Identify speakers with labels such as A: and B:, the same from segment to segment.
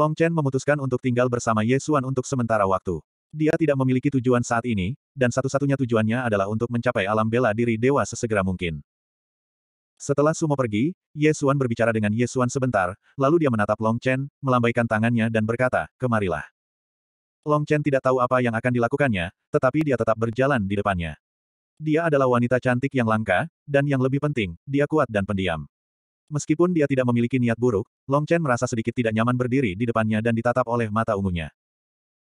A: Long Chen memutuskan untuk tinggal bersama Ye Xuan untuk sementara waktu. Dia tidak memiliki tujuan saat ini, dan satu-satunya tujuannya adalah untuk mencapai alam bela diri dewa sesegera mungkin. Setelah Sumo pergi, Ye Xuan berbicara dengan Ye Xuan sebentar, lalu dia menatap Long Chen, melambaikan tangannya dan berkata, kemarilah. Long Chen tidak tahu apa yang akan dilakukannya, tetapi dia tetap berjalan di depannya. Dia adalah wanita cantik yang langka, dan yang lebih penting, dia kuat dan pendiam. Meskipun dia tidak memiliki niat buruk, Long Chen merasa sedikit tidak nyaman berdiri di depannya dan ditatap oleh mata ungunya.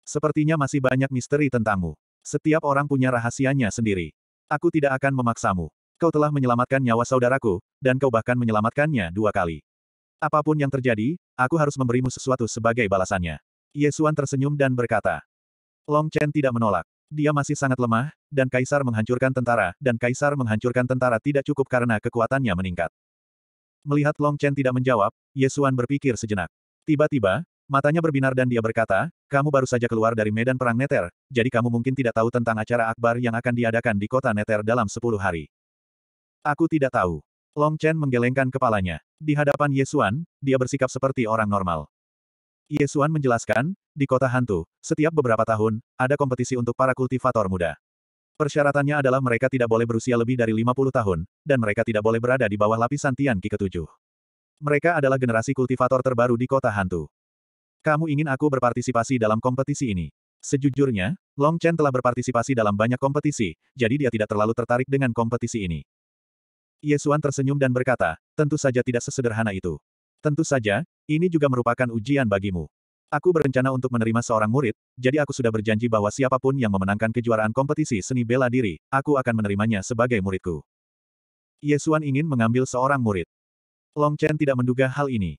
A: Sepertinya masih banyak misteri tentangmu. Setiap orang punya rahasianya sendiri. Aku tidak akan memaksamu. Kau telah menyelamatkan nyawa saudaraku, dan kau bahkan menyelamatkannya dua kali. Apapun yang terjadi, aku harus memberimu sesuatu sebagai balasannya. Yesuan tersenyum dan berkata. Long Chen tidak menolak. Dia masih sangat lemah, dan Kaisar menghancurkan tentara, dan Kaisar menghancurkan tentara tidak cukup karena kekuatannya meningkat. Melihat Long Chen tidak menjawab, Yesuan berpikir sejenak. Tiba-tiba, matanya berbinar dan dia berkata, kamu baru saja keluar dari medan perang Neter, jadi kamu mungkin tidak tahu tentang acara akbar yang akan diadakan di kota Neter dalam sepuluh hari. Aku tidak tahu. Long Chen menggelengkan kepalanya. Di hadapan Yesuan, dia bersikap seperti orang normal. Yesuan menjelaskan, di kota hantu, setiap beberapa tahun, ada kompetisi untuk para kultivator muda. Persyaratannya adalah mereka tidak boleh berusia lebih dari 50 tahun, dan mereka tidak boleh berada di bawah lapisan Tian Qi ketujuh. Mereka adalah generasi kultivator terbaru di kota hantu. Kamu ingin aku berpartisipasi dalam kompetisi ini? Sejujurnya, Long Chen telah berpartisipasi dalam banyak kompetisi, jadi dia tidak terlalu tertarik dengan kompetisi ini. Yesuan tersenyum dan berkata, tentu saja tidak sesederhana itu. Tentu saja, ini juga merupakan ujian bagimu. Aku berencana untuk menerima seorang murid, jadi aku sudah berjanji bahwa siapapun yang memenangkan kejuaraan kompetisi seni bela diri, aku akan menerimanya sebagai muridku. Yesuan ingin mengambil seorang murid. Long Chen tidak menduga hal ini.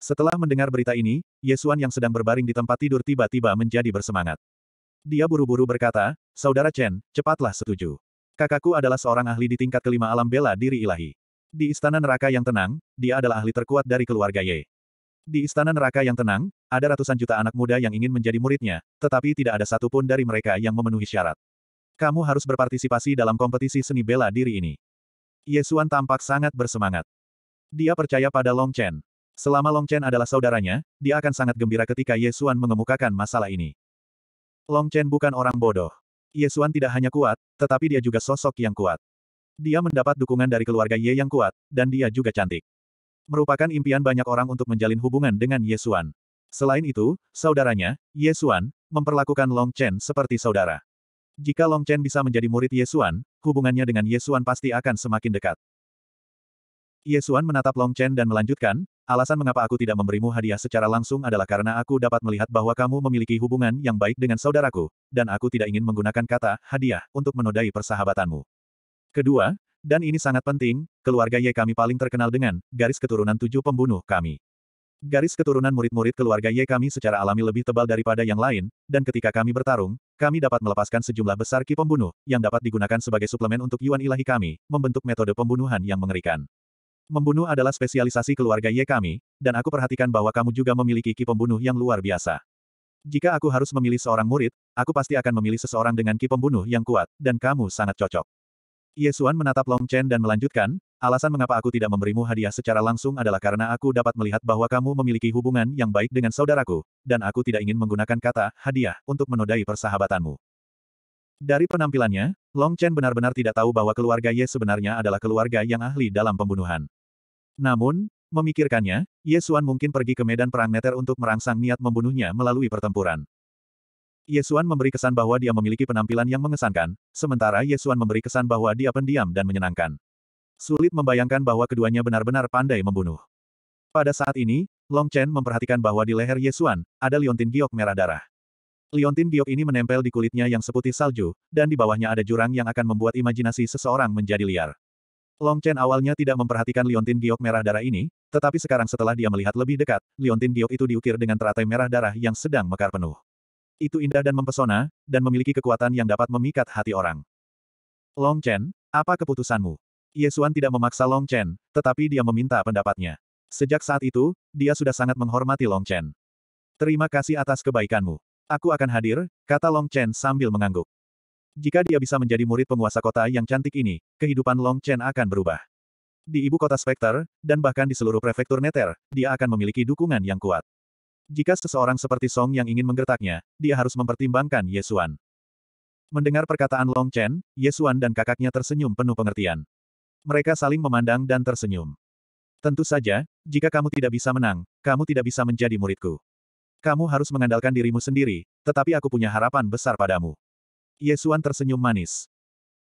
A: Setelah mendengar berita ini, Yesuan yang sedang berbaring di tempat tidur tiba-tiba menjadi bersemangat. Dia buru-buru berkata, Saudara Chen, cepatlah setuju. Kakakku adalah seorang ahli di tingkat kelima alam bela diri ilahi. Di istana neraka yang tenang, dia adalah ahli terkuat dari keluarga Ye. Di istana neraka yang tenang, ada ratusan juta anak muda yang ingin menjadi muridnya, tetapi tidak ada satupun dari mereka yang memenuhi syarat. Kamu harus berpartisipasi dalam kompetisi seni bela diri ini. Yesuan tampak sangat bersemangat. Dia percaya pada Long Chen. Selama Long Chen adalah saudaranya, dia akan sangat gembira ketika Yesuan mengemukakan masalah ini. Long Chen bukan orang bodoh. Yesuan tidak hanya kuat, tetapi dia juga sosok yang kuat. Dia mendapat dukungan dari keluarga Ye yang kuat, dan dia juga cantik. Merupakan impian banyak orang untuk menjalin hubungan dengan Yesuan. Selain itu, saudaranya, Yesuan, memperlakukan Long Chen seperti saudara. Jika Long Chen bisa menjadi murid Yesuan, hubungannya dengan Yesuan pasti akan semakin dekat. Yesuan menatap Long Chen dan melanjutkan, alasan mengapa aku tidak memberimu hadiah secara langsung adalah karena aku dapat melihat bahwa kamu memiliki hubungan yang baik dengan saudaraku, dan aku tidak ingin menggunakan kata hadiah untuk menodai persahabatanmu. Kedua, dan ini sangat penting, keluarga Ye kami paling terkenal dengan, garis keturunan tujuh pembunuh kami. Garis keturunan murid-murid keluarga Ye kami secara alami lebih tebal daripada yang lain, dan ketika kami bertarung, kami dapat melepaskan sejumlah besar ki pembunuh, yang dapat digunakan sebagai suplemen untuk Yuan ilahi kami, membentuk metode pembunuhan yang mengerikan. Membunuh adalah spesialisasi keluarga Ye kami, dan aku perhatikan bahwa kamu juga memiliki ki pembunuh yang luar biasa. Jika aku harus memilih seorang murid, aku pasti akan memilih seseorang dengan ki pembunuh yang kuat, dan kamu sangat cocok. Yesuan menatap Long Chen dan melanjutkan, alasan mengapa aku tidak memberimu hadiah secara langsung adalah karena aku dapat melihat bahwa kamu memiliki hubungan yang baik dengan saudaraku, dan aku tidak ingin menggunakan kata hadiah untuk menodai persahabatanmu. Dari penampilannya, Long Chen benar-benar tidak tahu bahwa keluarga Ye sebenarnya adalah keluarga yang ahli dalam pembunuhan. Namun, memikirkannya, Ye Xuan mungkin pergi ke medan perang Neter untuk merangsang niat membunuhnya melalui pertempuran. Yesuan memberi kesan bahwa dia memiliki penampilan yang mengesankan, sementara Yesuan memberi kesan bahwa dia pendiam dan menyenangkan. Sulit membayangkan bahwa keduanya benar-benar pandai membunuh. Pada saat ini, Long Chen memperhatikan bahwa di leher Yesuan, ada liontin giok merah darah. Liontin giok ini menempel di kulitnya yang seputih salju, dan di bawahnya ada jurang yang akan membuat imajinasi seseorang menjadi liar. Long Chen awalnya tidak memperhatikan liontin giok merah darah ini, tetapi sekarang setelah dia melihat lebih dekat, liontin giok itu diukir dengan teratai merah darah yang sedang mekar penuh. Itu indah dan mempesona, dan memiliki kekuatan yang dapat memikat hati orang. Long Chen, apa keputusanmu? Yesuan tidak memaksa Long Chen, tetapi dia meminta pendapatnya. Sejak saat itu, dia sudah sangat menghormati Long Chen. Terima kasih atas kebaikanmu. Aku akan hadir, kata Long Chen sambil mengangguk. Jika dia bisa menjadi murid penguasa kota yang cantik ini, kehidupan Long Chen akan berubah. Di ibu kota Spectre, dan bahkan di seluruh prefektur Neter, dia akan memiliki dukungan yang kuat. Jika seseorang seperti Song yang ingin menggertaknya, dia harus mempertimbangkan Yesuan. Mendengar perkataan Long Chen, Yesuan dan kakaknya tersenyum penuh pengertian. Mereka saling memandang dan tersenyum. Tentu saja, jika kamu tidak bisa menang, kamu tidak bisa menjadi muridku. Kamu harus mengandalkan dirimu sendiri, tetapi aku punya harapan besar padamu. Yesuan tersenyum manis.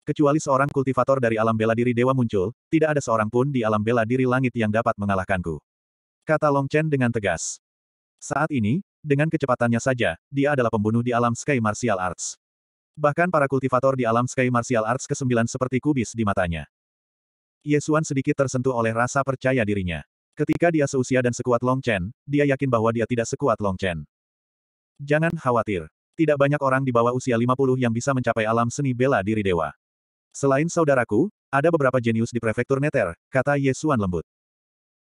A: Kecuali seorang kultivator dari alam bela diri dewa muncul, tidak ada seorang pun di alam bela diri langit yang dapat mengalahkanku. Kata Long Chen dengan tegas. Saat ini, dengan kecepatannya saja, dia adalah pembunuh di alam Sky Martial Arts. Bahkan para kultivator di alam Sky Martial Arts ke-9 seperti kubis di matanya. Yesuan sedikit tersentuh oleh rasa percaya dirinya. Ketika dia seusia dan sekuat Long Chen, dia yakin bahwa dia tidak sekuat Long Chen. Jangan khawatir. Tidak banyak orang di bawah usia 50 yang bisa mencapai alam seni bela diri dewa. Selain saudaraku, ada beberapa jenius di prefektur Neter, kata Yesuan lembut.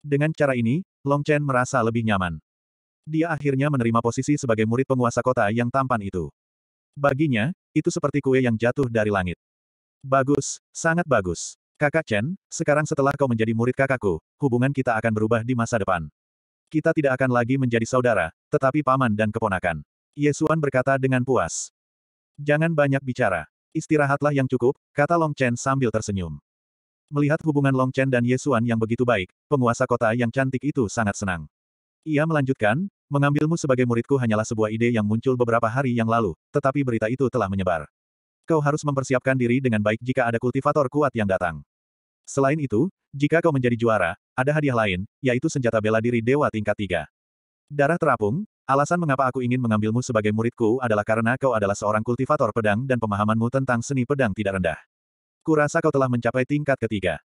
A: Dengan cara ini, Long Chen merasa lebih nyaman. Dia akhirnya menerima posisi sebagai murid penguasa kota yang tampan itu. Baginya, itu seperti kue yang jatuh dari langit. Bagus, sangat bagus. Kakak Chen, sekarang setelah kau menjadi murid kakakku, hubungan kita akan berubah di masa depan. Kita tidak akan lagi menjadi saudara, tetapi paman dan keponakan. Yesuan berkata dengan puas. Jangan banyak bicara. Istirahatlah yang cukup, kata Long Chen sambil tersenyum. Melihat hubungan Long Chen dan Yesuan yang begitu baik, penguasa kota yang cantik itu sangat senang. Ia melanjutkan, mengambilmu sebagai muridku hanyalah sebuah ide yang muncul beberapa hari yang lalu, tetapi berita itu telah menyebar. Kau harus mempersiapkan diri dengan baik jika ada kultivator kuat yang datang. Selain itu, jika kau menjadi juara, ada hadiah lain, yaitu senjata bela diri dewa tingkat tiga. Darah terapung, alasan mengapa aku ingin mengambilmu sebagai muridku adalah karena kau adalah seorang kultivator pedang dan pemahamanmu tentang seni pedang tidak rendah. Kurasa kau telah mencapai tingkat ketiga.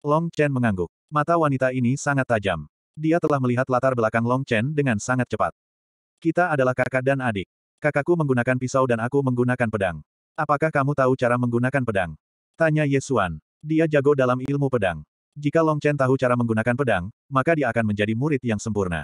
A: Long Chen mengangguk. Mata wanita ini sangat tajam. Dia telah melihat latar belakang Long Chen dengan sangat cepat. Kita adalah kakak dan adik. Kakakku menggunakan pisau dan aku menggunakan pedang. Apakah kamu tahu cara menggunakan pedang? Tanya Yesuan. Dia jago dalam ilmu pedang. Jika Long Chen tahu cara menggunakan pedang, maka dia akan menjadi murid yang sempurna.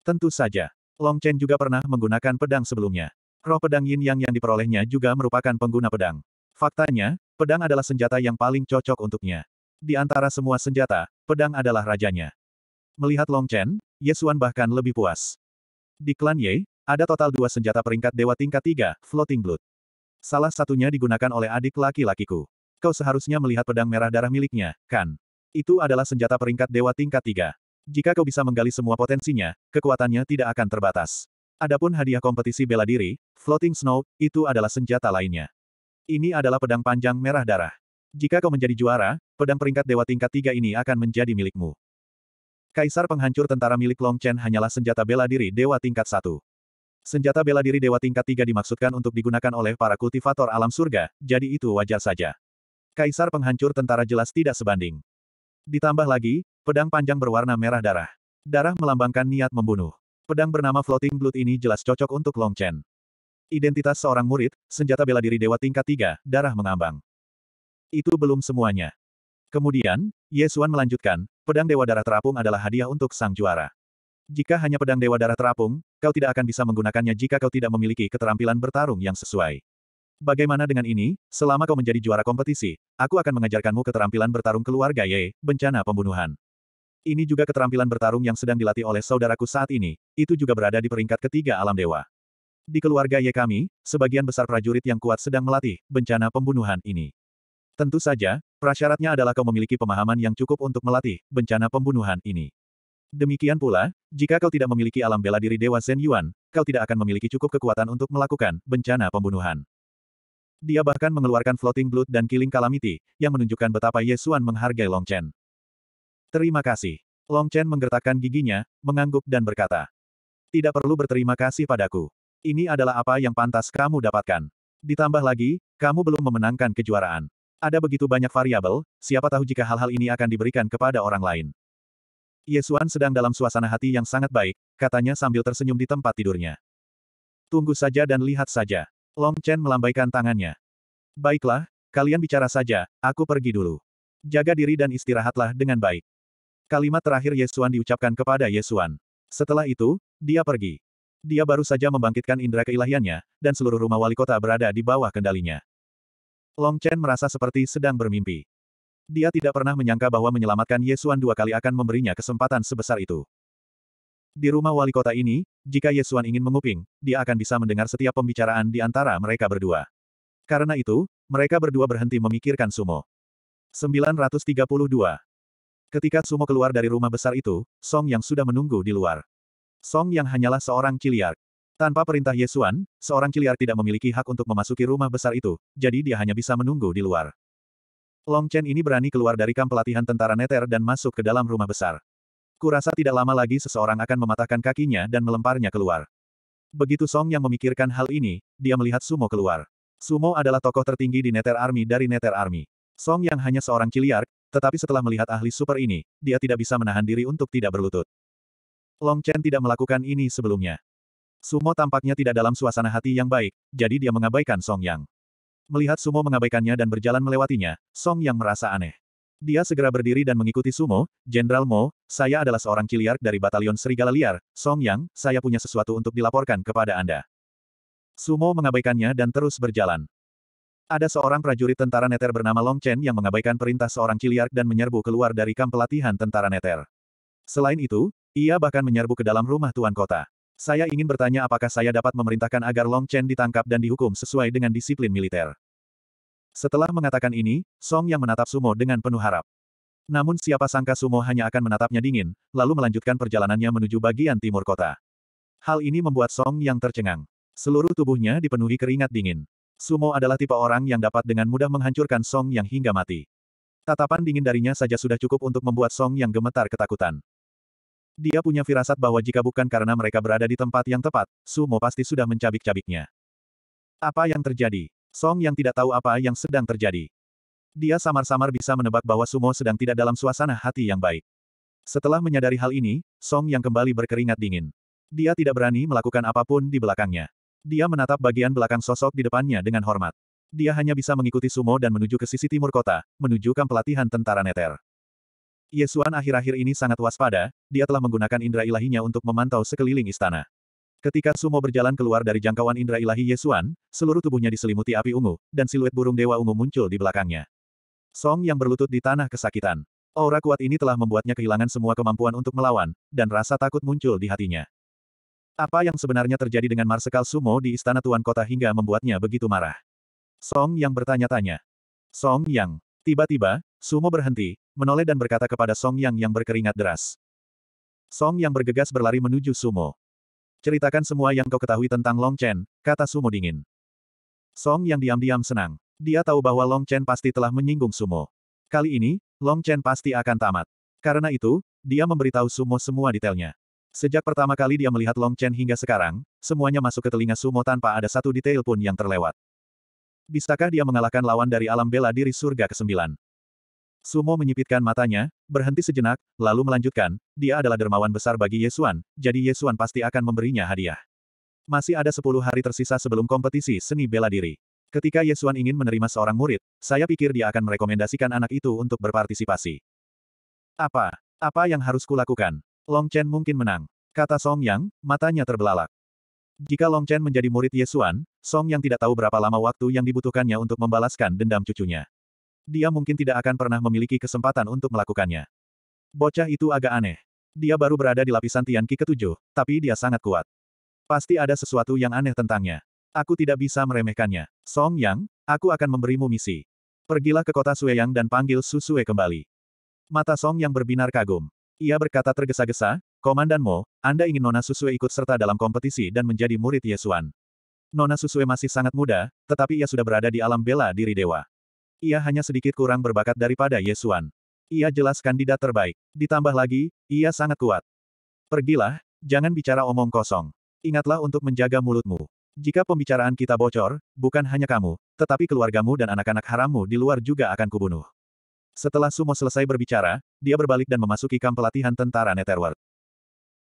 A: Tentu saja. Long Chen juga pernah menggunakan pedang sebelumnya. Roh pedang yin yang yang diperolehnya juga merupakan pengguna pedang. Faktanya, pedang adalah senjata yang paling cocok untuknya. Di antara semua senjata, pedang adalah rajanya. Melihat Long Chen, Ye bahkan lebih puas. Di klan Ye, ada total dua senjata peringkat dewa tingkat tiga, Floating Blood. Salah satunya digunakan oleh adik laki-lakiku. Kau seharusnya melihat pedang merah darah miliknya, kan? Itu adalah senjata peringkat dewa tingkat tiga. Jika kau bisa menggali semua potensinya, kekuatannya tidak akan terbatas. Adapun hadiah kompetisi bela diri, Floating Snow, itu adalah senjata lainnya. Ini adalah pedang panjang merah darah. Jika kau menjadi juara, pedang peringkat dewa tingkat tiga ini akan menjadi milikmu. Kaisar penghancur tentara milik Long Chen hanyalah senjata bela diri Dewa tingkat satu. Senjata bela diri Dewa tingkat tiga dimaksudkan untuk digunakan oleh para kultivator alam surga, jadi itu wajar saja. Kaisar penghancur tentara jelas tidak sebanding. Ditambah lagi, pedang panjang berwarna merah darah. Darah melambangkan niat membunuh. Pedang bernama Floating Blood ini jelas cocok untuk Long Chen. Identitas seorang murid, senjata bela diri dewa tingkat tiga, darah mengambang. Itu belum semuanya. Kemudian, Yesuan melanjutkan, pedang Dewa Darah Terapung adalah hadiah untuk sang juara. Jika hanya pedang Dewa Darah Terapung, kau tidak akan bisa menggunakannya jika kau tidak memiliki keterampilan bertarung yang sesuai. Bagaimana dengan ini, selama kau menjadi juara kompetisi, aku akan mengajarkanmu keterampilan bertarung keluarga Ye, bencana pembunuhan. Ini juga keterampilan bertarung yang sedang dilatih oleh saudaraku saat ini, itu juga berada di peringkat ketiga alam dewa. Di keluarga Ye kami, sebagian besar prajurit yang kuat sedang melatih bencana pembunuhan ini. Tentu saja, prasyaratnya adalah kau memiliki pemahaman yang cukup untuk melatih bencana pembunuhan ini. Demikian pula, jika kau tidak memiliki alam bela diri Dewa Zen Yuan, kau tidak akan memiliki cukup kekuatan untuk melakukan bencana pembunuhan. Dia bahkan mengeluarkan floating blood dan killing calamity, yang menunjukkan betapa Yesuan menghargai Long Chen. Terima kasih. Long Chen menggertakkan giginya, mengangguk dan berkata. Tidak perlu berterima kasih padaku. Ini adalah apa yang pantas kamu dapatkan. Ditambah lagi, kamu belum memenangkan kejuaraan. Ada begitu banyak variabel, siapa tahu jika hal-hal ini akan diberikan kepada orang lain. Yesuan sedang dalam suasana hati yang sangat baik, katanya sambil tersenyum di tempat tidurnya. Tunggu saja dan lihat saja. Long Chen melambaikan tangannya. Baiklah, kalian bicara saja, aku pergi dulu. Jaga diri dan istirahatlah dengan baik. Kalimat terakhir Yesuan diucapkan kepada Yesuan. Setelah itu, dia pergi. Dia baru saja membangkitkan indera keilahiannya, dan seluruh rumah wali kota berada di bawah kendalinya. Long Chen merasa seperti sedang bermimpi. Dia tidak pernah menyangka bahwa menyelamatkan Yesuan dua kali akan memberinya kesempatan sebesar itu. Di rumah wali kota ini, jika Yesuan ingin menguping, dia akan bisa mendengar setiap pembicaraan di antara mereka berdua. Karena itu, mereka berdua berhenti memikirkan Sumo. 932. Ketika Sumo keluar dari rumah besar itu, Song Yang sudah menunggu di luar. Song Yang hanyalah seorang ciliar. Tanpa perintah Yesuan, seorang ciliar tidak memiliki hak untuk memasuki rumah besar itu, jadi dia hanya bisa menunggu di luar. Long Chen ini berani keluar dari kamp pelatihan tentara neter dan masuk ke dalam rumah besar. Kurasa tidak lama lagi seseorang akan mematahkan kakinya dan melemparnya keluar. Begitu Song yang memikirkan hal ini, dia melihat Sumo keluar. Sumo adalah tokoh tertinggi di Neter Army dari Neter Army. Song yang hanya seorang ciliar, tetapi setelah melihat ahli super ini, dia tidak bisa menahan diri untuk tidak berlutut. Long Chen tidak melakukan ini sebelumnya. Sumo tampaknya tidak dalam suasana hati yang baik, jadi dia mengabaikan Song Yang. Melihat Sumo mengabaikannya dan berjalan melewatinya, Song Yang merasa aneh. Dia segera berdiri dan mengikuti Sumo, Jenderal Mo, saya adalah seorang ciliar dari Batalion Serigala Liar, Song Yang, saya punya sesuatu untuk dilaporkan kepada Anda. Sumo mengabaikannya dan terus berjalan. Ada seorang prajurit tentara neter bernama Long Chen yang mengabaikan perintah seorang ciliar dan menyerbu keluar dari kamp pelatihan tentara neter. Selain itu, ia bahkan menyerbu ke dalam rumah tuan kota. Saya ingin bertanya apakah saya dapat memerintahkan agar Long Chen ditangkap dan dihukum sesuai dengan disiplin militer. Setelah mengatakan ini, Song yang menatap Sumo dengan penuh harap. Namun siapa sangka Sumo hanya akan menatapnya dingin, lalu melanjutkan perjalanannya menuju bagian timur kota. Hal ini membuat Song yang tercengang. Seluruh tubuhnya dipenuhi keringat dingin. Sumo adalah tipe orang yang dapat dengan mudah menghancurkan Song yang hingga mati. Tatapan dingin darinya saja sudah cukup untuk membuat Song yang gemetar ketakutan. Dia punya firasat bahwa jika bukan karena mereka berada di tempat yang tepat, Sumo pasti sudah mencabik-cabiknya. Apa yang terjadi? Song yang tidak tahu apa yang sedang terjadi. Dia samar-samar bisa menebak bahwa Sumo sedang tidak dalam suasana hati yang baik. Setelah menyadari hal ini, Song yang kembali berkeringat dingin. Dia tidak berani melakukan apapun di belakangnya. Dia menatap bagian belakang sosok di depannya dengan hormat. Dia hanya bisa mengikuti Sumo dan menuju ke sisi timur kota, menuju kamp pelatihan tentara Neter. Yesuan akhir-akhir ini sangat waspada, dia telah menggunakan indera ilahinya untuk memantau sekeliling istana. Ketika Sumo berjalan keluar dari jangkauan indera ilahi Yesuan, seluruh tubuhnya diselimuti api ungu, dan siluet burung dewa ungu muncul di belakangnya. Song yang berlutut di tanah kesakitan. Aura kuat ini telah membuatnya kehilangan semua kemampuan untuk melawan, dan rasa takut muncul di hatinya. Apa yang sebenarnya terjadi dengan Marsekal Sumo di istana Tuan Kota hingga membuatnya begitu marah? Song Yang bertanya-tanya. Song Yang. Tiba-tiba, Sumo berhenti, menoleh dan berkata kepada Song Yang yang berkeringat deras. Song Yang bergegas berlari menuju Sumo. Ceritakan semua yang kau ketahui tentang Long Chen, kata Sumo dingin. Song Yang diam-diam senang. Dia tahu bahwa Long Chen pasti telah menyinggung Sumo. Kali ini, Long Chen pasti akan tamat. Karena itu, dia memberitahu Sumo semua detailnya. Sejak pertama kali dia melihat Long Chen hingga sekarang, semuanya masuk ke telinga Sumo tanpa ada satu detail pun yang terlewat. Bisakah dia mengalahkan lawan dari alam bela diri surga ke-9? Sumo menyipitkan matanya, berhenti sejenak, lalu melanjutkan, dia adalah dermawan besar bagi Yesuan, jadi Yesuan pasti akan memberinya hadiah. Masih ada 10 hari tersisa sebelum kompetisi seni bela diri. Ketika Yesuan ingin menerima seorang murid, saya pikir dia akan merekomendasikan anak itu untuk berpartisipasi. Apa? Apa yang harus kulakukan? Long Chen mungkin menang. Kata Song Yang, matanya terbelalak. Jika Long Chen menjadi murid Yesuan, Song Yang tidak tahu berapa lama waktu yang dibutuhkannya untuk membalaskan dendam cucunya dia mungkin tidak akan pernah memiliki kesempatan untuk melakukannya. Bocah itu agak aneh. Dia baru berada di lapisan Tianqi ketujuh, tapi dia sangat kuat. Pasti ada sesuatu yang aneh tentangnya. Aku tidak bisa meremehkannya. Song Yang, aku akan memberimu misi. Pergilah ke kota Sueyang dan panggil Su Sue kembali. Mata Song Yang berbinar kagum. Ia berkata tergesa-gesa, Komandan Mo, Anda ingin Nona Susue ikut serta dalam kompetisi dan menjadi murid Yesuan. Nona Susue masih sangat muda, tetapi ia sudah berada di alam bela diri dewa. Ia hanya sedikit kurang berbakat daripada Yesuan. Ia jelas kandidat terbaik. Ditambah lagi, ia sangat kuat. Pergilah, jangan bicara omong kosong. Ingatlah untuk menjaga mulutmu. Jika pembicaraan kita bocor, bukan hanya kamu, tetapi keluargamu dan anak-anak harammu di luar juga akan kubunuh. Setelah Sumo selesai berbicara, dia berbalik dan memasuki kamp pelatihan tentara Netherworld.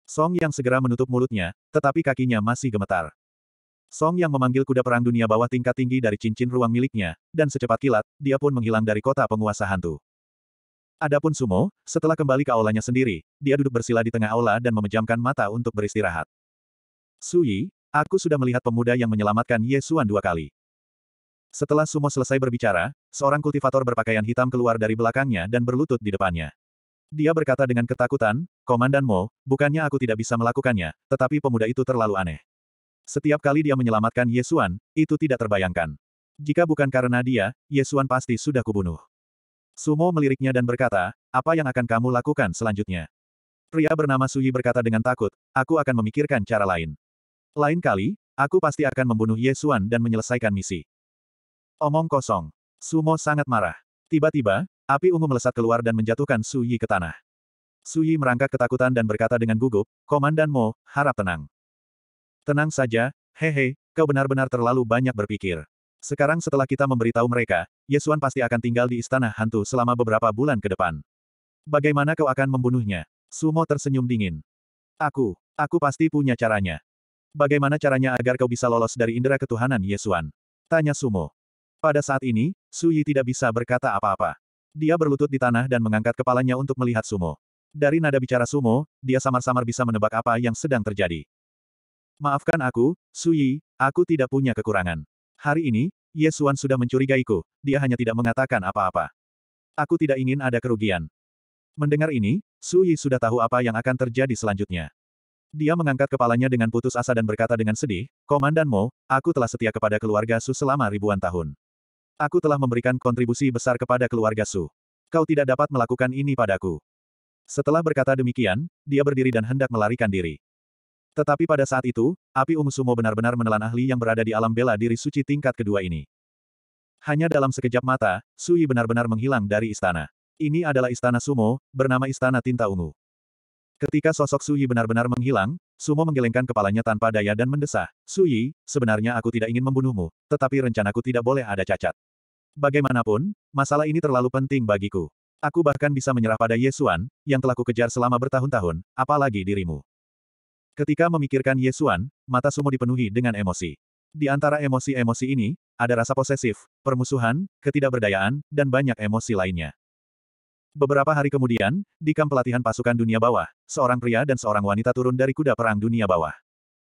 A: Song yang segera menutup mulutnya, tetapi kakinya masih gemetar. Song yang memanggil kuda perang dunia bawah tingkat tinggi dari cincin ruang miliknya, dan secepat kilat, dia pun menghilang dari kota penguasa hantu. Adapun Sumo, setelah kembali ke aulanya sendiri, dia duduk bersila di tengah aula dan memejamkan mata untuk beristirahat. Sui, aku sudah melihat pemuda yang menyelamatkan Yesuan dua kali. Setelah Sumo selesai berbicara, seorang kultivator berpakaian hitam keluar dari belakangnya dan berlutut di depannya. Dia berkata dengan ketakutan, Komandan Mo, bukannya aku tidak bisa melakukannya, tetapi pemuda itu terlalu aneh. Setiap kali dia menyelamatkan Yesuan, itu tidak terbayangkan. Jika bukan karena dia, Yesuan pasti sudah kubunuh. Sumo meliriknya dan berkata, apa yang akan kamu lakukan selanjutnya? Pria bernama Suyi berkata dengan takut, aku akan memikirkan cara lain. Lain kali, aku pasti akan membunuh Yesuan dan menyelesaikan misi. Omong kosong. Sumo sangat marah. Tiba-tiba, api ungu melesat keluar dan menjatuhkan Suyi ke tanah. Suyi merangkak ketakutan dan berkata dengan gugup, Komandan Mo, harap tenang. Tenang saja, hehe, kau benar-benar terlalu banyak berpikir. Sekarang setelah kita memberitahu mereka, Yesuan pasti akan tinggal di istana hantu selama beberapa bulan ke depan. Bagaimana kau akan membunuhnya? Sumo tersenyum dingin. Aku, aku pasti punya caranya. Bagaimana caranya agar kau bisa lolos dari indera ketuhanan Yesuan? Tanya Sumo. Pada saat ini, Suyi tidak bisa berkata apa-apa. Dia berlutut di tanah dan mengangkat kepalanya untuk melihat Sumo. Dari nada bicara Sumo, dia samar-samar bisa menebak apa yang sedang terjadi. Maafkan aku, Suyi, aku tidak punya kekurangan. Hari ini, Yesuan sudah mencurigaiku, dia hanya tidak mengatakan apa-apa. Aku tidak ingin ada kerugian. Mendengar ini, Suyi sudah tahu apa yang akan terjadi selanjutnya. Dia mengangkat kepalanya dengan putus asa dan berkata dengan sedih, Komandan Mo, aku telah setia kepada keluarga Su selama ribuan tahun. Aku telah memberikan kontribusi besar kepada keluarga Su. Kau tidak dapat melakukan ini padaku. Setelah berkata demikian, dia berdiri dan hendak melarikan diri. Tetapi pada saat itu, api ungu Sumo benar-benar menelan ahli yang berada di alam bela diri suci tingkat kedua ini. Hanya dalam sekejap mata, Sui benar-benar menghilang dari istana. Ini adalah istana Sumo, bernama Istana Tinta Ungu. Ketika sosok Sui benar-benar menghilang, Sumo menggelengkan kepalanya tanpa daya dan mendesah. Sui, sebenarnya aku tidak ingin membunuhmu, tetapi rencanaku tidak boleh ada cacat. Bagaimanapun, masalah ini terlalu penting bagiku. Aku bahkan bisa menyerah pada Yesuan, yang telah kukejar selama bertahun-tahun, apalagi dirimu. Ketika memikirkan Yesuan, mata Sumo dipenuhi dengan emosi. Di antara emosi-emosi ini, ada rasa posesif, permusuhan, ketidakberdayaan, dan banyak emosi lainnya. Beberapa hari kemudian, di kamp pelatihan pasukan dunia bawah, seorang pria dan seorang wanita turun dari kuda perang dunia bawah.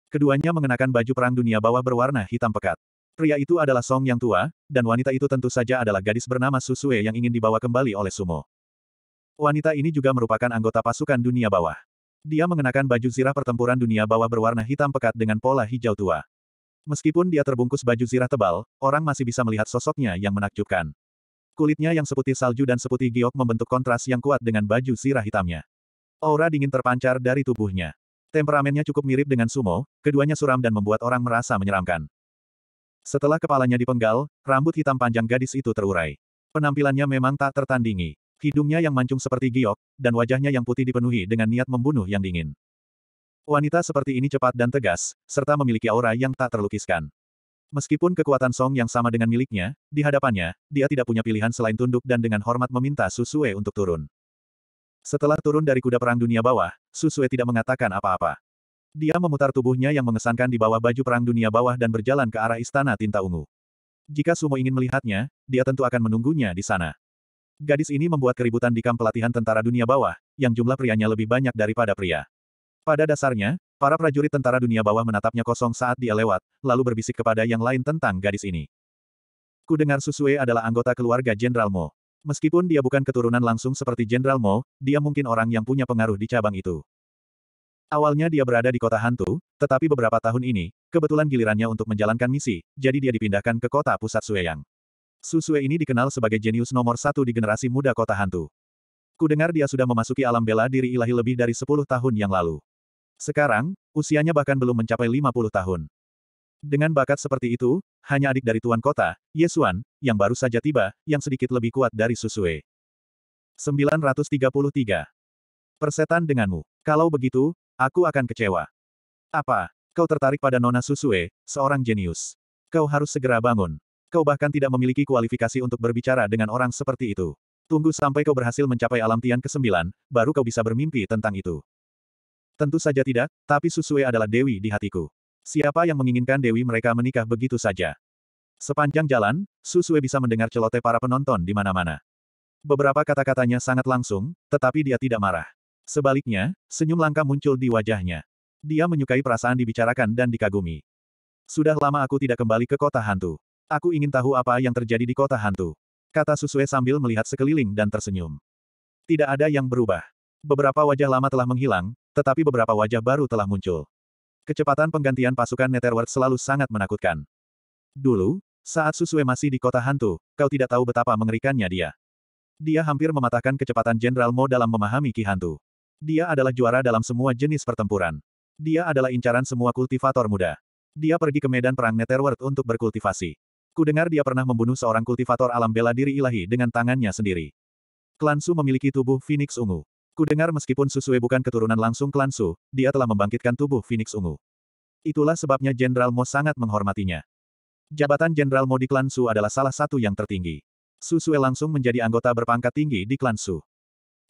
A: Keduanya mengenakan baju perang dunia bawah berwarna hitam pekat. Pria itu adalah Song yang tua, dan wanita itu tentu saja adalah gadis bernama Susue yang ingin dibawa kembali oleh Sumo. Wanita ini juga merupakan anggota pasukan dunia bawah. Dia mengenakan baju zirah pertempuran dunia bawah berwarna hitam pekat dengan pola hijau tua. Meskipun dia terbungkus baju zirah tebal, orang masih bisa melihat sosoknya yang menakjubkan. Kulitnya yang seputih salju dan seputih giok membentuk kontras yang kuat dengan baju zirah hitamnya. Aura dingin terpancar dari tubuhnya. Temperamennya cukup mirip dengan Sumo, keduanya suram dan membuat orang merasa menyeramkan. Setelah kepalanya dipenggal, rambut hitam panjang gadis itu terurai. Penampilannya memang tak tertandingi. Hidungnya yang mancung seperti giok, dan wajahnya yang putih dipenuhi dengan niat membunuh yang dingin. Wanita seperti ini cepat dan tegas, serta memiliki aura yang tak terlukiskan. Meskipun kekuatan Song yang sama dengan miliknya, di hadapannya, dia tidak punya pilihan selain tunduk dan dengan hormat meminta Susue untuk turun. Setelah turun dari kuda perang dunia bawah, Susue tidak mengatakan apa-apa. Dia memutar tubuhnya yang mengesankan di bawah baju perang dunia bawah dan berjalan ke arah istana tinta ungu. Jika Sumo ingin melihatnya, dia tentu akan menunggunya di sana. Gadis ini membuat keributan di kamp pelatihan tentara dunia bawah, yang jumlah prianya lebih banyak daripada pria. Pada dasarnya, para prajurit tentara dunia bawah menatapnya kosong saat dia lewat, lalu berbisik kepada yang lain tentang gadis ini. Ku dengar Susue adalah anggota keluarga Jenderal Mo. Meskipun dia bukan keturunan langsung seperti Jenderal Mo, dia mungkin orang yang punya pengaruh di cabang itu. Awalnya dia berada di kota hantu, tetapi beberapa tahun ini, kebetulan gilirannya untuk menjalankan misi, jadi dia dipindahkan ke kota pusat Sueyang. Susue ini dikenal sebagai jenius nomor satu di generasi muda kota hantu. Kudengar dia sudah memasuki alam bela diri ilahi lebih dari 10 tahun yang lalu. Sekarang, usianya bahkan belum mencapai 50 tahun. Dengan bakat seperti itu, hanya adik dari tuan kota, Yesuan, yang baru saja tiba, yang sedikit lebih kuat dari Susue. 933. Persetan denganmu. Kalau begitu, aku akan kecewa. Apa? Kau tertarik pada Nona Susue, seorang jenius. Kau harus segera bangun. Kau bahkan tidak memiliki kualifikasi untuk berbicara dengan orang seperti itu. Tunggu sampai kau berhasil mencapai alam tian ke-9, baru kau bisa bermimpi tentang itu. Tentu saja tidak, tapi Susue adalah dewi di hatiku. Siapa yang menginginkan dewi mereka menikah begitu saja? Sepanjang jalan, Susue bisa mendengar celoteh para penonton di mana-mana. Beberapa kata-katanya sangat langsung, tetapi dia tidak marah. Sebaliknya, senyum langka muncul di wajahnya. Dia menyukai perasaan dibicarakan dan dikagumi. Sudah lama aku tidak kembali ke kota hantu. Aku ingin tahu apa yang terjadi di kota hantu. Kata Susue sambil melihat sekeliling dan tersenyum. Tidak ada yang berubah. Beberapa wajah lama telah menghilang, tetapi beberapa wajah baru telah muncul. Kecepatan penggantian pasukan Netherworld selalu sangat menakutkan. Dulu, saat Susue masih di kota hantu, kau tidak tahu betapa mengerikannya dia. Dia hampir mematahkan kecepatan Jenderal Mo dalam memahami Ki Hantu. Dia adalah juara dalam semua jenis pertempuran. Dia adalah incaran semua kultivator muda. Dia pergi ke medan perang Netherworld untuk berkultivasi. Kudengar dia pernah membunuh seorang kultivator alam bela diri ilahi dengan tangannya sendiri. Klan Su memiliki tubuh Phoenix Ungu. Kudengar meskipun Susue bukan keturunan langsung klan Su, dia telah membangkitkan tubuh Phoenix Ungu. Itulah sebabnya Jenderal Mo sangat menghormatinya. Jabatan Jenderal Mo di klan Su adalah salah satu yang tertinggi. Susue langsung menjadi anggota berpangkat tinggi di klan Su.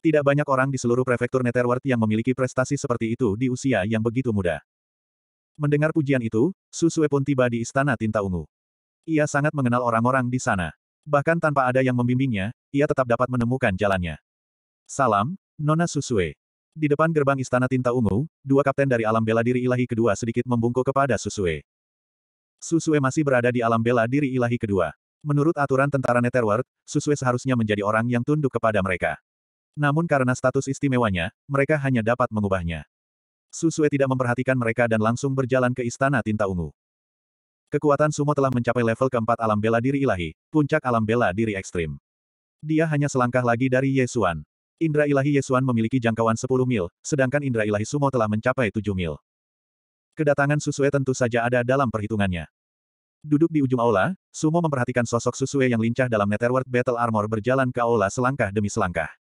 A: Tidak banyak orang di seluruh prefektur Netherworld yang memiliki prestasi seperti itu di usia yang begitu muda. Mendengar pujian itu, Susue pun tiba di Istana Tinta Ungu. Ia sangat mengenal orang-orang di sana. Bahkan tanpa ada yang membimbingnya, ia tetap dapat menemukan jalannya. Salam, Nona Susue. Di depan gerbang Istana Tinta Ungu, dua kapten dari alam bela diri ilahi kedua sedikit membungkuk kepada Susue. Susue masih berada di alam bela diri ilahi kedua. Menurut aturan tentara Netherworld, Susue seharusnya menjadi orang yang tunduk kepada mereka. Namun karena status istimewanya, mereka hanya dapat mengubahnya. Susue tidak memperhatikan mereka dan langsung berjalan ke Istana Tinta Ungu. Kekuatan Sumo telah mencapai level keempat alam bela diri ilahi, puncak alam bela diri ekstrim. Dia hanya selangkah lagi dari Yesuan. Indra ilahi Yesuan memiliki jangkauan 10 mil, sedangkan indra ilahi Sumo telah mencapai 7 mil. Kedatangan Susue tentu saja ada dalam perhitungannya. Duduk di ujung aula, Sumo memperhatikan sosok Susue yang lincah dalam Netherworld Battle Armor berjalan ke aula selangkah demi selangkah.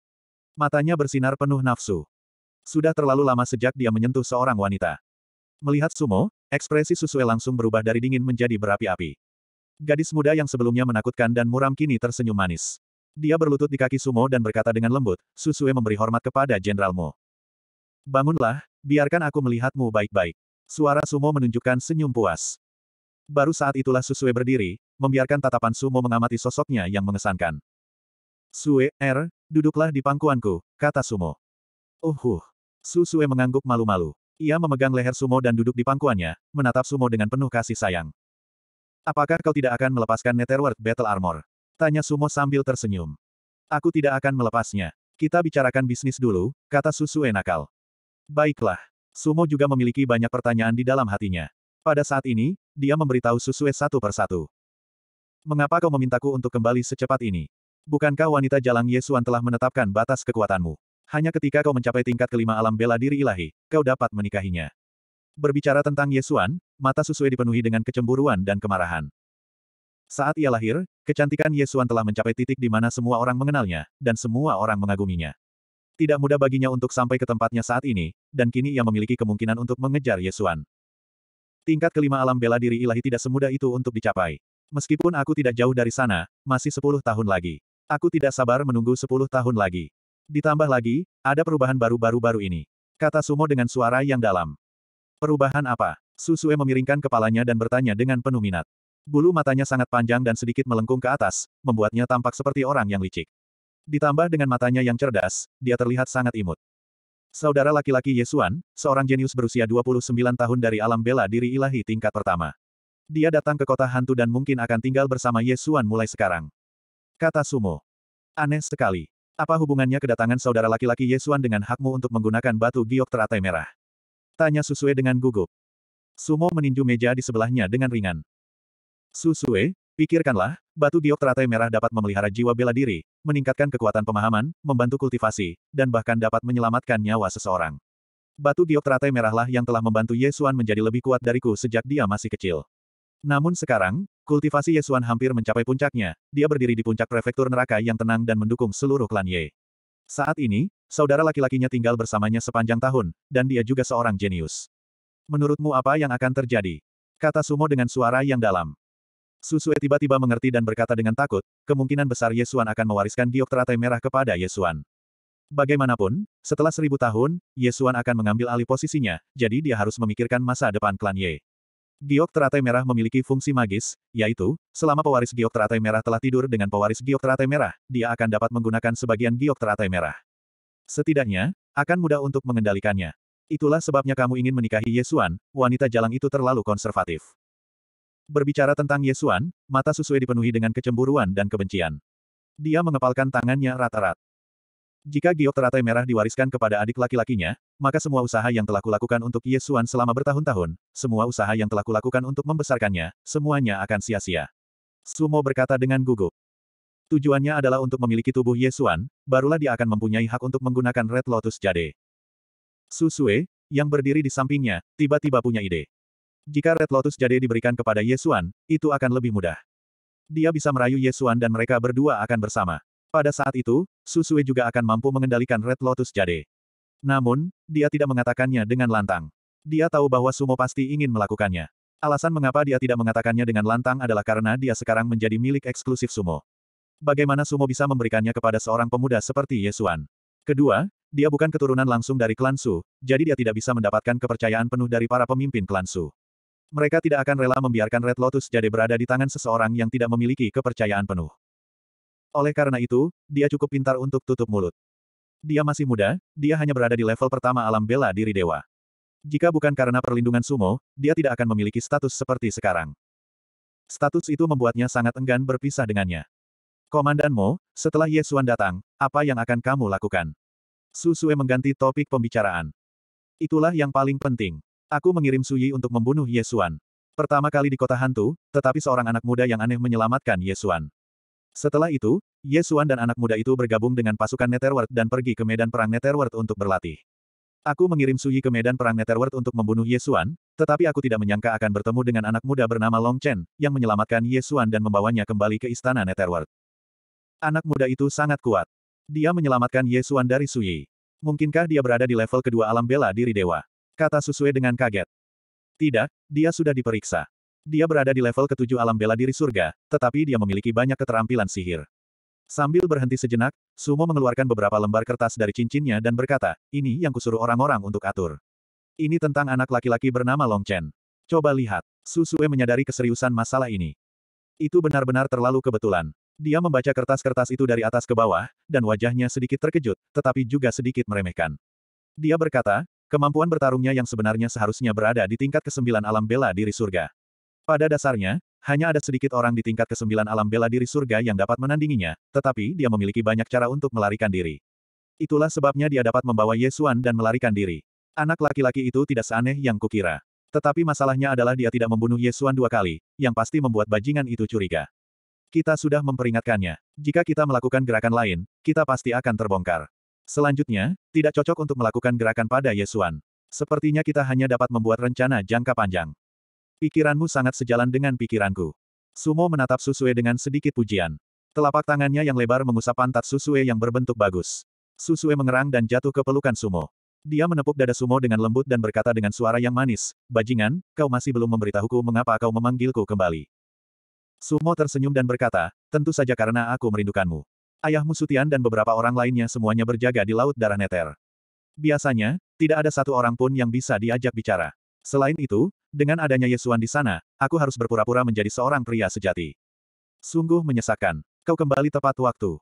A: Matanya bersinar penuh nafsu. Sudah terlalu lama sejak dia menyentuh seorang wanita. Melihat Sumo, Ekspresi Susue langsung berubah dari dingin menjadi berapi-api. Gadis muda yang sebelumnya menakutkan dan muram kini tersenyum manis. Dia berlutut di kaki Sumo dan berkata dengan lembut, Susue memberi hormat kepada jenderalmu. Bangunlah, biarkan aku melihatmu baik-baik. Suara Sumo menunjukkan senyum puas. Baru saat itulah Susue berdiri, membiarkan tatapan Sumo mengamati sosoknya yang mengesankan. Sue, er, duduklah di pangkuanku, kata Sumo. Uhuh. Oh, Susue mengangguk malu-malu. Ia memegang leher Sumo dan duduk di pangkuannya, menatap Sumo dengan penuh kasih sayang. Apakah kau tidak akan melepaskan Netherworld Battle Armor? Tanya Sumo sambil tersenyum. Aku tidak akan melepasnya. Kita bicarakan bisnis dulu, kata Susue nakal. Baiklah. Sumo juga memiliki banyak pertanyaan di dalam hatinya. Pada saat ini, dia memberitahu Susue satu persatu. Mengapa kau memintaku untuk kembali secepat ini? Bukankah wanita jalang Yesuan telah menetapkan batas kekuatanmu? Hanya ketika kau mencapai tingkat kelima alam bela diri ilahi, kau dapat menikahinya. Berbicara tentang Yesuan, mata Susue dipenuhi dengan kecemburuan dan kemarahan. Saat ia lahir, kecantikan Yesuan telah mencapai titik di mana semua orang mengenalnya, dan semua orang mengaguminya. Tidak mudah baginya untuk sampai ke tempatnya saat ini, dan kini ia memiliki kemungkinan untuk mengejar Yesuan. Tingkat kelima alam bela diri ilahi tidak semudah itu untuk dicapai. Meskipun aku tidak jauh dari sana, masih sepuluh tahun lagi. Aku tidak sabar menunggu sepuluh tahun lagi. Ditambah lagi, ada perubahan baru baru-baru ini. Kata Sumo dengan suara yang dalam. Perubahan apa? Susue memiringkan kepalanya dan bertanya dengan penuh minat. Bulu matanya sangat panjang dan sedikit melengkung ke atas, membuatnya tampak seperti orang yang licik. Ditambah dengan matanya yang cerdas, dia terlihat sangat imut. Saudara laki-laki Yesuan, seorang jenius berusia 29 tahun dari alam bela diri ilahi tingkat pertama. Dia datang ke kota hantu dan mungkin akan tinggal bersama Yesuan mulai sekarang. Kata Sumo. Aneh sekali. Apa hubungannya kedatangan saudara laki-laki Yesuan dengan hakmu untuk menggunakan batu giok teratai merah? Tanya Susue dengan gugup. Sumo meninju meja di sebelahnya dengan ringan. Susue, pikirkanlah, batu giok teratai merah dapat memelihara jiwa bela diri, meningkatkan kekuatan pemahaman, membantu kultivasi, dan bahkan dapat menyelamatkan nyawa seseorang. Batu giok teratai merahlah yang telah membantu Yesuan menjadi lebih kuat dariku sejak dia masih kecil. Namun sekarang, Kultivasi Yesuan hampir mencapai puncaknya, dia berdiri di puncak prefektur neraka yang tenang dan mendukung seluruh klan Ye. Saat ini, saudara laki-lakinya tinggal bersamanya sepanjang tahun, dan dia juga seorang jenius. Menurutmu apa yang akan terjadi? Kata Sumo dengan suara yang dalam. Susue tiba-tiba mengerti dan berkata dengan takut, kemungkinan besar Yesuan akan mewariskan giok teratai merah kepada Yesuan. Bagaimanapun, setelah seribu tahun, Yesuan akan mengambil alih posisinya, jadi dia harus memikirkan masa depan klan Ye. Giok teratai merah memiliki fungsi magis, yaitu, selama pewaris giok teratai merah telah tidur dengan pewaris giok teratai merah, dia akan dapat menggunakan sebagian giok teratai merah. Setidaknya, akan mudah untuk mengendalikannya. Itulah sebabnya kamu ingin menikahi Yesuan, wanita jalang itu terlalu konservatif. Berbicara tentang Yesuan, mata Susue dipenuhi dengan kecemburuan dan kebencian. Dia mengepalkan tangannya rata-rat. Jika giok teratai merah diwariskan kepada adik laki-lakinya, maka semua usaha yang telah kulakukan untuk Yesuan selama bertahun-tahun, semua usaha yang telah kulakukan untuk membesarkannya, semuanya akan sia-sia. Sumo berkata dengan gugup. Tujuannya adalah untuk memiliki tubuh Yesuan, barulah dia akan mempunyai hak untuk menggunakan Red Lotus Jade. Susue, yang berdiri di sampingnya, tiba-tiba punya ide. Jika Red Lotus Jade diberikan kepada Yesuan, itu akan lebih mudah. Dia bisa merayu Yesuan dan mereka berdua akan bersama. Pada saat itu, Susue juga akan mampu mengendalikan Red Lotus Jade. Namun, dia tidak mengatakannya dengan lantang. Dia tahu bahwa Sumo pasti ingin melakukannya. Alasan mengapa dia tidak mengatakannya dengan lantang adalah karena dia sekarang menjadi milik eksklusif Sumo. Bagaimana Sumo bisa memberikannya kepada seorang pemuda seperti Yesuan? Kedua, dia bukan keturunan langsung dari klan Su, jadi dia tidak bisa mendapatkan kepercayaan penuh dari para pemimpin klan Su. Mereka tidak akan rela membiarkan Red Lotus Jade berada di tangan seseorang yang tidak memiliki kepercayaan penuh. Oleh karena itu, dia cukup pintar untuk tutup mulut. Dia masih muda, dia hanya berada di level pertama alam bela diri dewa. Jika bukan karena perlindungan sumo, dia tidak akan memiliki status seperti sekarang. Status itu membuatnya sangat enggan berpisah dengannya. Komandan Mo, setelah Yesuan datang, apa yang akan kamu lakukan? Susue mengganti topik pembicaraan. Itulah yang paling penting. Aku mengirim Suyi untuk membunuh Yesuan. Pertama kali di kota hantu, tetapi seorang anak muda yang aneh menyelamatkan Yesuan. Setelah itu, Ye dan anak muda itu bergabung dengan pasukan Netherworld dan pergi ke medan perang Netherworld untuk berlatih. Aku mengirim Suyi ke medan perang Netherworld untuk membunuh Ye tetapi aku tidak menyangka akan bertemu dengan anak muda bernama Long Chen, yang menyelamatkan Ye dan membawanya kembali ke istana Netherworld. Anak muda itu sangat kuat. Dia menyelamatkan Ye dari Suyi. Mungkinkah dia berada di level kedua alam bela diri dewa? Kata Susue dengan kaget. Tidak, dia sudah diperiksa. Dia berada di level ketujuh alam bela diri surga, tetapi dia memiliki banyak keterampilan sihir. Sambil berhenti sejenak, Sumo mengeluarkan beberapa lembar kertas dari cincinnya dan berkata, ini yang kusuruh orang-orang untuk atur. Ini tentang anak laki-laki bernama Long Chen. Coba lihat. Susue menyadari keseriusan masalah ini. Itu benar-benar terlalu kebetulan. Dia membaca kertas-kertas itu dari atas ke bawah, dan wajahnya sedikit terkejut, tetapi juga sedikit meremehkan. Dia berkata, kemampuan bertarungnya yang sebenarnya seharusnya berada di tingkat kesembilan alam bela diri surga. Pada dasarnya, hanya ada sedikit orang di tingkat kesembilan alam bela diri surga yang dapat menandinginya, tetapi dia memiliki banyak cara untuk melarikan diri. Itulah sebabnya dia dapat membawa Yesuan dan melarikan diri. Anak laki-laki itu tidak seaneh yang kukira. Tetapi masalahnya adalah dia tidak membunuh Yesuan dua kali, yang pasti membuat bajingan itu curiga. Kita sudah memperingatkannya. Jika kita melakukan gerakan lain, kita pasti akan terbongkar. Selanjutnya, tidak cocok untuk melakukan gerakan pada Yesuan. Sepertinya kita hanya dapat membuat rencana jangka panjang. Pikiranmu sangat sejalan dengan pikiranku. Sumo menatap Susue dengan sedikit pujian. Telapak tangannya yang lebar mengusap pantat Susue yang berbentuk bagus. Susue mengerang dan jatuh ke pelukan Sumo. Dia menepuk dada Sumo dengan lembut dan berkata dengan suara yang manis, Bajingan, kau masih belum memberitahuku mengapa kau memanggilku kembali. Sumo tersenyum dan berkata, tentu saja karena aku merindukanmu. Ayahmu Sutian dan beberapa orang lainnya semuanya berjaga di Laut Darah Neter. Biasanya, tidak ada satu orang pun yang bisa diajak bicara. Selain itu, dengan adanya Yesuan di sana, aku harus berpura-pura menjadi seorang pria sejati. Sungguh menyesakkan. Kau kembali tepat waktu.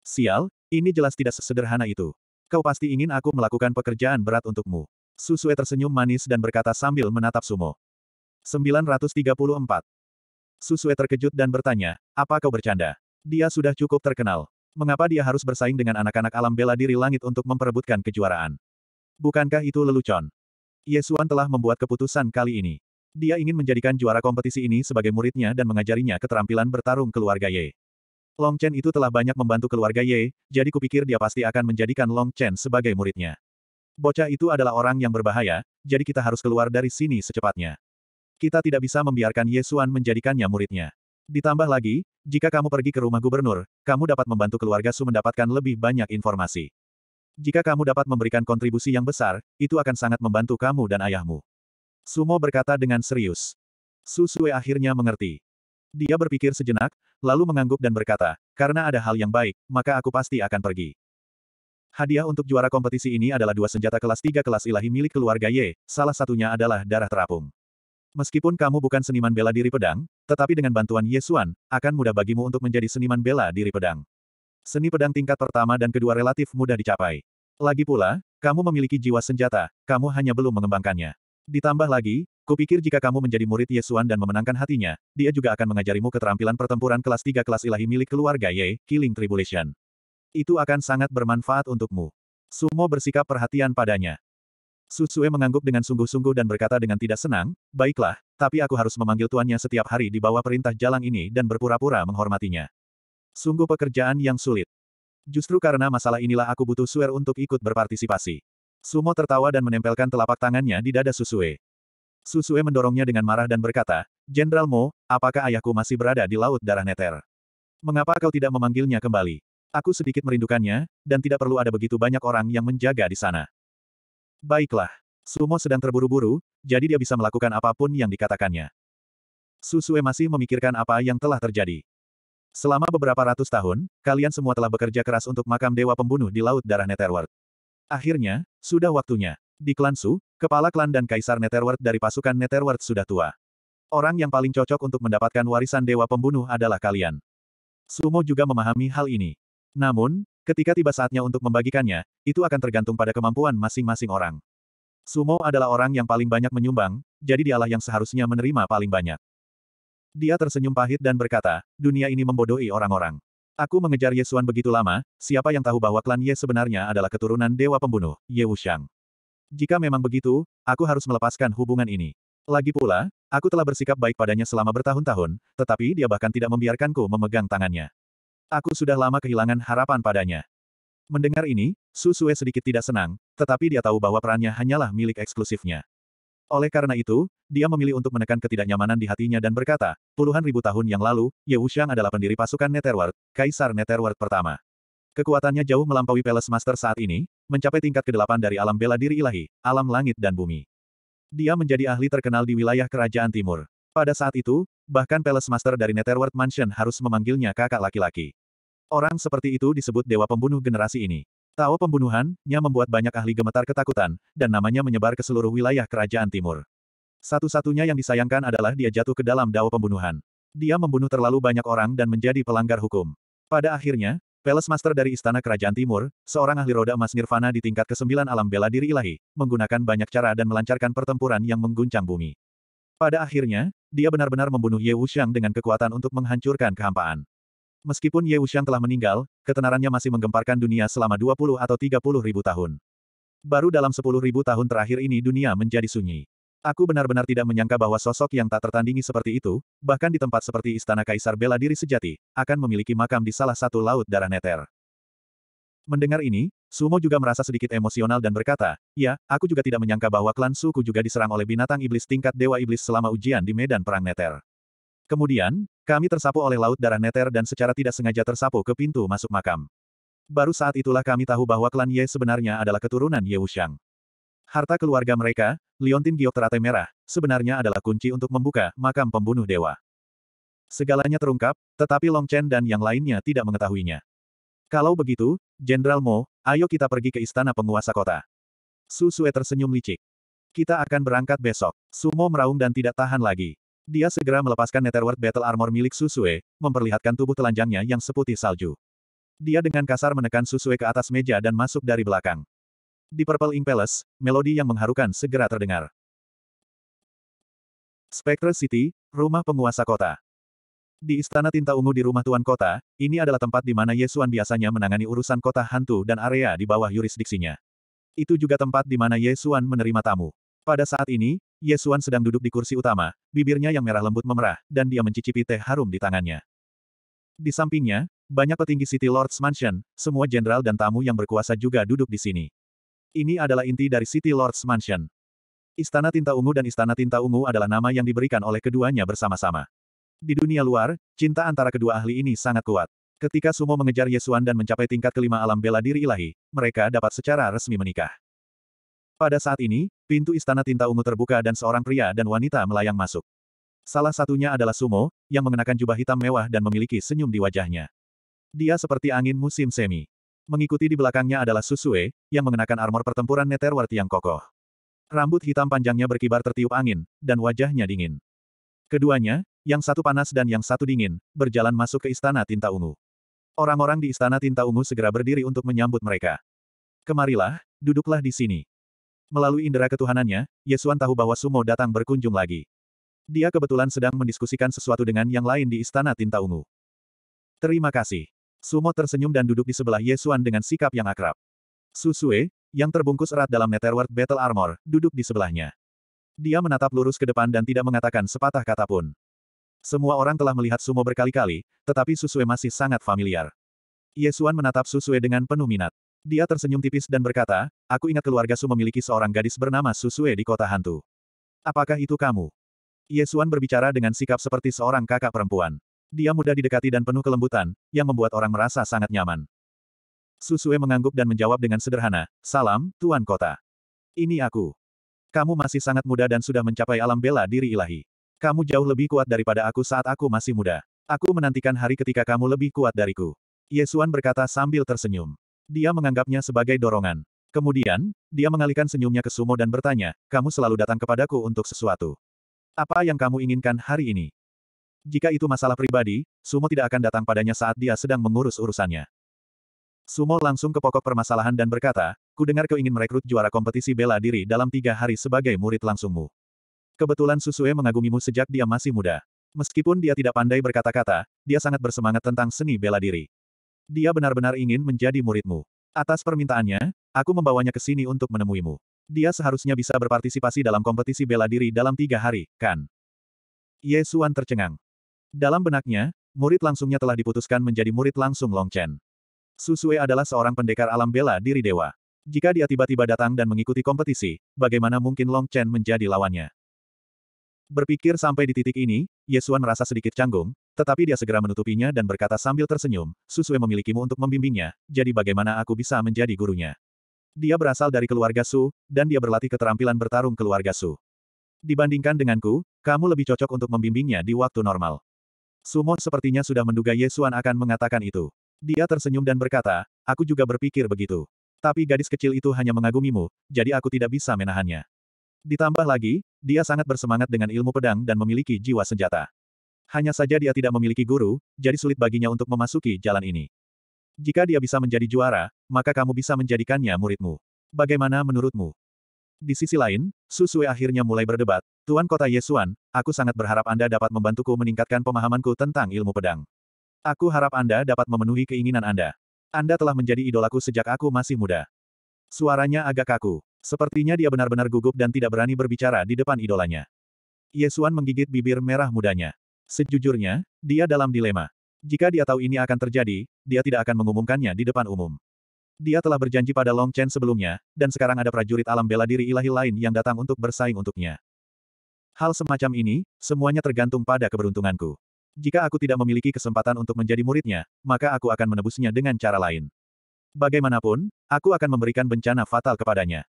A: Sial, ini jelas tidak sesederhana itu. Kau pasti ingin aku melakukan pekerjaan berat untukmu. Susue tersenyum manis dan berkata sambil menatap Sumo. 934. Susue terkejut dan bertanya, apa kau bercanda? Dia sudah cukup terkenal. Mengapa dia harus bersaing dengan anak-anak alam bela diri langit untuk memperebutkan kejuaraan? Bukankah itu lelucon? Yesuan telah membuat keputusan kali ini. Dia ingin menjadikan juara kompetisi ini sebagai muridnya dan mengajarinya keterampilan bertarung keluarga Ye. Long Chen itu telah banyak membantu keluarga Ye, jadi kupikir dia pasti akan menjadikan Long Chen sebagai muridnya. Bocah itu adalah orang yang berbahaya, jadi kita harus keluar dari sini secepatnya. Kita tidak bisa membiarkan Yesuan menjadikannya muridnya. Ditambah lagi, jika kamu pergi ke rumah gubernur, kamu dapat membantu keluarga Su mendapatkan lebih banyak informasi. Jika kamu dapat memberikan kontribusi yang besar, itu akan sangat membantu kamu dan ayahmu. Sumo berkata dengan serius. Susue akhirnya mengerti. Dia berpikir sejenak, lalu mengangguk dan berkata, karena ada hal yang baik, maka aku pasti akan pergi. Hadiah untuk juara kompetisi ini adalah dua senjata kelas tiga kelas ilahi milik keluarga Ye. salah satunya adalah darah terapung. Meskipun kamu bukan seniman bela diri pedang, tetapi dengan bantuan Yesuan, akan mudah bagimu untuk menjadi seniman bela diri pedang. Seni pedang tingkat pertama dan kedua relatif mudah dicapai. Lagi pula, kamu memiliki jiwa senjata, kamu hanya belum mengembangkannya. Ditambah lagi, kupikir jika kamu menjadi murid Yesuan dan memenangkan hatinya, dia juga akan mengajarimu keterampilan pertempuran kelas 3 kelas ilahi milik keluarga Ye, Killing Tribulation. Itu akan sangat bermanfaat untukmu. Sumo bersikap perhatian padanya. Susue mengangguk dengan sungguh-sungguh dan berkata dengan tidak senang, baiklah, tapi aku harus memanggil tuannya setiap hari di bawah perintah jalan ini dan berpura-pura menghormatinya. Sungguh pekerjaan yang sulit. Justru karena masalah inilah aku butuh Suer untuk ikut berpartisipasi. Sumo tertawa dan menempelkan telapak tangannya di dada Susue. Susue mendorongnya dengan marah dan berkata, Jenderal Mo, apakah ayahku masih berada di Laut Darah Neter? Mengapa kau tidak memanggilnya kembali? Aku sedikit merindukannya, dan tidak perlu ada begitu banyak orang yang menjaga di sana. Baiklah. Sumo sedang terburu-buru, jadi dia bisa melakukan apapun yang dikatakannya. Susue masih memikirkan apa yang telah terjadi. Selama beberapa ratus tahun, kalian semua telah bekerja keras untuk makam dewa pembunuh di Laut Darah Netherworld. Akhirnya, sudah waktunya. Di klan Su, kepala klan dan kaisar Netherworld dari pasukan Netherworld sudah tua. Orang yang paling cocok untuk mendapatkan warisan dewa pembunuh adalah kalian. Sumo juga memahami hal ini. Namun, ketika tiba saatnya untuk membagikannya, itu akan tergantung pada kemampuan masing-masing orang. Sumo adalah orang yang paling banyak menyumbang, jadi dialah yang seharusnya menerima paling banyak. Dia tersenyum pahit dan berkata, dunia ini membodohi orang-orang. Aku mengejar Yesuan begitu lama, siapa yang tahu bahwa klan Ye sebenarnya adalah keturunan dewa pembunuh, Ye Wuxiang. Jika memang begitu, aku harus melepaskan hubungan ini. Lagi pula, aku telah bersikap baik padanya selama bertahun-tahun, tetapi dia bahkan tidak membiarkanku memegang tangannya. Aku sudah lama kehilangan harapan padanya. Mendengar ini, Su Sue sedikit tidak senang, tetapi dia tahu bahwa perannya hanyalah milik eksklusifnya. Oleh karena itu, dia memilih untuk menekan ketidaknyamanan di hatinya dan berkata, puluhan ribu tahun yang lalu, Ye Wuxiang adalah pendiri pasukan Netherworld, Kaisar Netherworld pertama. Kekuatannya jauh melampaui Palace Master saat ini, mencapai tingkat ke-8 dari alam bela diri ilahi, alam langit dan bumi. Dia menjadi ahli terkenal di wilayah Kerajaan Timur. Pada saat itu, bahkan Palace Master dari Netherworld Mansion harus memanggilnya kakak laki-laki. Orang seperti itu disebut dewa pembunuh generasi ini. Tao pembunuhannya membuat banyak ahli gemetar ketakutan, dan namanya menyebar ke seluruh wilayah kerajaan timur. Satu-satunya yang disayangkan adalah dia jatuh ke dalam dao pembunuhan. Dia membunuh terlalu banyak orang dan menjadi pelanggar hukum. Pada akhirnya, Palace Master dari Istana Kerajaan Timur, seorang ahli roda emas Nirvana di tingkat ke-9 alam bela diri ilahi, menggunakan banyak cara dan melancarkan pertempuran yang mengguncang bumi. Pada akhirnya, dia benar-benar membunuh Ye Wuxiang dengan kekuatan untuk menghancurkan kehampaan. Meskipun Ye Wuxiang telah meninggal, ketenarannya masih menggemparkan dunia selama 20 atau 30 ribu tahun. Baru dalam 10 ribu tahun terakhir ini dunia menjadi sunyi. Aku benar-benar tidak menyangka bahwa sosok yang tak tertandingi seperti itu, bahkan di tempat seperti Istana Kaisar Bela Diri Sejati, akan memiliki makam di salah satu laut darah neter. Mendengar ini, Sumo juga merasa sedikit emosional dan berkata, Ya, aku juga tidak menyangka bahwa klan suku juga diserang oleh binatang iblis tingkat Dewa Iblis selama ujian di medan perang neter. Kemudian, kami tersapu oleh laut darah Neter dan secara tidak sengaja tersapu ke pintu masuk makam. Baru saat itulah kami tahu bahwa klan Ye sebenarnya adalah keturunan Ye Wuxiang. Harta keluarga mereka, Liontin Giok Teratai Merah, sebenarnya adalah kunci untuk membuka makam pembunuh dewa. Segalanya terungkap, tetapi Long Chen dan yang lainnya tidak mengetahuinya. Kalau begitu, Jenderal Mo, ayo kita pergi ke istana penguasa kota. Su Sue tersenyum licik. Kita akan berangkat besok. Sumo meraung dan tidak tahan lagi. Dia segera melepaskan Netherworld Battle Armor milik Susue, memperlihatkan tubuh telanjangnya yang seputih salju. Dia dengan kasar menekan Susue ke atas meja dan masuk dari belakang. Di Purple Ink Palace, melodi yang mengharukan segera terdengar. Spectre City, rumah penguasa kota. Di Istana Tinta Ungu di rumah Tuan Kota, ini adalah tempat di mana Yesuan biasanya menangani urusan kota hantu dan area di bawah yurisdiksinya. Itu juga tempat di mana Yesuan menerima tamu. Pada saat ini, Yesuan sedang duduk di kursi utama, bibirnya yang merah lembut memerah, dan dia mencicipi teh harum di tangannya. Di sampingnya, banyak petinggi City Lords Mansion, semua jenderal dan tamu yang berkuasa juga duduk di sini. Ini adalah inti dari City Lords Mansion. Istana Tinta Ungu dan Istana Tinta Ungu adalah nama yang diberikan oleh keduanya bersama-sama. Di dunia luar, cinta antara kedua ahli ini sangat kuat. Ketika Sumo mengejar Yesuan dan mencapai tingkat kelima alam bela diri ilahi, mereka dapat secara resmi menikah. Pada saat ini, Pintu istana tinta ungu terbuka dan seorang pria dan wanita melayang masuk. Salah satunya adalah Sumo, yang mengenakan jubah hitam mewah dan memiliki senyum di wajahnya. Dia seperti angin musim semi. Mengikuti di belakangnya adalah Susue, yang mengenakan armor pertempuran neterward yang kokoh. Rambut hitam panjangnya berkibar tertiup angin, dan wajahnya dingin. Keduanya, yang satu panas dan yang satu dingin, berjalan masuk ke istana tinta ungu. Orang-orang di istana tinta ungu segera berdiri untuk menyambut mereka. Kemarilah, duduklah di sini. Melalui indera ketuhanannya, Yesuan tahu bahwa Sumo datang berkunjung lagi. Dia kebetulan sedang mendiskusikan sesuatu dengan yang lain di Istana Tinta Ungu. Terima kasih. Sumo tersenyum dan duduk di sebelah Yesuan dengan sikap yang akrab. Susue, yang terbungkus erat dalam Netherworld Battle Armor, duduk di sebelahnya. Dia menatap lurus ke depan dan tidak mengatakan sepatah kata pun. Semua orang telah melihat Sumo berkali-kali, tetapi Susue masih sangat familiar. Yesuan menatap Susue dengan penuh minat. Dia tersenyum tipis dan berkata, aku ingat keluarga Su memiliki seorang gadis bernama Susue di kota hantu. Apakah itu kamu? Yesuan berbicara dengan sikap seperti seorang kakak perempuan. Dia mudah didekati dan penuh kelembutan, yang membuat orang merasa sangat nyaman. Susue mengangguk dan menjawab dengan sederhana, Salam, Tuan Kota. Ini aku. Kamu masih sangat muda dan sudah mencapai alam bela diri ilahi. Kamu jauh lebih kuat daripada aku saat aku masih muda. Aku menantikan hari ketika kamu lebih kuat dariku. Yesuan berkata sambil tersenyum. Dia menganggapnya sebagai dorongan. Kemudian, dia mengalihkan senyumnya ke Sumo dan bertanya, kamu selalu datang kepadaku untuk sesuatu. Apa yang kamu inginkan hari ini? Jika itu masalah pribadi, Sumo tidak akan datang padanya saat dia sedang mengurus urusannya. Sumo langsung ke pokok permasalahan dan berkata, ku dengar kau ingin merekrut juara kompetisi bela diri dalam tiga hari sebagai murid langsungmu. Kebetulan Susue mengagumimu sejak dia masih muda. Meskipun dia tidak pandai berkata-kata, dia sangat bersemangat tentang seni bela diri. Dia benar-benar ingin menjadi muridmu. Atas permintaannya, aku membawanya ke sini untuk menemuimu. Dia seharusnya bisa berpartisipasi dalam kompetisi bela diri dalam tiga hari, kan? Yesuan tercengang. Dalam benaknya, murid langsungnya telah diputuskan menjadi murid langsung Long Chen. Susue adalah seorang pendekar alam bela diri dewa. Jika dia tiba-tiba datang dan mengikuti kompetisi, bagaimana mungkin Long Chen menjadi lawannya? Berpikir sampai di titik ini, Yesuan merasa sedikit canggung, tetapi dia segera menutupinya dan berkata sambil tersenyum, Susue memilikimu untuk membimbingnya, jadi bagaimana aku bisa menjadi gurunya? Dia berasal dari keluarga Su, dan dia berlatih keterampilan bertarung keluarga Su. Dibandingkan denganku, kamu lebih cocok untuk membimbingnya di waktu normal. Sumo sepertinya sudah menduga Yesuan akan mengatakan itu. Dia tersenyum dan berkata, aku juga berpikir begitu. Tapi gadis kecil itu hanya mengagumimu, jadi aku tidak bisa menahannya. Ditambah lagi, dia sangat bersemangat dengan ilmu pedang dan memiliki jiwa senjata. Hanya saja dia tidak memiliki guru, jadi sulit baginya untuk memasuki jalan ini. Jika dia bisa menjadi juara, maka kamu bisa menjadikannya muridmu. Bagaimana menurutmu? Di sisi lain, Susue akhirnya mulai berdebat, Tuan Kota Yesuan, aku sangat berharap Anda dapat membantuku meningkatkan pemahamanku tentang ilmu pedang. Aku harap Anda dapat memenuhi keinginan Anda. Anda telah menjadi idolaku sejak aku masih muda. Suaranya agak kaku. Sepertinya dia benar-benar gugup dan tidak berani berbicara di depan idolanya. Yesuan menggigit bibir merah mudanya. Sejujurnya, dia dalam dilema. Jika dia tahu ini akan terjadi, dia tidak akan mengumumkannya di depan umum. Dia telah berjanji pada Long Chen sebelumnya, dan sekarang ada prajurit alam bela diri ilahi lain yang datang untuk bersaing untuknya. Hal semacam ini, semuanya tergantung pada keberuntunganku. Jika aku tidak memiliki kesempatan untuk menjadi muridnya, maka aku akan menebusnya dengan cara lain. Bagaimanapun, aku akan memberikan bencana fatal kepadanya.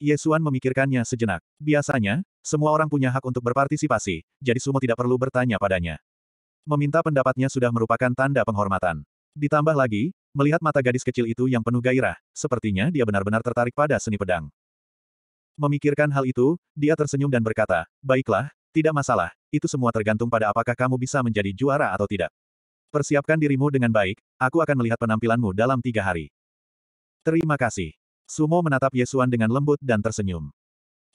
A: Yesuan memikirkannya sejenak. Biasanya, semua orang punya hak untuk berpartisipasi, jadi Sumo tidak perlu bertanya padanya. Meminta pendapatnya sudah merupakan tanda penghormatan. Ditambah lagi, melihat mata gadis kecil itu yang penuh gairah, sepertinya dia benar-benar tertarik pada seni pedang. Memikirkan hal itu, dia tersenyum dan berkata, Baiklah, tidak masalah, itu semua tergantung pada apakah kamu bisa menjadi juara atau tidak. Persiapkan dirimu dengan baik, aku akan melihat penampilanmu dalam tiga hari. Terima kasih. Sumo menatap Yesuan dengan lembut dan tersenyum.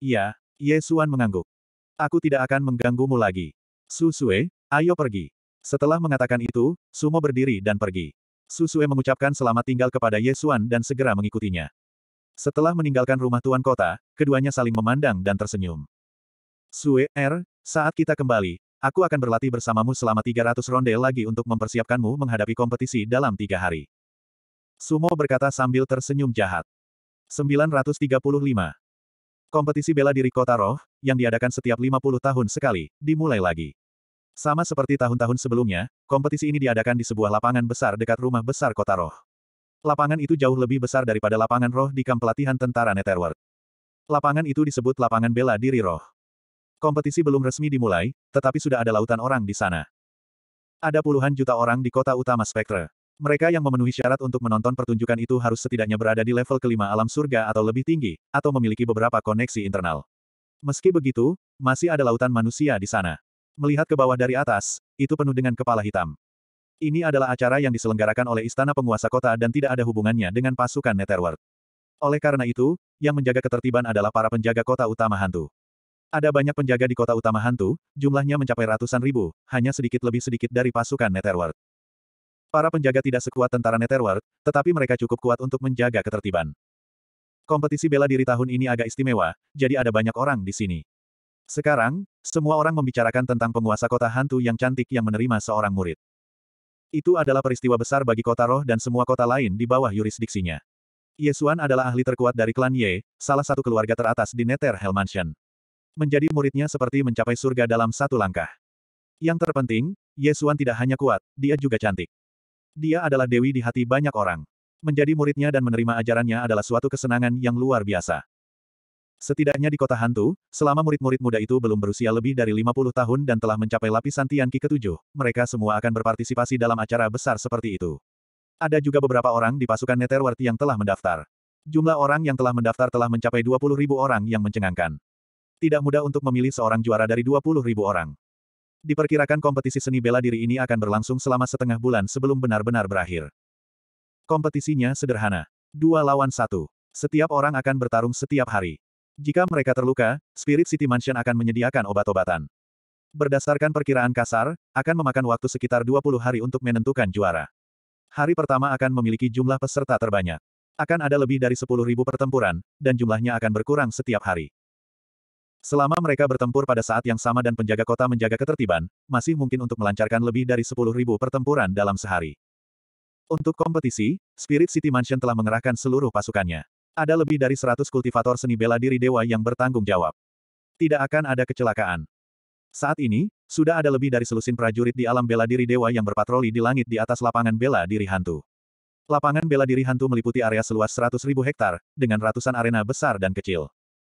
A: Iya, Yesuan mengangguk. Aku tidak akan mengganggumu lagi. Susue, ayo pergi. Setelah mengatakan itu, Sumo berdiri dan pergi. Susue mengucapkan selamat tinggal kepada Yesuan dan segera mengikutinya. Setelah meninggalkan rumah tuan kota, keduanya saling memandang dan tersenyum. Sue, R, er, saat kita kembali, aku akan berlatih bersamamu selama 300 ronde lagi untuk mempersiapkanmu menghadapi kompetisi dalam tiga hari. Sumo berkata sambil tersenyum jahat. 935. Kompetisi bela diri Kota Roh, yang diadakan setiap 50 tahun sekali, dimulai lagi. Sama seperti tahun-tahun sebelumnya, kompetisi ini diadakan di sebuah lapangan besar dekat rumah besar Kota Roh. Lapangan itu jauh lebih besar daripada lapangan roh di kamp pelatihan tentara Netherworld. Lapangan itu disebut lapangan bela diri roh. Kompetisi belum resmi dimulai, tetapi sudah ada lautan orang di sana. Ada puluhan juta orang di kota utama Spectre. Mereka yang memenuhi syarat untuk menonton pertunjukan itu harus setidaknya berada di level kelima alam surga atau lebih tinggi, atau memiliki beberapa koneksi internal. Meski begitu, masih ada lautan manusia di sana. Melihat ke bawah dari atas, itu penuh dengan kepala hitam. Ini adalah acara yang diselenggarakan oleh Istana Penguasa Kota dan tidak ada hubungannya dengan pasukan Netherworld. Oleh karena itu, yang menjaga ketertiban adalah para penjaga kota utama hantu. Ada banyak penjaga di kota utama hantu, jumlahnya mencapai ratusan ribu, hanya sedikit lebih sedikit dari pasukan Netherworld. Para penjaga tidak sekuat tentara Netherworld, tetapi mereka cukup kuat untuk menjaga ketertiban. Kompetisi bela diri tahun ini agak istimewa, jadi ada banyak orang di sini. Sekarang, semua orang membicarakan tentang penguasa kota hantu yang cantik yang menerima seorang murid. Itu adalah peristiwa besar bagi kota roh dan semua kota lain di bawah yurisdiksinya. Yesuan adalah ahli terkuat dari klan Ye, salah satu keluarga teratas di Nether Hell Mansion. Menjadi muridnya seperti mencapai surga dalam satu langkah. Yang terpenting, Yesuan tidak hanya kuat, dia juga cantik. Dia adalah dewi di hati banyak orang. Menjadi muridnya dan menerima ajarannya adalah suatu kesenangan yang luar biasa. Setidaknya di kota hantu, selama murid-murid muda itu belum berusia lebih dari 50 tahun dan telah mencapai lapisan Tianqi ketujuh, mereka semua akan berpartisipasi dalam acara besar seperti itu. Ada juga beberapa orang di pasukan Netherworld yang telah mendaftar. Jumlah orang yang telah mendaftar telah mencapai 20.000 orang yang mencengangkan. Tidak mudah untuk memilih seorang juara dari 20.000 orang diperkirakan kompetisi seni bela diri ini akan berlangsung selama setengah bulan sebelum benar-benar berakhir. Kompetisinya sederhana. Dua lawan satu. Setiap orang akan bertarung setiap hari. Jika mereka terluka, Spirit City Mansion akan menyediakan obat-obatan. Berdasarkan perkiraan kasar, akan memakan waktu sekitar 20 hari untuk menentukan juara. Hari pertama akan memiliki jumlah peserta terbanyak. Akan ada lebih dari 10.000 pertempuran, dan jumlahnya akan berkurang setiap hari. Selama mereka bertempur pada saat yang sama dan penjaga kota menjaga ketertiban, masih mungkin untuk melancarkan lebih dari 10.000 pertempuran dalam sehari. Untuk kompetisi, Spirit City Mansion telah mengerahkan seluruh pasukannya. Ada lebih dari 100 kultivator seni bela diri dewa yang bertanggung jawab. Tidak akan ada kecelakaan. Saat ini, sudah ada lebih dari selusin prajurit di alam bela diri dewa yang berpatroli di langit di atas lapangan bela diri hantu. Lapangan bela diri hantu meliputi area seluas 100.000 hektar, dengan ratusan arena besar dan kecil.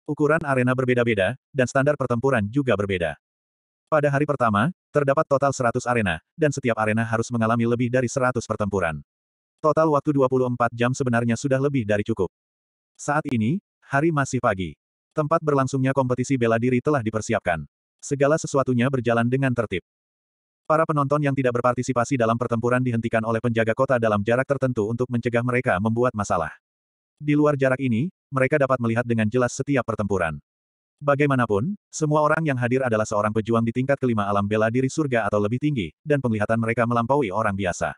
A: Ukuran arena berbeda-beda, dan standar pertempuran juga berbeda. Pada hari pertama, terdapat total 100 arena, dan setiap arena harus mengalami lebih dari 100 pertempuran. Total waktu 24 jam sebenarnya sudah lebih dari cukup. Saat ini, hari masih pagi. Tempat berlangsungnya kompetisi bela diri telah dipersiapkan. Segala sesuatunya berjalan dengan tertib. Para penonton yang tidak berpartisipasi dalam pertempuran dihentikan oleh penjaga kota dalam jarak tertentu untuk mencegah mereka membuat masalah. Di luar jarak ini, mereka dapat melihat dengan jelas setiap pertempuran. Bagaimanapun, semua orang yang hadir adalah seorang pejuang di tingkat kelima alam bela diri surga atau lebih tinggi, dan penglihatan mereka melampaui orang biasa.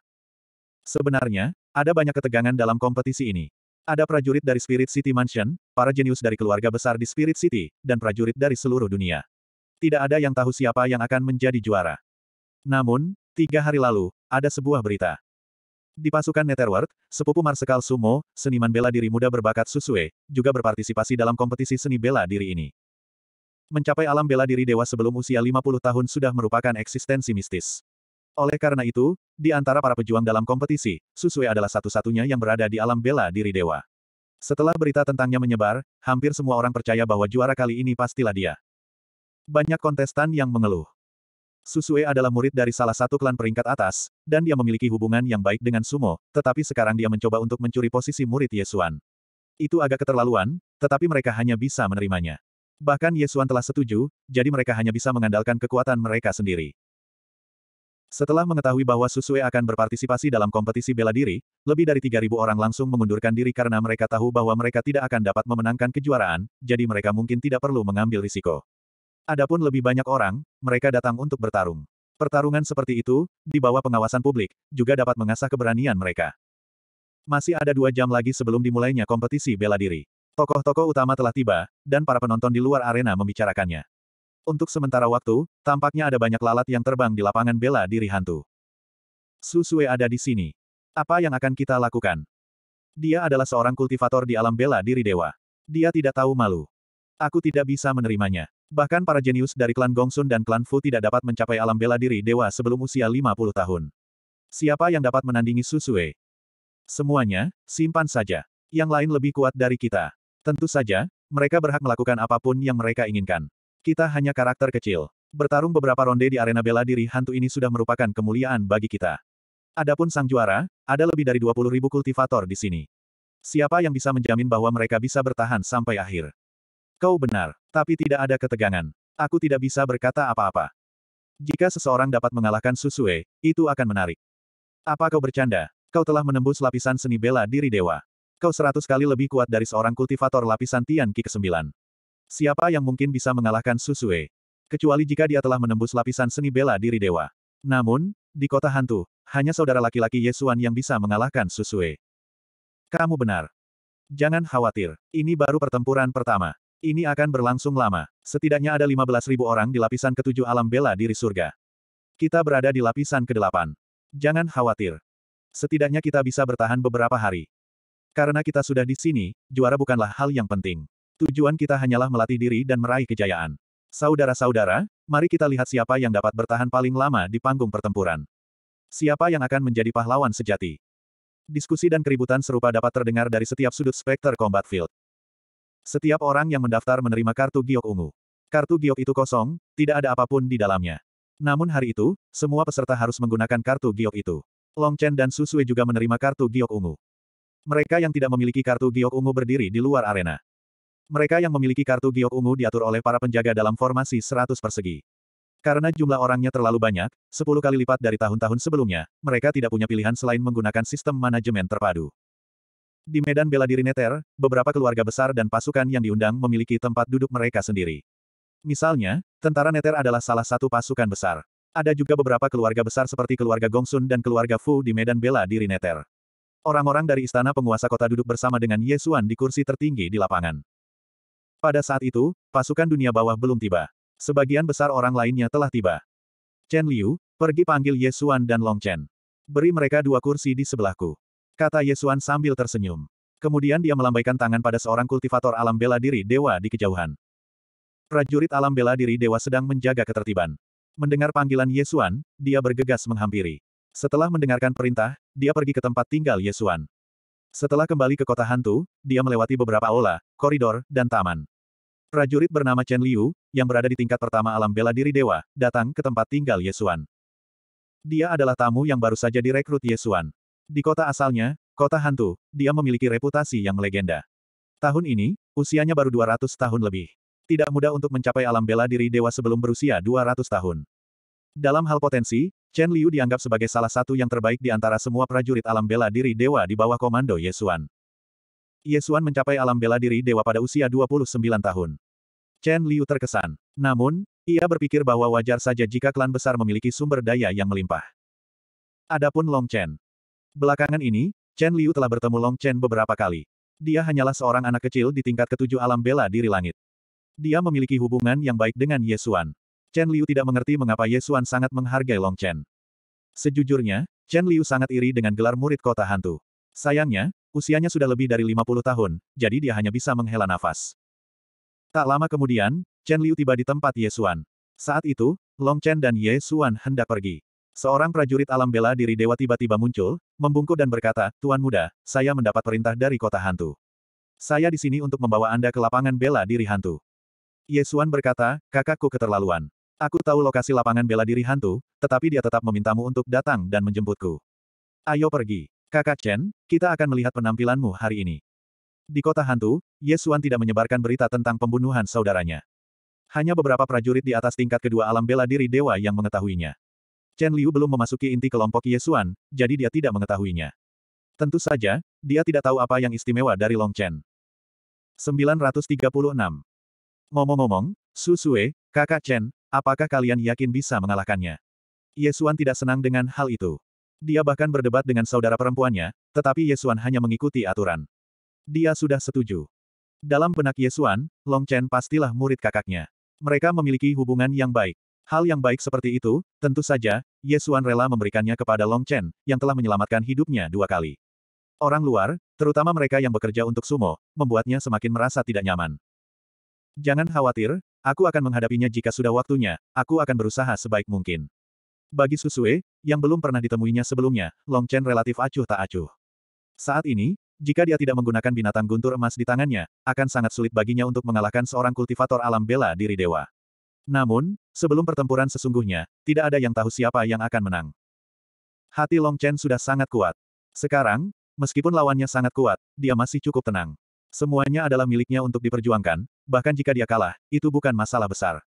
A: Sebenarnya, ada banyak ketegangan dalam kompetisi ini. Ada prajurit dari Spirit City Mansion, para jenius dari keluarga besar di Spirit City, dan prajurit dari seluruh dunia. Tidak ada yang tahu siapa yang akan menjadi juara. Namun, tiga hari lalu, ada sebuah berita. Di pasukan Netherworld, sepupu Marsekal Sumo, seniman bela diri muda berbakat Susue, juga berpartisipasi dalam kompetisi seni bela diri ini. Mencapai alam bela diri dewa sebelum usia 50 tahun sudah merupakan eksistensi mistis. Oleh karena itu, di antara para pejuang dalam kompetisi, Susue adalah satu-satunya yang berada di alam bela diri dewa. Setelah berita tentangnya menyebar, hampir semua orang percaya bahwa juara kali ini pastilah dia. Banyak kontestan yang mengeluh. Susue adalah murid dari salah satu klan peringkat atas, dan dia memiliki hubungan yang baik dengan Sumo, tetapi sekarang dia mencoba untuk mencuri posisi murid Yesuan. Itu agak keterlaluan, tetapi mereka hanya bisa menerimanya. Bahkan Yesuan telah setuju, jadi mereka hanya bisa mengandalkan kekuatan mereka sendiri. Setelah mengetahui bahwa Susue akan berpartisipasi dalam kompetisi bela diri, lebih dari 3.000 orang langsung mengundurkan diri karena mereka tahu bahwa mereka tidak akan dapat memenangkan kejuaraan, jadi mereka mungkin tidak perlu mengambil risiko. Adapun lebih banyak orang, mereka datang untuk bertarung. Pertarungan seperti itu, di bawah pengawasan publik, juga dapat mengasah keberanian mereka. Masih ada dua jam lagi sebelum dimulainya kompetisi bela diri. Tokoh-tokoh utama telah tiba, dan para penonton di luar arena membicarakannya. Untuk sementara waktu, tampaknya ada banyak lalat yang terbang di lapangan bela diri hantu. Susue ada di sini. Apa yang akan kita lakukan? Dia adalah seorang kultivator di alam bela diri dewa. Dia tidak tahu malu. Aku tidak bisa menerimanya. Bahkan para jenius dari klan Gongsun dan klan Fu tidak dapat mencapai alam bela diri dewa sebelum usia 50 tahun. Siapa yang dapat menandingi Susue? Semuanya, simpan saja. Yang lain lebih kuat dari kita. Tentu saja, mereka berhak melakukan apapun yang mereka inginkan. Kita hanya karakter kecil. Bertarung beberapa ronde di arena bela diri hantu ini sudah merupakan kemuliaan bagi kita. Adapun sang juara, ada lebih dari 20 ribu kultivator di sini. Siapa yang bisa menjamin bahwa mereka bisa bertahan sampai akhir? Kau benar, tapi tidak ada ketegangan. Aku tidak bisa berkata apa-apa. Jika seseorang dapat mengalahkan Susue, itu akan menarik. Apa kau bercanda? Kau telah menembus lapisan seni bela diri dewa. Kau seratus kali lebih kuat dari seorang kultivator lapisan Tian Qi ke-9. Siapa yang mungkin bisa mengalahkan Susue? Kecuali jika dia telah menembus lapisan seni bela diri dewa. Namun, di kota hantu, hanya saudara laki-laki Yesuan yang bisa mengalahkan Susue. Kamu benar. Jangan khawatir, ini baru pertempuran pertama. Ini akan berlangsung lama. Setidaknya ada 15.000 orang di lapisan ketujuh alam bela diri surga. Kita berada di lapisan ke-8. Jangan khawatir. Setidaknya kita bisa bertahan beberapa hari. Karena kita sudah di sini, juara bukanlah hal yang penting. Tujuan kita hanyalah melatih diri dan meraih kejayaan. Saudara-saudara, mari kita lihat siapa yang dapat bertahan paling lama di panggung pertempuran. Siapa yang akan menjadi pahlawan sejati? Diskusi dan keributan serupa dapat terdengar dari setiap sudut spekter combat field. Setiap orang yang mendaftar menerima kartu giok ungu. Kartu giok itu kosong, tidak ada apapun di dalamnya. Namun hari itu, semua peserta harus menggunakan kartu giok itu. Long Chen dan Su Sui juga menerima kartu giok ungu. Mereka yang tidak memiliki kartu giok ungu berdiri di luar arena. Mereka yang memiliki kartu giok ungu diatur oleh para penjaga dalam formasi 100 persegi. Karena jumlah orangnya terlalu banyak, 10 kali lipat dari tahun-tahun sebelumnya, mereka tidak punya pilihan selain menggunakan sistem manajemen terpadu. Di medan bela diri Neter, beberapa keluarga besar dan pasukan yang diundang memiliki tempat duduk mereka sendiri. Misalnya, tentara Neter adalah salah satu pasukan besar. Ada juga beberapa keluarga besar seperti keluarga Gongsun dan keluarga Fu di medan bela diri Neter. Orang-orang dari istana penguasa kota duduk bersama dengan Yesuan di kursi tertinggi di lapangan. Pada saat itu, pasukan dunia bawah belum tiba. Sebagian besar orang lainnya telah tiba. Chen Liu, pergi panggil Yesuan dan Long Chen. Beri mereka dua kursi di sebelahku. Kata Yesuan sambil tersenyum. Kemudian dia melambaikan tangan pada seorang kultivator alam bela diri dewa di kejauhan. Prajurit alam bela diri dewa sedang menjaga ketertiban. Mendengar panggilan Yesuan, dia bergegas menghampiri. Setelah mendengarkan perintah, dia pergi ke tempat tinggal Yesuan. Setelah kembali ke kota hantu, dia melewati beberapa aula, koridor, dan taman. Prajurit bernama Chen Liu, yang berada di tingkat pertama alam bela diri dewa, datang ke tempat tinggal Yesuan. Dia adalah tamu yang baru saja direkrut Yesuan. Di kota asalnya, kota hantu, dia memiliki reputasi yang legenda. Tahun ini, usianya baru 200 tahun lebih. Tidak mudah untuk mencapai alam bela diri dewa sebelum berusia 200 tahun. Dalam hal potensi, Chen Liu dianggap sebagai salah satu yang terbaik di antara semua prajurit alam bela diri dewa di bawah komando Yesuan. Yesuan mencapai alam bela diri dewa pada usia 29 tahun. Chen Liu terkesan. Namun, ia berpikir bahwa wajar saja jika klan besar memiliki sumber daya yang melimpah. Adapun Long Chen, Belakangan ini, Chen Liu telah bertemu Long Chen beberapa kali. Dia hanyalah seorang anak kecil di tingkat ketujuh alam bela diri langit. Dia memiliki hubungan yang baik dengan Ye Xuan. Chen Liu tidak mengerti mengapa Ye Xuan sangat menghargai Long Chen. Sejujurnya, Chen Liu sangat iri dengan gelar murid kota hantu. Sayangnya, usianya sudah lebih dari 50 tahun, jadi dia hanya bisa menghela nafas. Tak lama kemudian, Chen Liu tiba di tempat Ye Xuan. Saat itu, Long Chen dan Ye Xuan hendak pergi. Seorang prajurit alam bela diri dewa tiba-tiba muncul, membungkuk dan berkata, Tuan Muda, saya mendapat perintah dari kota hantu. Saya di sini untuk membawa Anda ke lapangan bela diri hantu. Yesuan berkata, kakakku keterlaluan. Aku tahu lokasi lapangan bela diri hantu, tetapi dia tetap memintamu untuk datang dan menjemputku. Ayo pergi. Kakak Chen, kita akan melihat penampilanmu hari ini. Di kota hantu, Yesuan tidak menyebarkan berita tentang pembunuhan saudaranya. Hanya beberapa prajurit di atas tingkat kedua alam bela diri dewa yang mengetahuinya. Chen Liu belum memasuki inti kelompok Yesuan, jadi dia tidak mengetahuinya. Tentu saja, dia tidak tahu apa yang istimewa dari Long Chen. 936. Ngomong-ngomong, Su Sue, kakak Chen, apakah kalian yakin bisa mengalahkannya? Yesuan tidak senang dengan hal itu. Dia bahkan berdebat dengan saudara perempuannya, tetapi Yesuan hanya mengikuti aturan. Dia sudah setuju. Dalam benak Yesuan, Long Chen pastilah murid kakaknya. Mereka memiliki hubungan yang baik. Hal yang baik seperti itu, tentu saja, Yesuan rela memberikannya kepada Long Chen, yang telah menyelamatkan hidupnya dua kali. Orang luar, terutama mereka yang bekerja untuk Sumo, membuatnya semakin merasa tidak nyaman. Jangan khawatir, aku akan menghadapinya jika sudah waktunya, aku akan berusaha sebaik mungkin. Bagi Susue, yang belum pernah ditemuinya sebelumnya, Long Chen relatif acuh tak acuh. Saat ini, jika dia tidak menggunakan binatang guntur emas di tangannya, akan sangat sulit baginya untuk mengalahkan seorang kultivator alam bela diri dewa. Namun, sebelum pertempuran sesungguhnya, tidak ada yang tahu siapa yang akan menang. Hati Long Chen sudah sangat kuat. Sekarang, meskipun lawannya sangat kuat, dia masih cukup tenang. Semuanya adalah miliknya untuk diperjuangkan, bahkan jika dia kalah, itu bukan masalah besar.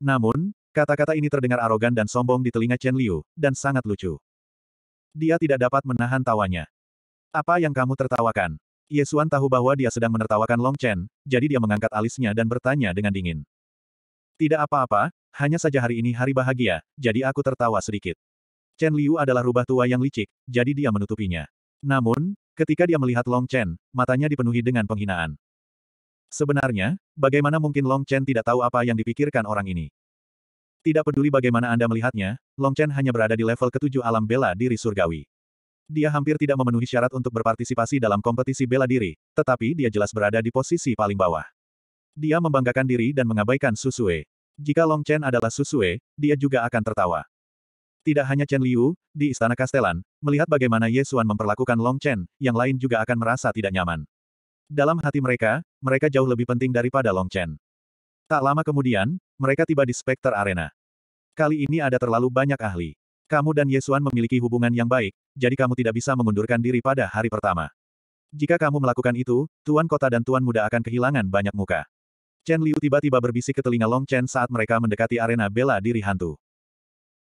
A: Namun, kata-kata ini terdengar arogan dan sombong di telinga Chen Liu, dan sangat lucu. Dia tidak dapat menahan tawanya. Apa yang kamu tertawakan? Yesuan tahu bahwa dia sedang menertawakan Long Chen, jadi dia mengangkat alisnya dan bertanya dengan dingin. Tidak apa-apa, hanya saja hari ini hari bahagia, jadi aku tertawa sedikit. Chen Liu adalah rubah tua yang licik, jadi dia menutupinya. Namun, ketika dia melihat Long Chen, matanya dipenuhi dengan penghinaan. Sebenarnya, bagaimana mungkin Long Chen tidak tahu apa yang dipikirkan orang ini? Tidak peduli bagaimana Anda melihatnya, Long Chen hanya berada di level ketujuh alam bela diri surgawi. Dia hampir tidak memenuhi syarat untuk berpartisipasi dalam kompetisi bela diri, tetapi dia jelas berada di posisi paling bawah. Dia membanggakan diri dan mengabaikan Susue. Jika Long Chen adalah Susue, dia juga akan tertawa. Tidak hanya Chen Liu, di Istana Kastelan, melihat bagaimana Yesuan memperlakukan Long Chen, yang lain juga akan merasa tidak nyaman. Dalam hati mereka, mereka jauh lebih penting daripada Long Chen. Tak lama kemudian, mereka tiba di Specter Arena. Kali ini ada terlalu banyak ahli. Kamu dan Yesuan memiliki hubungan yang baik, jadi kamu tidak bisa mengundurkan diri pada hari pertama. Jika kamu melakukan itu, Tuan Kota dan Tuan Muda akan kehilangan banyak muka. Chen Liu tiba-tiba berbisik ke telinga Long Chen saat mereka mendekati arena bela diri hantu.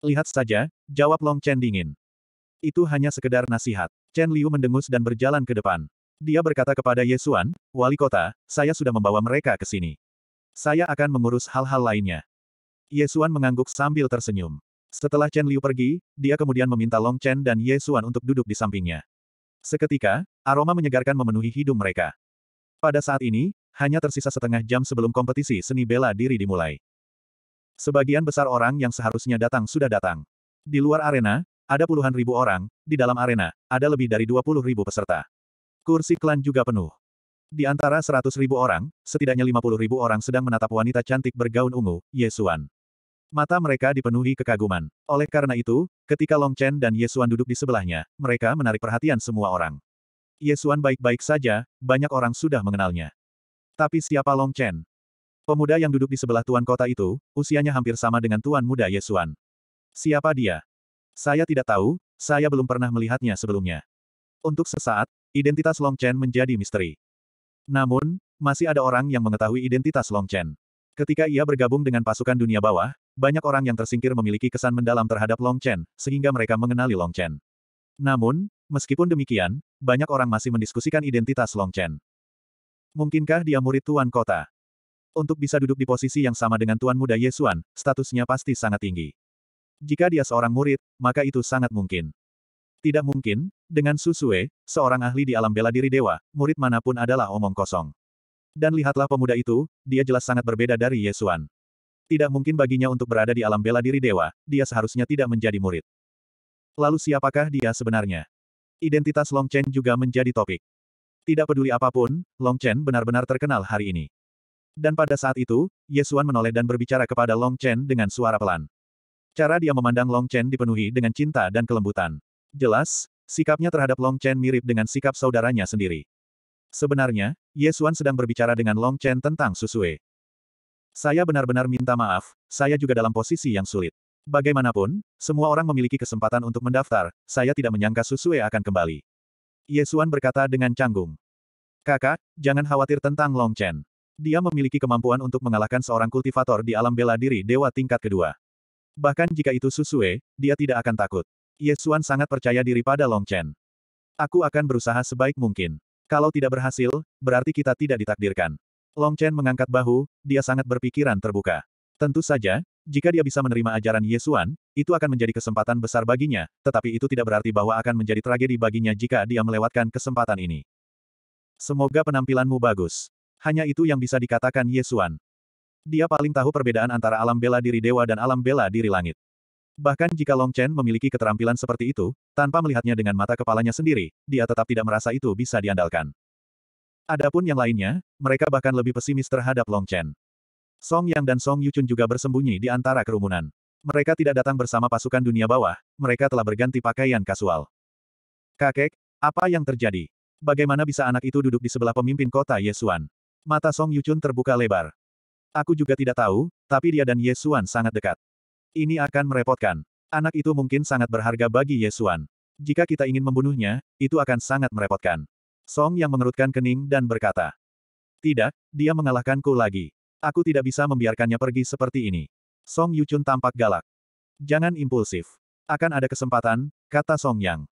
A: Lihat saja, jawab Long Chen dingin. Itu hanya sekedar nasihat. Chen Liu mendengus dan berjalan ke depan. Dia berkata kepada Yesuan, wali kota, saya sudah membawa mereka ke sini. Saya akan mengurus hal-hal lainnya. Yesuan mengangguk sambil tersenyum. Setelah Chen Liu pergi, dia kemudian meminta Long Chen dan Yesuan untuk duduk di sampingnya. Seketika, aroma menyegarkan memenuhi hidung mereka. Pada saat ini, hanya tersisa setengah jam sebelum kompetisi seni bela diri dimulai. Sebagian besar orang yang seharusnya datang sudah datang. Di luar arena, ada puluhan ribu orang, di dalam arena, ada lebih dari 20 ribu peserta. Kursi klan juga penuh. Di antara 100 ribu orang, setidaknya 50 ribu orang sedang menatap wanita cantik bergaun ungu, Yesuan. Mata mereka dipenuhi kekaguman. Oleh karena itu, ketika Long Chen dan Yesuan duduk di sebelahnya, mereka menarik perhatian semua orang. Yesuan baik-baik saja, banyak orang sudah mengenalnya. Tapi siapa Long Chen? Pemuda yang duduk di sebelah tuan kota itu, usianya hampir sama dengan tuan muda Yesuan. Siapa dia? Saya tidak tahu, saya belum pernah melihatnya sebelumnya. Untuk sesaat, identitas Long Chen menjadi misteri. Namun, masih ada orang yang mengetahui identitas Long Chen. Ketika ia bergabung dengan pasukan dunia bawah, banyak orang yang tersingkir memiliki kesan mendalam terhadap Long Chen, sehingga mereka mengenali Long Chen. Namun, meskipun demikian, banyak orang masih mendiskusikan identitas Long Chen. Mungkinkah dia murid Tuan Kota? Untuk bisa duduk di posisi yang sama dengan Tuan Muda Yesuan, statusnya pasti sangat tinggi. Jika dia seorang murid, maka itu sangat mungkin. Tidak mungkin, dengan Susue, seorang ahli di alam bela diri dewa, murid manapun adalah omong kosong. Dan lihatlah pemuda itu, dia jelas sangat berbeda dari Yesuan. Tidak mungkin baginya untuk berada di alam bela diri dewa, dia seharusnya tidak menjadi murid. Lalu siapakah dia sebenarnya? Identitas Long Chen juga menjadi topik. Tidak peduli apapun, Long Chen benar-benar terkenal hari ini. Dan pada saat itu, Yesuan menoleh dan berbicara kepada Long Chen dengan suara pelan. Cara dia memandang Long Chen dipenuhi dengan cinta dan kelembutan. Jelas, sikapnya terhadap Long Chen mirip dengan sikap saudaranya sendiri. Sebenarnya, Yesuan sedang berbicara dengan Long Chen tentang Susue. Saya benar-benar minta maaf, saya juga dalam posisi yang sulit. Bagaimanapun, semua orang memiliki kesempatan untuk mendaftar, saya tidak menyangka Susue akan kembali. Yesuan berkata dengan canggung. Kakak, jangan khawatir tentang Long Chen. Dia memiliki kemampuan untuk mengalahkan seorang kultivator di alam bela diri dewa tingkat kedua. Bahkan jika itu Susue, dia tidak akan takut. Yesuan sangat percaya diri pada Long Chen. Aku akan berusaha sebaik mungkin. Kalau tidak berhasil, berarti kita tidak ditakdirkan. Long Chen mengangkat bahu, dia sangat berpikiran terbuka. Tentu saja, jika dia bisa menerima ajaran Yesuan, itu akan menjadi kesempatan besar baginya, tetapi itu tidak berarti bahwa akan menjadi tragedi baginya jika dia melewatkan kesempatan ini. Semoga penampilanmu bagus. Hanya itu yang bisa dikatakan Yesuan. Dia paling tahu perbedaan antara alam bela diri dewa dan alam bela diri langit. Bahkan jika Long Chen memiliki keterampilan seperti itu, tanpa melihatnya dengan mata kepalanya sendiri, dia tetap tidak merasa itu bisa diandalkan. Adapun yang lainnya, mereka bahkan lebih pesimis terhadap Long Chen. Song Yang dan Song Yuchun juga bersembunyi di antara kerumunan. Mereka tidak datang bersama pasukan dunia bawah, mereka telah berganti pakaian kasual. Kakek, apa yang terjadi? Bagaimana bisa anak itu duduk di sebelah pemimpin kota Yesuan? Mata Song Yuchun terbuka lebar. Aku juga tidak tahu, tapi dia dan Yesuan sangat dekat. Ini akan merepotkan. Anak itu mungkin sangat berharga bagi Yesuan. Jika kita ingin membunuhnya, itu akan sangat merepotkan. Song yang mengerutkan kening dan berkata, Tidak, dia mengalahkanku lagi. Aku tidak bisa membiarkannya pergi seperti ini. Song Yuchun tampak galak. Jangan impulsif. Akan ada kesempatan, kata Song Yang.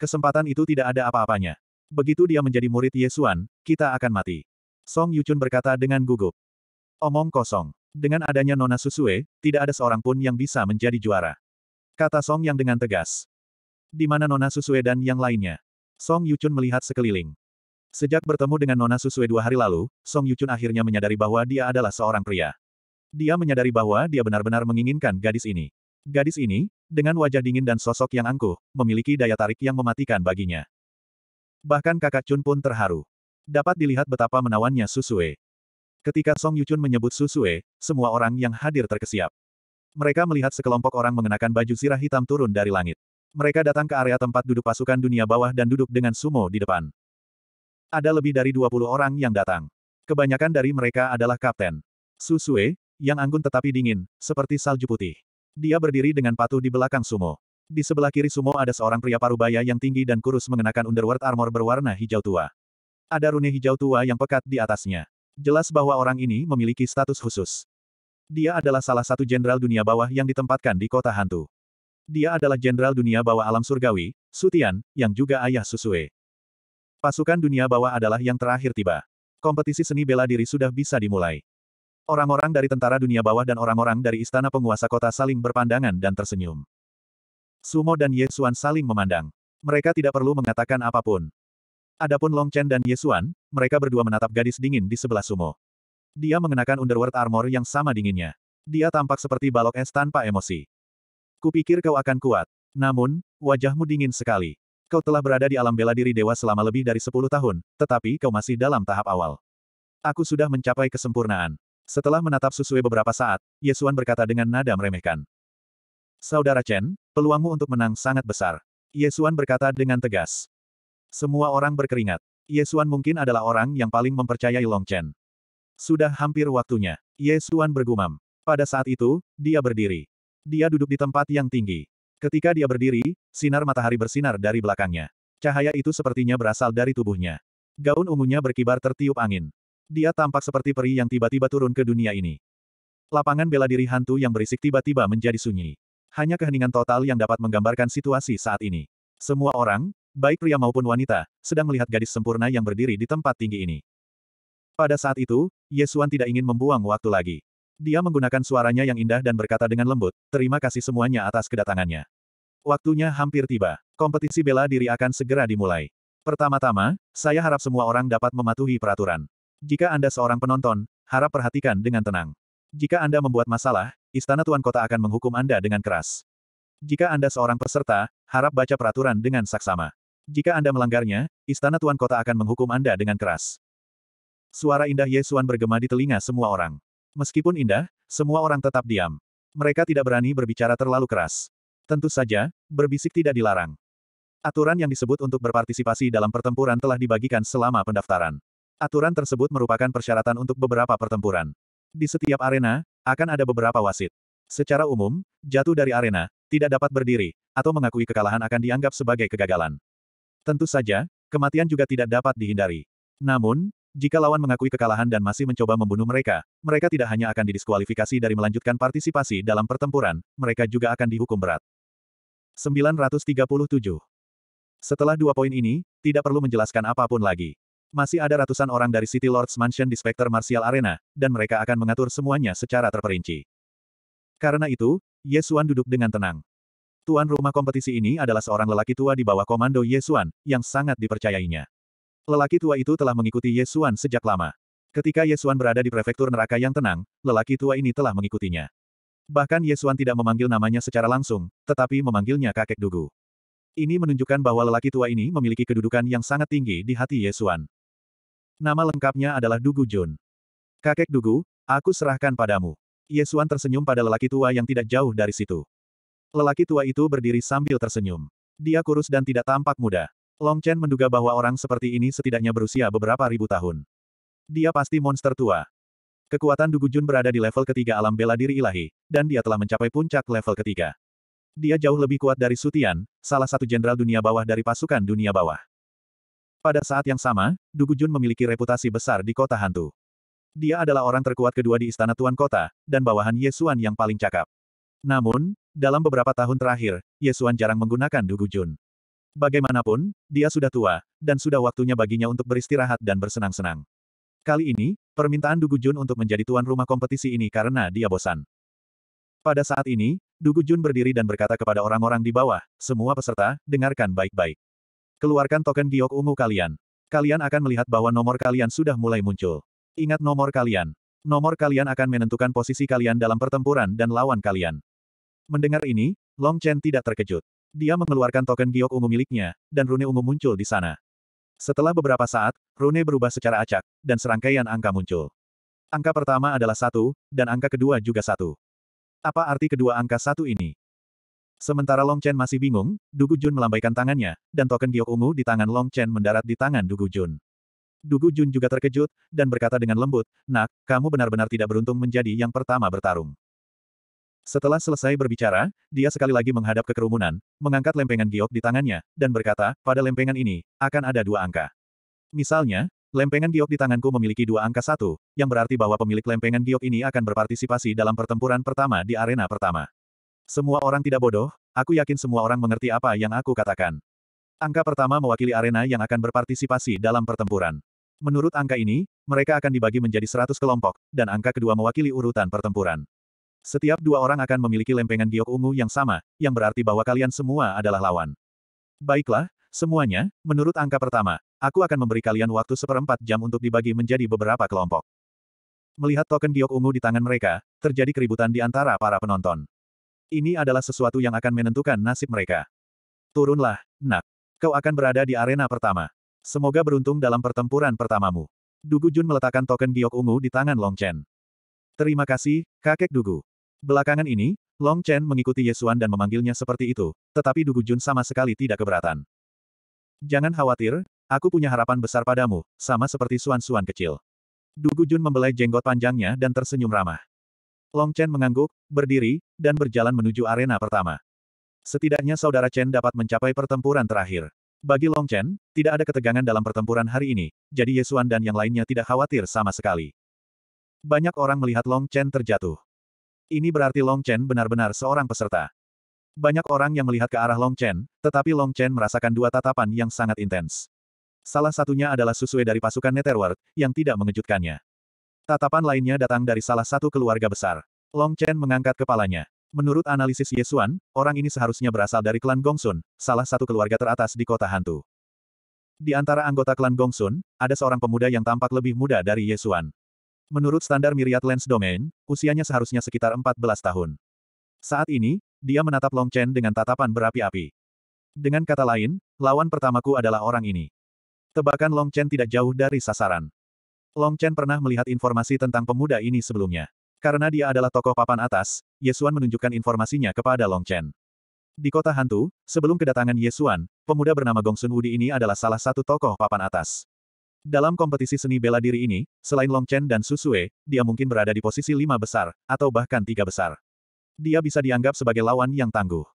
A: Kesempatan itu tidak ada apa-apanya. Begitu dia menjadi murid Yesuan, kita akan mati. Song Yuchun berkata dengan gugup. Omong kosong. Dengan adanya Nona Susue, tidak ada seorang pun yang bisa menjadi juara. Kata Song Yang dengan tegas. Di mana Nona Susue dan yang lainnya? Song Yuchun melihat sekeliling. Sejak bertemu dengan Nona Susue dua hari lalu, Song Yuchun akhirnya menyadari bahwa dia adalah seorang pria. Dia menyadari bahwa dia benar-benar menginginkan gadis ini. Gadis ini, dengan wajah dingin dan sosok yang angkuh, memiliki daya tarik yang mematikan baginya. Bahkan kakak Chun pun terharu. Dapat dilihat betapa menawannya Susue. Ketika Song Yuchun menyebut Susue, semua orang yang hadir terkesiap. Mereka melihat sekelompok orang mengenakan baju zirah hitam turun dari langit. Mereka datang ke area tempat duduk pasukan dunia bawah dan duduk dengan sumo di depan. Ada lebih dari 20 orang yang datang. Kebanyakan dari mereka adalah kapten. Susue, yang anggun tetapi dingin, seperti salju putih. Dia berdiri dengan patuh di belakang Sumo. Di sebelah kiri Sumo ada seorang pria parubaya yang tinggi dan kurus mengenakan underworld armor berwarna hijau tua. Ada rune hijau tua yang pekat di atasnya. Jelas bahwa orang ini memiliki status khusus. Dia adalah salah satu jenderal dunia bawah yang ditempatkan di kota hantu. Dia adalah jenderal dunia bawah alam surgawi, Sutian, yang juga ayah Susue. Pasukan dunia bawah adalah yang terakhir tiba. Kompetisi seni bela diri sudah bisa dimulai. Orang-orang dari tentara dunia bawah dan orang-orang dari istana penguasa kota saling berpandangan dan tersenyum. Sumo dan Yesuan saling memandang. Mereka tidak perlu mengatakan apapun. Adapun Long Chen dan Yesuan, mereka berdua menatap gadis dingin di sebelah Sumo. Dia mengenakan Underworld Armor yang sama dinginnya. Dia tampak seperti balok es tanpa emosi. Kupikir kau akan kuat. Namun, wajahmu dingin sekali kau telah berada di alam bela diri dewa selama lebih dari sepuluh tahun, tetapi kau masih dalam tahap awal. Aku sudah mencapai kesempurnaan. Setelah menatap Susue beberapa saat, Yesuan berkata dengan nada meremehkan. Saudara Chen, peluangmu untuk menang sangat besar. Yesuan berkata dengan tegas. Semua orang berkeringat. Yesuan mungkin adalah orang yang paling mempercayai Long Chen. Sudah hampir waktunya. Yesuan bergumam. Pada saat itu, dia berdiri. Dia duduk di tempat yang tinggi. Ketika dia berdiri, sinar matahari bersinar dari belakangnya. Cahaya itu sepertinya berasal dari tubuhnya. Gaun ungunya berkibar tertiup angin. Dia tampak seperti peri yang tiba-tiba turun ke dunia ini. Lapangan bela diri hantu yang berisik tiba-tiba menjadi sunyi. Hanya keheningan total yang dapat menggambarkan situasi saat ini. Semua orang, baik pria maupun wanita, sedang melihat gadis sempurna yang berdiri di tempat tinggi ini. Pada saat itu, Yesuan tidak ingin membuang waktu lagi. Dia menggunakan suaranya yang indah dan berkata dengan lembut, terima kasih semuanya atas kedatangannya. Waktunya hampir tiba. Kompetisi bela diri akan segera dimulai. Pertama-tama, saya harap semua orang dapat mematuhi peraturan. Jika Anda seorang penonton, harap perhatikan dengan tenang. Jika Anda membuat masalah, Istana Tuan Kota akan menghukum Anda dengan keras. Jika Anda seorang peserta, harap baca peraturan dengan saksama. Jika Anda melanggarnya, Istana Tuan Kota akan menghukum Anda dengan keras. Suara indah Yesuan bergema di telinga semua orang. Meskipun indah, semua orang tetap diam. Mereka tidak berani berbicara terlalu keras. Tentu saja, berbisik tidak dilarang. Aturan yang disebut untuk berpartisipasi dalam pertempuran telah dibagikan selama pendaftaran. Aturan tersebut merupakan persyaratan untuk beberapa pertempuran. Di setiap arena, akan ada beberapa wasit. Secara umum, jatuh dari arena, tidak dapat berdiri, atau mengakui kekalahan akan dianggap sebagai kegagalan. Tentu saja, kematian juga tidak dapat dihindari. Namun, jika lawan mengakui kekalahan dan masih mencoba membunuh mereka, mereka tidak hanya akan didiskualifikasi dari melanjutkan partisipasi dalam pertempuran, mereka juga akan dihukum berat. 937. Setelah dua poin ini, tidak perlu menjelaskan apapun lagi. Masih ada ratusan orang dari City Lords Mansion di Spectre Martial Arena, dan mereka akan mengatur semuanya secara terperinci. Karena itu, Yesuan duduk dengan tenang. Tuan rumah kompetisi ini adalah seorang lelaki tua di bawah komando Yesuan, yang sangat dipercayainya. Lelaki tua itu telah mengikuti Yesuan sejak lama. Ketika Yesuan berada di prefektur neraka yang tenang, lelaki tua ini telah mengikutinya. Bahkan Yesuan tidak memanggil namanya secara langsung, tetapi memanggilnya kakek Dugu. Ini menunjukkan bahwa lelaki tua ini memiliki kedudukan yang sangat tinggi di hati Yesuan. Nama lengkapnya adalah Dugu Jun. Kakek Dugu, aku serahkan padamu. Yesuan tersenyum pada lelaki tua yang tidak jauh dari situ. Lelaki tua itu berdiri sambil tersenyum. Dia kurus dan tidak tampak muda. Long Chen menduga bahwa orang seperti ini setidaknya berusia beberapa ribu tahun. Dia pasti monster tua. Kekuatan Dugu Jun berada di level ketiga alam bela diri ilahi, dan dia telah mencapai puncak level ketiga. Dia jauh lebih kuat dari Sutian, salah satu jenderal dunia bawah dari pasukan dunia bawah. Pada saat yang sama, Dugu Jun memiliki reputasi besar di kota hantu. Dia adalah orang terkuat kedua di istana tuan kota, dan bawahan Yesuan yang paling cakap. Namun, dalam beberapa tahun terakhir, Yesuan jarang menggunakan Dugu Jun. Bagaimanapun, dia sudah tua, dan sudah waktunya baginya untuk beristirahat dan bersenang-senang. Kali ini, Permintaan Dugu Jun untuk menjadi tuan rumah kompetisi ini karena dia bosan. Pada saat ini, Dugu Jun berdiri dan berkata kepada orang-orang di bawah, semua peserta, dengarkan baik-baik. Keluarkan token giok ungu kalian. Kalian akan melihat bahwa nomor kalian sudah mulai muncul. Ingat nomor kalian. Nomor kalian akan menentukan posisi kalian dalam pertempuran dan lawan kalian. Mendengar ini, Long Chen tidak terkejut. Dia mengeluarkan token giok ungu miliknya, dan rune ungu muncul di sana. Setelah beberapa saat, rune berubah secara acak, dan serangkaian angka muncul. Angka pertama adalah satu, dan angka kedua juga satu. Apa arti kedua angka satu ini? Sementara Long Chen masih bingung, Dugu Jun melambaikan tangannya, dan token giok ungu di tangan Long Chen mendarat di tangan Dugu Jun. Dugu Jun juga terkejut, dan berkata dengan lembut, Nak, kamu benar-benar tidak beruntung menjadi yang pertama bertarung. Setelah selesai berbicara, dia sekali lagi menghadap ke kerumunan, mengangkat lempengan giok di tangannya, dan berkata, pada lempengan ini, akan ada dua angka. Misalnya, lempengan giok di tanganku memiliki dua angka satu, yang berarti bahwa pemilik lempengan giok ini akan berpartisipasi dalam pertempuran pertama di arena pertama. Semua orang tidak bodoh, aku yakin semua orang mengerti apa yang aku katakan. Angka pertama mewakili arena yang akan berpartisipasi dalam pertempuran. Menurut angka ini, mereka akan dibagi menjadi 100 kelompok, dan angka kedua mewakili urutan pertempuran. Setiap dua orang akan memiliki lempengan giok ungu yang sama, yang berarti bahwa kalian semua adalah lawan. Baiklah, semuanya, menurut angka pertama, aku akan memberi kalian waktu seperempat jam untuk dibagi menjadi beberapa kelompok. Melihat token giok ungu di tangan mereka, terjadi keributan di antara para penonton. Ini adalah sesuatu yang akan menentukan nasib mereka. Turunlah, nak. Kau akan berada di arena pertama. Semoga beruntung dalam pertempuran pertamamu. Dugu Jun meletakkan token giok ungu di tangan Long Chen. Terima kasih, kakek Dugu. Belakangan ini, Long Chen mengikuti Yesuan dan memanggilnya seperti itu, tetapi Dugu Jun sama sekali tidak keberatan. Jangan khawatir, aku punya harapan besar padamu, sama seperti suan-suan kecil. Dugu Jun membelai jenggot panjangnya dan tersenyum ramah. Long Chen mengangguk, berdiri, dan berjalan menuju arena pertama. Setidaknya saudara Chen dapat mencapai pertempuran terakhir. Bagi Long Chen, tidak ada ketegangan dalam pertempuran hari ini, jadi Yesuan dan yang lainnya tidak khawatir sama sekali. Banyak orang melihat Long Chen terjatuh. Ini berarti Long Chen benar-benar seorang peserta. Banyak orang yang melihat ke arah Long Chen, tetapi Long Chen merasakan dua tatapan yang sangat intens. Salah satunya adalah Susue dari pasukan Netherworld, yang tidak mengejutkannya. Tatapan lainnya datang dari salah satu keluarga besar. Long Chen mengangkat kepalanya. Menurut analisis Yesuan, orang ini seharusnya berasal dari klan Gongsun, salah satu keluarga teratas di kota hantu. Di antara anggota klan Gongsun, ada seorang pemuda yang tampak lebih muda dari Yesuan. Menurut standar Myriad Lens Domain, usianya seharusnya sekitar 14 tahun. Saat ini, dia menatap Long Chen dengan tatapan berapi-api. Dengan kata lain, lawan pertamaku adalah orang ini. Tebakan Long Chen tidak jauh dari sasaran. Long Chen pernah melihat informasi tentang pemuda ini sebelumnya. Karena dia adalah tokoh papan atas, Yesuan menunjukkan informasinya kepada Long Chen. Di kota hantu, sebelum kedatangan Yesuan, pemuda bernama Gongsun Wudi ini adalah salah satu tokoh papan atas. Dalam kompetisi seni bela diri ini, selain Long Chen dan Susue, dia mungkin berada di posisi lima besar, atau bahkan tiga besar. Dia bisa dianggap sebagai lawan yang tangguh.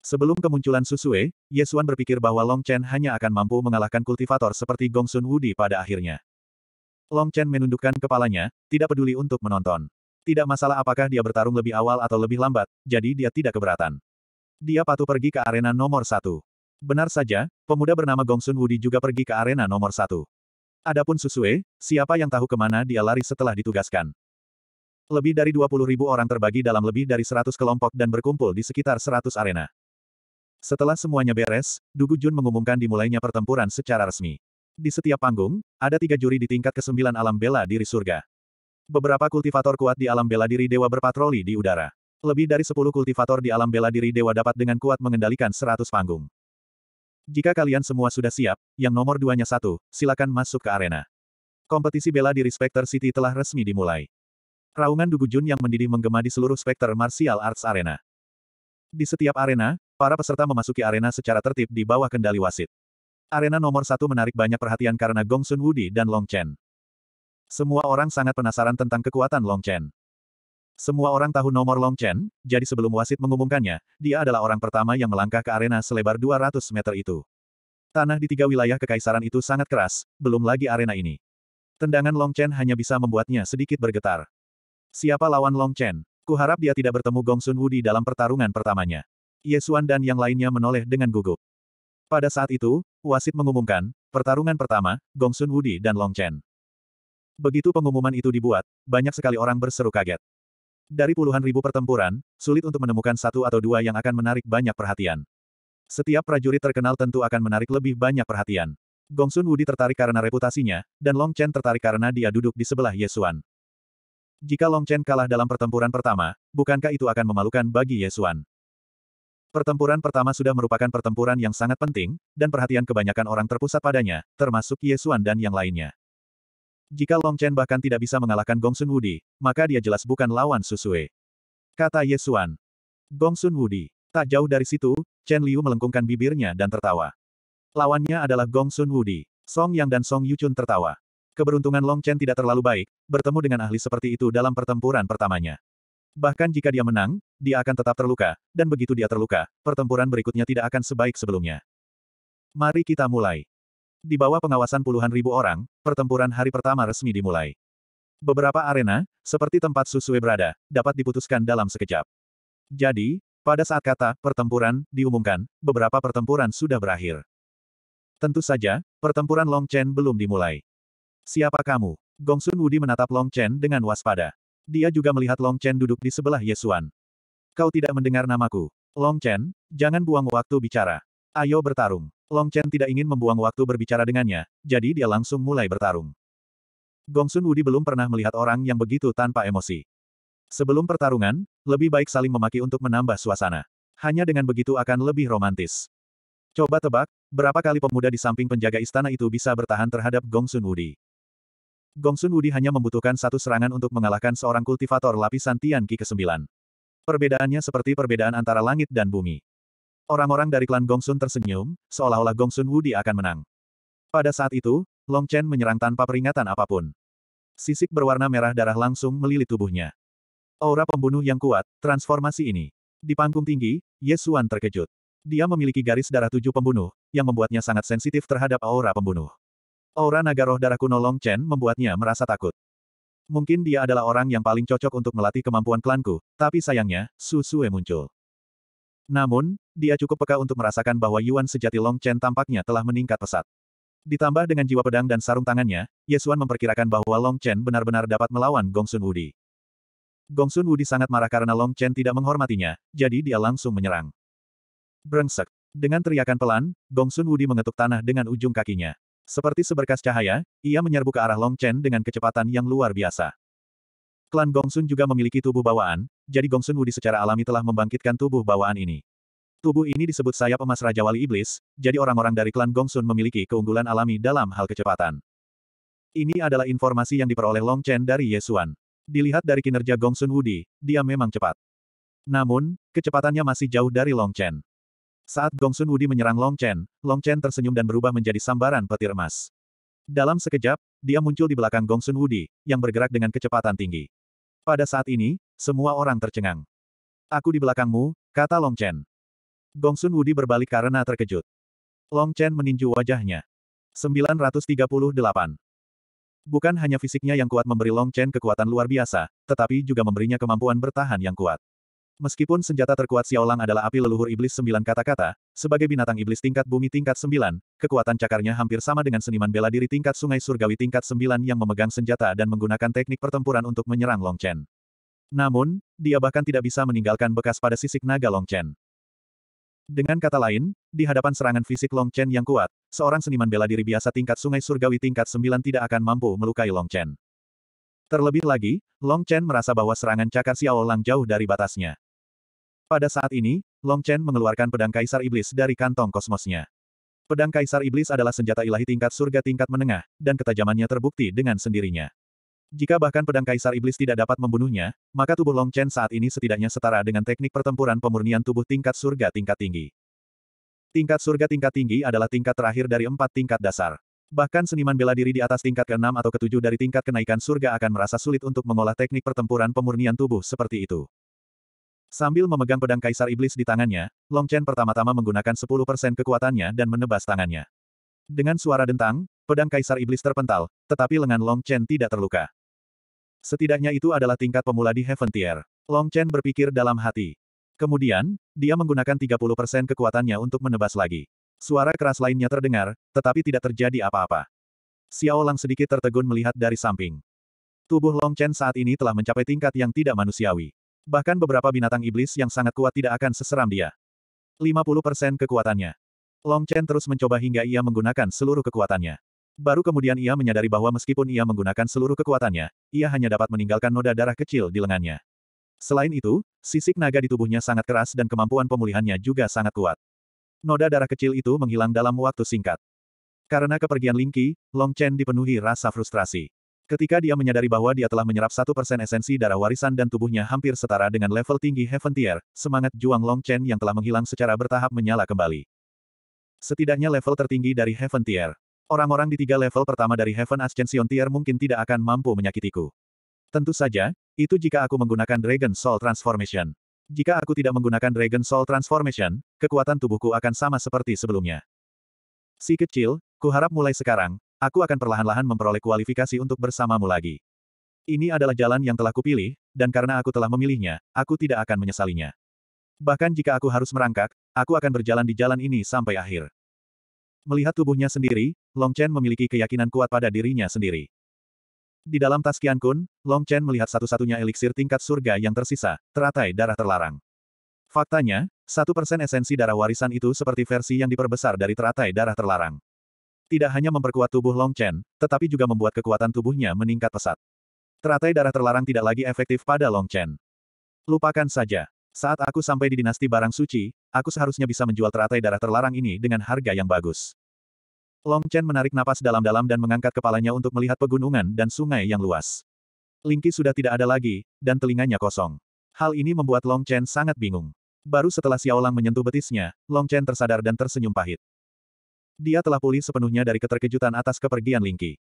A: Sebelum kemunculan Susue, Xuan berpikir bahwa Long Chen hanya akan mampu mengalahkan kultivator seperti Gong Sun Wudi pada akhirnya. Long Chen menundukkan kepalanya, tidak peduli untuk menonton. Tidak masalah apakah dia bertarung lebih awal atau lebih lambat, jadi dia tidak keberatan. Dia patuh pergi ke arena nomor satu. Benar saja, pemuda bernama Gong Sun Wudi juga pergi ke arena nomor satu. Adapun Susue, siapa yang tahu kemana dia lari setelah ditugaskan. Lebih dari 20 ribu orang terbagi dalam lebih dari 100 kelompok dan berkumpul di sekitar 100 arena. Setelah semuanya beres, Dugu Jun mengumumkan dimulainya pertempuran secara resmi. Di setiap panggung, ada tiga juri di tingkat ke-9 alam bela diri surga. Beberapa kultivator kuat di alam bela diri dewa berpatroli di udara. Lebih dari 10 kultivator di alam bela diri dewa dapat dengan kuat mengendalikan 100 panggung. Jika kalian semua sudah siap, yang nomor duanya satu, silakan masuk ke arena. Kompetisi bela diri Specter City telah resmi dimulai. Raungan Dugu Jun yang mendidih menggema di seluruh Specter Martial Arts Arena. Di setiap arena, para peserta memasuki arena secara tertib di bawah kendali wasit. Arena nomor satu menarik banyak perhatian karena Gong Sun Wudi dan Long Chen. Semua orang sangat penasaran tentang kekuatan Long Chen. Semua orang tahu nomor Long Chen, jadi sebelum wasit mengumumkannya, dia adalah orang pertama yang melangkah ke arena selebar 200 meter itu. Tanah di tiga wilayah kekaisaran itu sangat keras, belum lagi arena ini. Tendangan Long Chen hanya bisa membuatnya sedikit bergetar. Siapa lawan Long Chen? Kuharap dia tidak bertemu Gong Sun Wu di dalam pertarungan pertamanya. Yesuan dan yang lainnya menoleh dengan gugup. Pada saat itu, wasit mengumumkan, pertarungan pertama, Gong Sun Wudi dan Long Chen. Begitu pengumuman itu dibuat, banyak sekali orang berseru kaget. Dari puluhan ribu pertempuran, sulit untuk menemukan satu atau dua yang akan menarik banyak perhatian. Setiap prajurit terkenal tentu akan menarik lebih banyak perhatian. Gong Gongsun Wudi tertarik karena reputasinya, dan Long Chen tertarik karena dia duduk di sebelah Yesuan. Jika Long Chen kalah dalam pertempuran pertama, bukankah itu akan memalukan bagi Yesuan? Pertempuran pertama sudah merupakan pertempuran yang sangat penting, dan perhatian kebanyakan orang terpusat padanya, termasuk Yesuan dan yang lainnya. Jika Long Chen bahkan tidak bisa mengalahkan Gong Sun Wudi, maka dia jelas bukan lawan Susue. Kata Ye Xuan. Gong Sun Wudi. Tak jauh dari situ, Chen Liu melengkungkan bibirnya dan tertawa. Lawannya adalah Gong Sun Wudi. Song Yang dan Song Yuchun tertawa. Keberuntungan Long Chen tidak terlalu baik, bertemu dengan ahli seperti itu dalam pertempuran pertamanya. Bahkan jika dia menang, dia akan tetap terluka, dan begitu dia terluka, pertempuran berikutnya tidak akan sebaik sebelumnya. Mari kita mulai. Di bawah pengawasan puluhan ribu orang, pertempuran hari pertama resmi dimulai. Beberapa arena, seperti tempat Susue berada, dapat diputuskan dalam sekejap. Jadi, pada saat kata pertempuran diumumkan, beberapa pertempuran sudah berakhir. Tentu saja, pertempuran Long Chen belum dimulai. Siapa kamu? Gong Sun Wudi menatap Long Chen dengan waspada. Dia juga melihat Long Chen duduk di sebelah Yesuan. Kau tidak mendengar namaku. Long Chen, jangan buang waktu bicara. Ayo bertarung. Long Chen tidak ingin membuang waktu berbicara dengannya, jadi dia langsung mulai bertarung. Gong Sun Wudi belum pernah melihat orang yang begitu tanpa emosi. Sebelum pertarungan, lebih baik saling memaki untuk menambah suasana. Hanya dengan begitu akan lebih romantis. Coba tebak, berapa kali pemuda di samping penjaga istana itu bisa bertahan terhadap Gong Sun Wudi. Gong Sun Wudi hanya membutuhkan satu serangan untuk mengalahkan seorang kultivator lapisan Tian Qi ke-9. Perbedaannya seperti perbedaan antara langit dan bumi. Orang-orang dari klan Gongsun tersenyum, seolah-olah Gongsun Wudi akan menang. Pada saat itu, Long Chen menyerang tanpa peringatan apapun. Sisik berwarna merah darah langsung melilit tubuhnya. Aura pembunuh yang kuat, transformasi ini. Di panggung tinggi, Yesuan terkejut. Dia memiliki garis darah tujuh pembunuh, yang membuatnya sangat sensitif terhadap aura pembunuh. Aura naga roh darah kuno Long Chen membuatnya merasa takut. Mungkin dia adalah orang yang paling cocok untuk melatih kemampuan klanku, tapi sayangnya, Su Sue muncul. Namun, dia cukup peka untuk merasakan bahwa Yuan sejati Long Chen tampaknya telah meningkat pesat. Ditambah dengan jiwa pedang dan sarung tangannya, Yesuan memperkirakan bahwa Long Chen benar-benar dapat melawan Gongsun Wudi. Gongsun Wudi sangat marah karena Long Chen tidak menghormatinya, jadi dia langsung menyerang. Brengsek. Dengan teriakan pelan, Gongsun Wudi mengetuk tanah dengan ujung kakinya. Seperti seberkas cahaya, ia menyerbu ke arah Long Chen dengan kecepatan yang luar biasa. Klan Gongsun juga memiliki tubuh bawaan, jadi Gongsun Wudi secara alami telah membangkitkan tubuh bawaan ini. Tubuh ini disebut sayap emas Raja Wali Iblis, jadi orang-orang dari klan Gongsun memiliki keunggulan alami dalam hal kecepatan. Ini adalah informasi yang diperoleh Long Chen dari Yesuan. Dilihat dari kinerja Gongsun Wudi, dia memang cepat. Namun, kecepatannya masih jauh dari Long Chen. Saat Gongsun Wudi menyerang Long Chen, Long Chen tersenyum dan berubah menjadi sambaran petir emas. Dalam sekejap, dia muncul di belakang Gongsun Wudi, yang bergerak dengan kecepatan tinggi. Pada saat ini, semua orang tercengang. Aku di belakangmu, kata Long Chen. Gong Sun Wudi berbalik karena terkejut. Long Chen meninju wajahnya. 938. Bukan hanya fisiknya yang kuat memberi Long Chen kekuatan luar biasa, tetapi juga memberinya kemampuan bertahan yang kuat. Meskipun senjata terkuat Xiao Lang adalah api leluhur iblis sembilan kata-kata, sebagai binatang iblis tingkat bumi tingkat sembilan, kekuatan cakarnya hampir sama dengan seniman bela diri tingkat sungai surgawi tingkat sembilan yang memegang senjata dan menggunakan teknik pertempuran untuk menyerang Long Chen. Namun, dia bahkan tidak bisa meninggalkan bekas pada sisik naga Long Chen. Dengan kata lain, di hadapan serangan fisik Long Chen yang kuat, seorang seniman bela diri biasa tingkat sungai surgawi tingkat sembilan tidak akan mampu melukai Long Chen. Terlebih lagi, Long Chen merasa bahwa serangan cakar Xiao Lang jauh dari batasnya. Pada saat ini, Long Chen mengeluarkan pedang Kaisar Iblis dari kantong kosmosnya. Pedang Kaisar Iblis adalah senjata ilahi tingkat surga tingkat menengah, dan ketajamannya terbukti dengan sendirinya. Jika bahkan pedang Kaisar Iblis tidak dapat membunuhnya, maka tubuh Long Chen saat ini setidaknya setara dengan teknik pertempuran pemurnian tubuh tingkat surga tingkat tinggi. Tingkat surga tingkat tinggi adalah tingkat terakhir dari empat tingkat dasar. Bahkan seniman bela diri di atas tingkat ke-6 atau ke-7 dari tingkat kenaikan surga akan merasa sulit untuk mengolah teknik pertempuran pemurnian tubuh seperti itu. Sambil memegang pedang Kaisar Iblis di tangannya, Long Chen pertama-tama menggunakan 10% kekuatannya dan menebas tangannya. Dengan suara dentang, pedang Kaisar Iblis terpental, tetapi lengan Long Chen tidak terluka. Setidaknya itu adalah tingkat pemula di Heaven Tier. Long Chen berpikir dalam hati. Kemudian, dia menggunakan 30% kekuatannya untuk menebas lagi. Suara keras lainnya terdengar, tetapi tidak terjadi apa-apa. Xiao Lang sedikit tertegun melihat dari samping. Tubuh Long Chen saat ini telah mencapai tingkat yang tidak manusiawi. Bahkan beberapa binatang iblis yang sangat kuat tidak akan seseram dia. 50% kekuatannya. Long Chen terus mencoba hingga ia menggunakan seluruh kekuatannya. Baru kemudian ia menyadari bahwa meskipun ia menggunakan seluruh kekuatannya, ia hanya dapat meninggalkan noda darah kecil di lengannya. Selain itu, sisik naga di tubuhnya sangat keras dan kemampuan pemulihannya juga sangat kuat. Noda darah kecil itu menghilang dalam waktu singkat. Karena kepergian Lingqi, Long Chen dipenuhi rasa frustrasi. Ketika dia menyadari bahwa dia telah menyerap satu persen esensi darah warisan dan tubuhnya hampir setara dengan level tinggi Heaven Tier, semangat Juang Long Chen yang telah menghilang secara bertahap menyala kembali. Setidaknya level tertinggi dari Heaven Tier. Orang-orang di tiga level pertama dari Heaven Ascension Tier mungkin tidak akan mampu menyakitiku. Tentu saja, itu jika aku menggunakan Dragon Soul Transformation. Jika aku tidak menggunakan Dragon Soul Transformation, kekuatan tubuhku akan sama seperti sebelumnya. Si kecil, kuharap mulai sekarang, Aku akan perlahan-lahan memperoleh kualifikasi untuk bersamamu lagi. Ini adalah jalan yang telah kupilih, dan karena aku telah memilihnya, aku tidak akan menyesalinya. Bahkan jika aku harus merangkak, aku akan berjalan di jalan ini sampai akhir. Melihat tubuhnya sendiri, Long Chen memiliki keyakinan kuat pada dirinya sendiri. Di dalam tas Qian Kun, Long Chen melihat satu-satunya eliksir tingkat surga yang tersisa, teratai darah terlarang. Faktanya, satu persen esensi darah warisan itu seperti versi yang diperbesar dari teratai darah terlarang. Tidak hanya memperkuat tubuh Long Chen, tetapi juga membuat kekuatan tubuhnya meningkat pesat. Teratai darah terlarang tidak lagi efektif pada Long Chen. Lupakan saja. Saat aku sampai di dinasti barang suci, aku seharusnya bisa menjual teratai darah terlarang ini dengan harga yang bagus. Long Chen menarik napas dalam-dalam dan mengangkat kepalanya untuk melihat pegunungan dan sungai yang luas. Lingki sudah tidak ada lagi, dan telinganya kosong. Hal ini membuat Long Chen sangat bingung. Baru setelah Xiaolang menyentuh betisnya, Long Chen tersadar dan tersenyum pahit. Dia telah pulih sepenuhnya dari keterkejutan atas kepergian Lingki.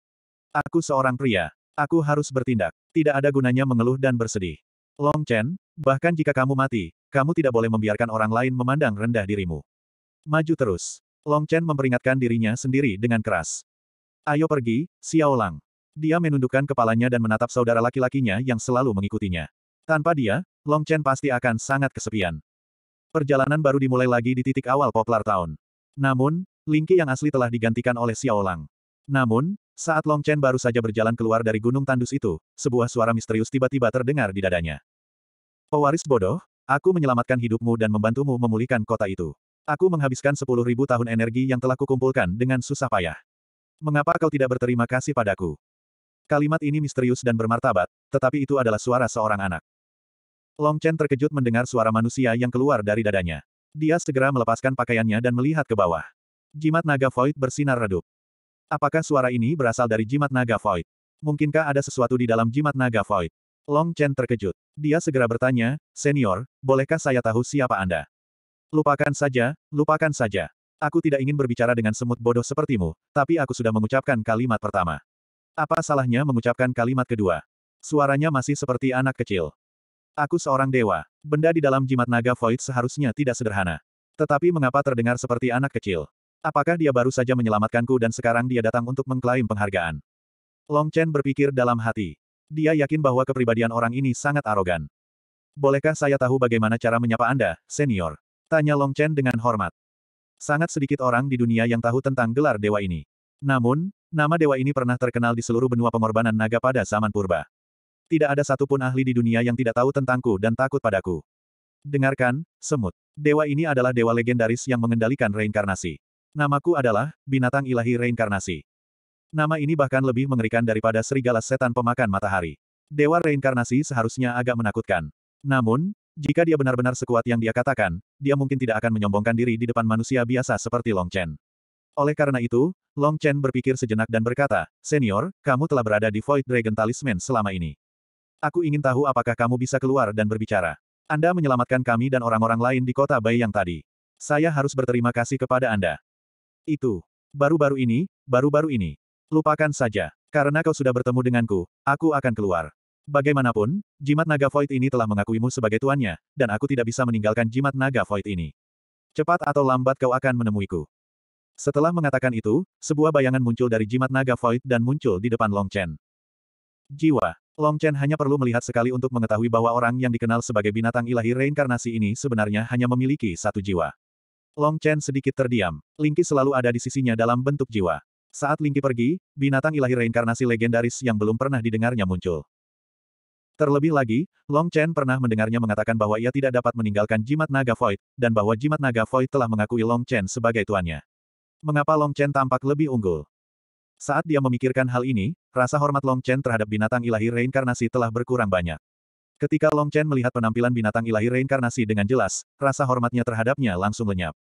A: Aku seorang pria. Aku harus bertindak. Tidak ada gunanya mengeluh dan bersedih. Long Chen, bahkan jika kamu mati, kamu tidak boleh membiarkan orang lain memandang rendah dirimu. Maju terus. Long Chen memperingatkan dirinya sendiri dengan keras. Ayo pergi, Xiao Lang. Dia menundukkan kepalanya dan menatap saudara laki-lakinya yang selalu mengikutinya. Tanpa dia, Long Chen pasti akan sangat kesepian. Perjalanan baru dimulai lagi di titik awal Poplar Town. Namun, Lingki yang asli telah digantikan oleh Xiao Lang. Namun, saat Long Chen baru saja berjalan keluar dari gunung tandus itu, sebuah suara misterius tiba-tiba terdengar di dadanya. Pewaris oh, bodoh, aku menyelamatkan hidupmu dan membantumu memulihkan kota itu. Aku menghabiskan sepuluh ribu tahun energi yang telah kukumpulkan dengan susah payah. Mengapa kau tidak berterima kasih padaku? Kalimat ini misterius dan bermartabat, tetapi itu adalah suara seorang anak. Long Chen terkejut mendengar suara manusia yang keluar dari dadanya. Dia segera melepaskan pakaiannya dan melihat ke bawah. Jimat naga void bersinar redup. Apakah suara ini berasal dari jimat naga void? Mungkinkah ada sesuatu di dalam jimat naga void? Long Chen terkejut. Dia segera bertanya, Senior, bolehkah saya tahu siapa Anda? Lupakan saja, lupakan saja. Aku tidak ingin berbicara dengan semut bodoh sepertimu, tapi aku sudah mengucapkan kalimat pertama. Apa salahnya mengucapkan kalimat kedua? Suaranya masih seperti anak kecil. Aku seorang dewa. Benda di dalam jimat naga void seharusnya tidak sederhana. Tetapi mengapa terdengar seperti anak kecil? Apakah dia baru saja menyelamatkanku dan sekarang dia datang untuk mengklaim penghargaan? Long Chen berpikir dalam hati. Dia yakin bahwa kepribadian orang ini sangat arogan. Bolehkah saya tahu bagaimana cara menyapa Anda, senior? Tanya Long Chen dengan hormat. Sangat sedikit orang di dunia yang tahu tentang gelar dewa ini. Namun, nama dewa ini pernah terkenal di seluruh benua pengorbanan naga pada zaman purba. Tidak ada satupun ahli di dunia yang tidak tahu tentangku dan takut padaku. Dengarkan, semut. Dewa ini adalah dewa legendaris yang mengendalikan reinkarnasi. Namaku adalah, binatang ilahi reinkarnasi. Nama ini bahkan lebih mengerikan daripada serigala setan pemakan matahari. Dewa reinkarnasi seharusnya agak menakutkan. Namun, jika dia benar-benar sekuat yang dia katakan, dia mungkin tidak akan menyombongkan diri di depan manusia biasa seperti Long Chen. Oleh karena itu, Long Chen berpikir sejenak dan berkata, Senior, kamu telah berada di Void Dragon Talisman selama ini. Aku ingin tahu apakah kamu bisa keluar dan berbicara. Anda menyelamatkan kami dan orang-orang lain di kota Bayi yang tadi. Saya harus berterima kasih kepada Anda itu. Baru-baru ini, baru-baru ini. Lupakan saja. Karena kau sudah bertemu denganku, aku akan keluar. Bagaimanapun, jimat naga void ini telah mengakuimu sebagai tuannya, dan aku tidak bisa meninggalkan jimat naga void ini. Cepat atau lambat kau akan menemuiku. Setelah mengatakan itu, sebuah bayangan muncul dari jimat naga void dan muncul di depan Long Chen. Jiwa. Long Chen hanya perlu melihat sekali untuk mengetahui bahwa orang yang dikenal sebagai binatang ilahi reinkarnasi ini sebenarnya hanya memiliki satu jiwa. Long Chen sedikit terdiam. Lingqi selalu ada di sisinya dalam bentuk jiwa. Saat Lingqi pergi, binatang ilahi reinkarnasi legendaris yang belum pernah didengarnya muncul. Terlebih lagi, Long Chen pernah mendengarnya mengatakan bahwa ia tidak dapat meninggalkan jimat naga void, dan bahwa jimat naga void telah mengakui Long Chen sebagai tuannya. Mengapa Long Chen tampak lebih unggul? Saat dia memikirkan hal ini, rasa hormat Long Chen terhadap binatang ilahi reinkarnasi telah berkurang banyak. Ketika Long Chen melihat penampilan binatang ilahi reinkarnasi dengan jelas, rasa hormatnya terhadapnya langsung lenyap.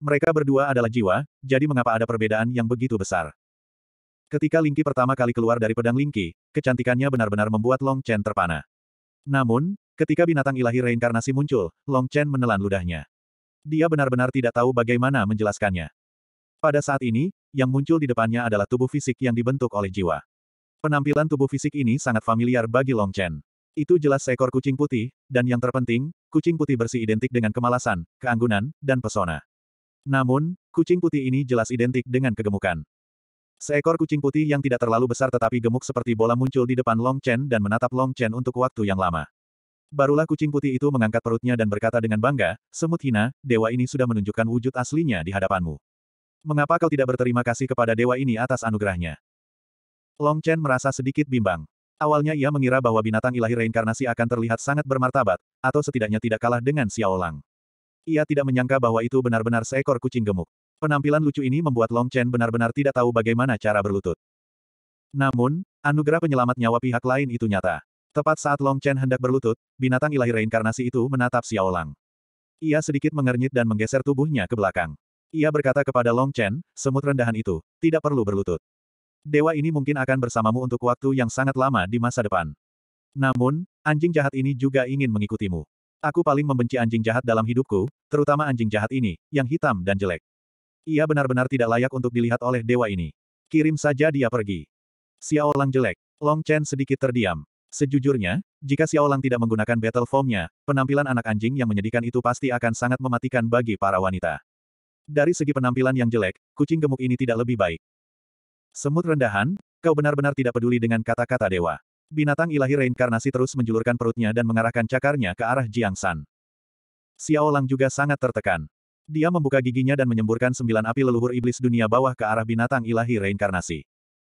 A: Mereka berdua adalah jiwa, jadi mengapa ada perbedaan yang begitu besar? Ketika Lingqi pertama kali keluar dari pedang Lingqi, kecantikannya benar-benar membuat Long Chen terpana. Namun, ketika binatang ilahi reinkarnasi muncul, Long Chen menelan ludahnya. Dia benar-benar tidak tahu bagaimana menjelaskannya. Pada saat ini, yang muncul di depannya adalah tubuh fisik yang dibentuk oleh jiwa. Penampilan tubuh fisik ini sangat familiar bagi Long Chen. Itu jelas seekor kucing putih, dan yang terpenting, kucing putih bersih identik dengan kemalasan, keanggunan, dan pesona. Namun, kucing putih ini jelas identik dengan kegemukan. Seekor kucing putih yang tidak terlalu besar tetapi gemuk seperti bola muncul di depan Long Chen dan menatap Long Chen untuk waktu yang lama. Barulah kucing putih itu mengangkat perutnya dan berkata dengan bangga, semut hina, dewa ini sudah menunjukkan wujud aslinya di hadapanmu. Mengapa kau tidak berterima kasih kepada dewa ini atas anugerahnya? Long Chen merasa sedikit bimbang. Awalnya ia mengira bahwa binatang ilahi reinkarnasi akan terlihat sangat bermartabat, atau setidaknya tidak kalah dengan Xiao Lang. Ia tidak menyangka bahwa itu benar-benar seekor kucing gemuk. Penampilan lucu ini membuat Long Chen benar-benar tidak tahu bagaimana cara berlutut. Namun, anugerah penyelamat nyawa pihak lain itu nyata. Tepat saat Long Chen hendak berlutut, binatang ilahi reinkarnasi itu menatap Xiao Lang. Ia sedikit mengernyit dan menggeser tubuhnya ke belakang. Ia berkata kepada Long Chen, semut rendahan itu, tidak perlu berlutut dewa ini mungkin akan bersamamu untuk waktu yang sangat lama di masa depan. Namun, anjing jahat ini juga ingin mengikutimu. Aku paling membenci anjing jahat dalam hidupku, terutama anjing jahat ini, yang hitam dan jelek. Ia benar-benar tidak layak untuk dilihat oleh dewa ini. Kirim saja dia pergi. Xiaolang jelek. Long Chen sedikit terdiam. Sejujurnya, jika Xiaolang tidak menggunakan battle formnya, penampilan anak anjing yang menyedihkan itu pasti akan sangat mematikan bagi para wanita. Dari segi penampilan yang jelek, kucing gemuk ini tidak lebih baik. Semut rendahan, kau benar-benar tidak peduli dengan kata-kata dewa. Binatang ilahi reinkarnasi terus menjulurkan perutnya dan mengarahkan cakarnya ke arah Jiang San. Xiao Lang juga sangat tertekan. Dia membuka giginya dan menyemburkan sembilan api leluhur iblis dunia bawah ke arah binatang ilahi reinkarnasi.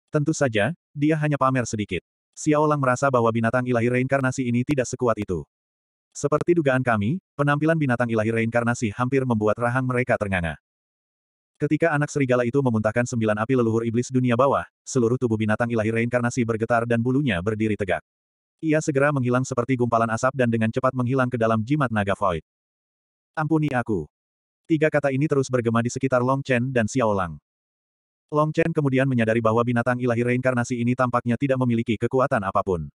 A: Tentu saja, dia hanya pamer sedikit. Xiao Lang merasa bahwa binatang ilahi reinkarnasi ini tidak sekuat itu. Seperti dugaan kami, penampilan binatang ilahi reinkarnasi hampir membuat rahang mereka ternganga. Ketika anak serigala itu memuntahkan sembilan api leluhur iblis dunia bawah, seluruh tubuh binatang ilahi reinkarnasi bergetar dan bulunya berdiri tegak. Ia segera menghilang seperti gumpalan asap dan dengan cepat menghilang ke dalam jimat naga void. Ampuni aku. Tiga kata ini terus bergema di sekitar Long Chen dan Xiao Lang. Long Chen kemudian menyadari bahwa binatang ilahi reinkarnasi ini tampaknya tidak memiliki kekuatan apapun.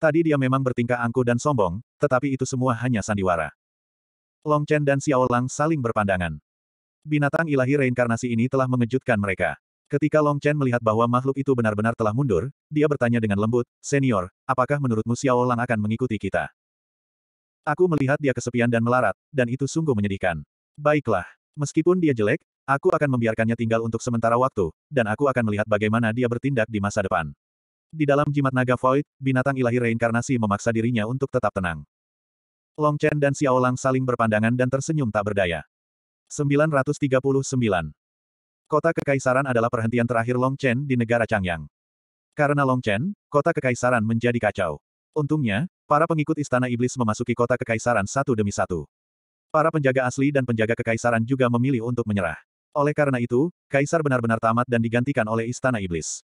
A: Tadi dia memang bertingkah angkuh dan sombong, tetapi itu semua hanya sandiwara. Long Chen dan Xiao Lang saling berpandangan. Binatang ilahi reinkarnasi ini telah mengejutkan mereka. Ketika Long Chen melihat bahwa makhluk itu benar-benar telah mundur, dia bertanya dengan lembut, Senior, apakah menurutmu Xiao Lang akan mengikuti kita? Aku melihat dia kesepian dan melarat, dan itu sungguh menyedihkan. Baiklah, meskipun dia jelek, aku akan membiarkannya tinggal untuk sementara waktu, dan aku akan melihat bagaimana dia bertindak di masa depan. Di dalam jimat naga void, binatang ilahi reinkarnasi memaksa dirinya untuk tetap tenang. Long Chen dan Xiao Lang saling berpandangan dan tersenyum tak berdaya. 939. Kota Kekaisaran adalah perhentian terakhir Long Chen di negara Changyang. Karena Long Chen, kota kekaisaran menjadi kacau. Untungnya, para pengikut istana iblis memasuki kota kekaisaran satu demi satu. Para penjaga asli dan penjaga kekaisaran juga memilih untuk menyerah. Oleh karena itu, kaisar benar-benar tamat dan digantikan oleh istana iblis.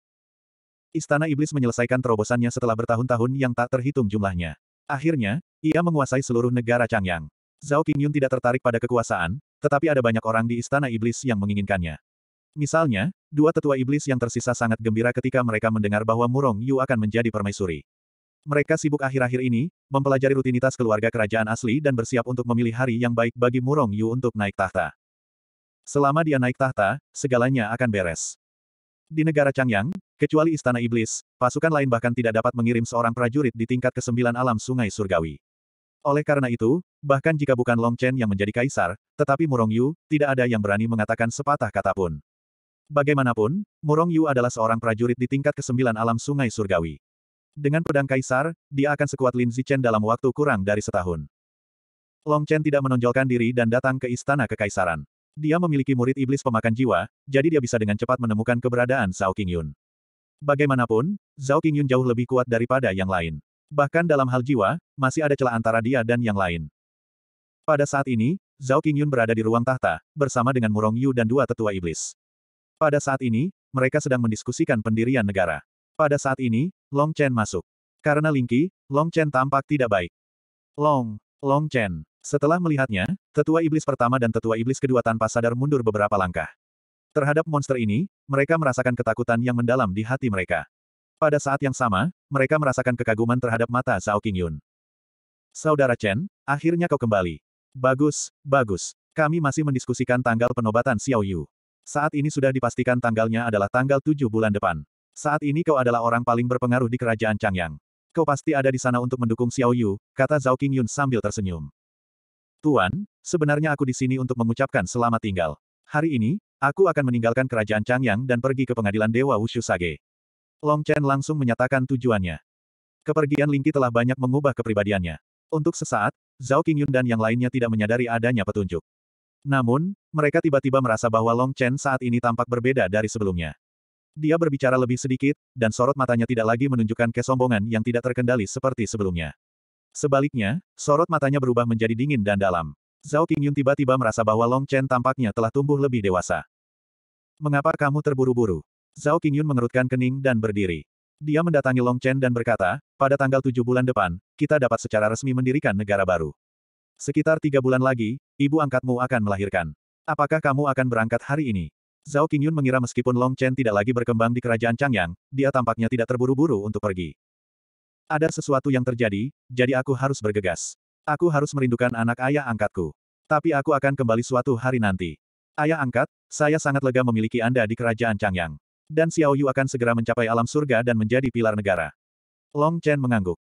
A: Istana iblis menyelesaikan terobosannya setelah bertahun-tahun yang tak terhitung jumlahnya. Akhirnya, ia menguasai seluruh negara Changyang. Zhao Qingyun tidak tertarik pada kekuasaan, tetapi ada banyak orang di Istana Iblis yang menginginkannya. Misalnya, dua tetua iblis yang tersisa sangat gembira ketika mereka mendengar bahwa Murong Yu akan menjadi permaisuri. Mereka sibuk akhir-akhir ini, mempelajari rutinitas keluarga kerajaan asli dan bersiap untuk memilih hari yang baik bagi Murong Yu untuk naik tahta. Selama dia naik tahta, segalanya akan beres. Di negara Changyang, kecuali Istana Iblis, pasukan lain bahkan tidak dapat mengirim seorang prajurit di tingkat ke-9 alam sungai surgawi. Oleh karena itu, bahkan jika bukan Long Chen yang menjadi kaisar, tetapi Murong Yu, tidak ada yang berani mengatakan sepatah kata pun. Bagaimanapun, Murong Yu adalah seorang prajurit di tingkat kesembilan alam sungai surgawi. Dengan pedang kaisar, dia akan sekuat Lin Zichen dalam waktu kurang dari setahun. Long Chen tidak menonjolkan diri dan datang ke istana kekaisaran. Dia memiliki murid iblis pemakan jiwa, jadi dia bisa dengan cepat menemukan keberadaan Zhao Qingyun. Bagaimanapun, Zhao Qingyun jauh lebih kuat daripada yang lain. Bahkan dalam hal jiwa, masih ada celah antara dia dan yang lain. Pada saat ini, Zhao Qingyun berada di ruang tahta, bersama dengan Murong Yu dan dua tetua iblis. Pada saat ini, mereka sedang mendiskusikan pendirian negara. Pada saat ini, Long Chen masuk. Karena Lingqi, Long Chen tampak tidak baik. Long, Long Chen. Setelah melihatnya, tetua iblis pertama dan tetua iblis kedua tanpa sadar mundur beberapa langkah. Terhadap monster ini, mereka merasakan ketakutan yang mendalam di hati mereka. Pada saat yang sama, mereka merasakan kekaguman terhadap mata Zhao Qingyun. Saudara Chen, akhirnya kau kembali. Bagus, bagus. Kami masih mendiskusikan tanggal penobatan Xiao Yu. Saat ini sudah dipastikan tanggalnya adalah tanggal tujuh bulan depan. Saat ini kau adalah orang paling berpengaruh di kerajaan Changyang. Kau pasti ada di sana untuk mendukung Xiao Yu, kata Zhao Qingyun sambil tersenyum. Tuan, sebenarnya aku di sini untuk mengucapkan selamat tinggal. Hari ini, aku akan meninggalkan kerajaan Changyang dan pergi ke pengadilan Dewa Wushu Sage. Long Chen langsung menyatakan tujuannya. Kepergian Lingqi telah banyak mengubah kepribadiannya. Untuk sesaat, Zhao Qingyun dan yang lainnya tidak menyadari adanya petunjuk. Namun, mereka tiba-tiba merasa bahwa Long Chen saat ini tampak berbeda dari sebelumnya. Dia berbicara lebih sedikit, dan sorot matanya tidak lagi menunjukkan kesombongan yang tidak terkendali seperti sebelumnya. Sebaliknya, sorot matanya berubah menjadi dingin dan dalam. Zhao Qingyun tiba-tiba merasa bahwa Long Chen tampaknya telah tumbuh lebih dewasa. Mengapa kamu terburu-buru? Zhao Qingyun mengerutkan kening dan berdiri. Dia mendatangi Long Chen dan berkata, pada tanggal tujuh bulan depan, kita dapat secara resmi mendirikan negara baru. Sekitar tiga bulan lagi, ibu angkatmu akan melahirkan. Apakah kamu akan berangkat hari ini? Zhao Qingyun mengira meskipun Long Chen tidak lagi berkembang di kerajaan Changyang, dia tampaknya tidak terburu-buru untuk pergi. Ada sesuatu yang terjadi, jadi aku harus bergegas. Aku harus merindukan anak ayah angkatku. Tapi aku akan kembali suatu hari nanti. Ayah angkat, saya sangat lega memiliki Anda di kerajaan Changyang dan Xiao Yu akan segera mencapai alam surga dan menjadi pilar negara. Long Chen mengangguk.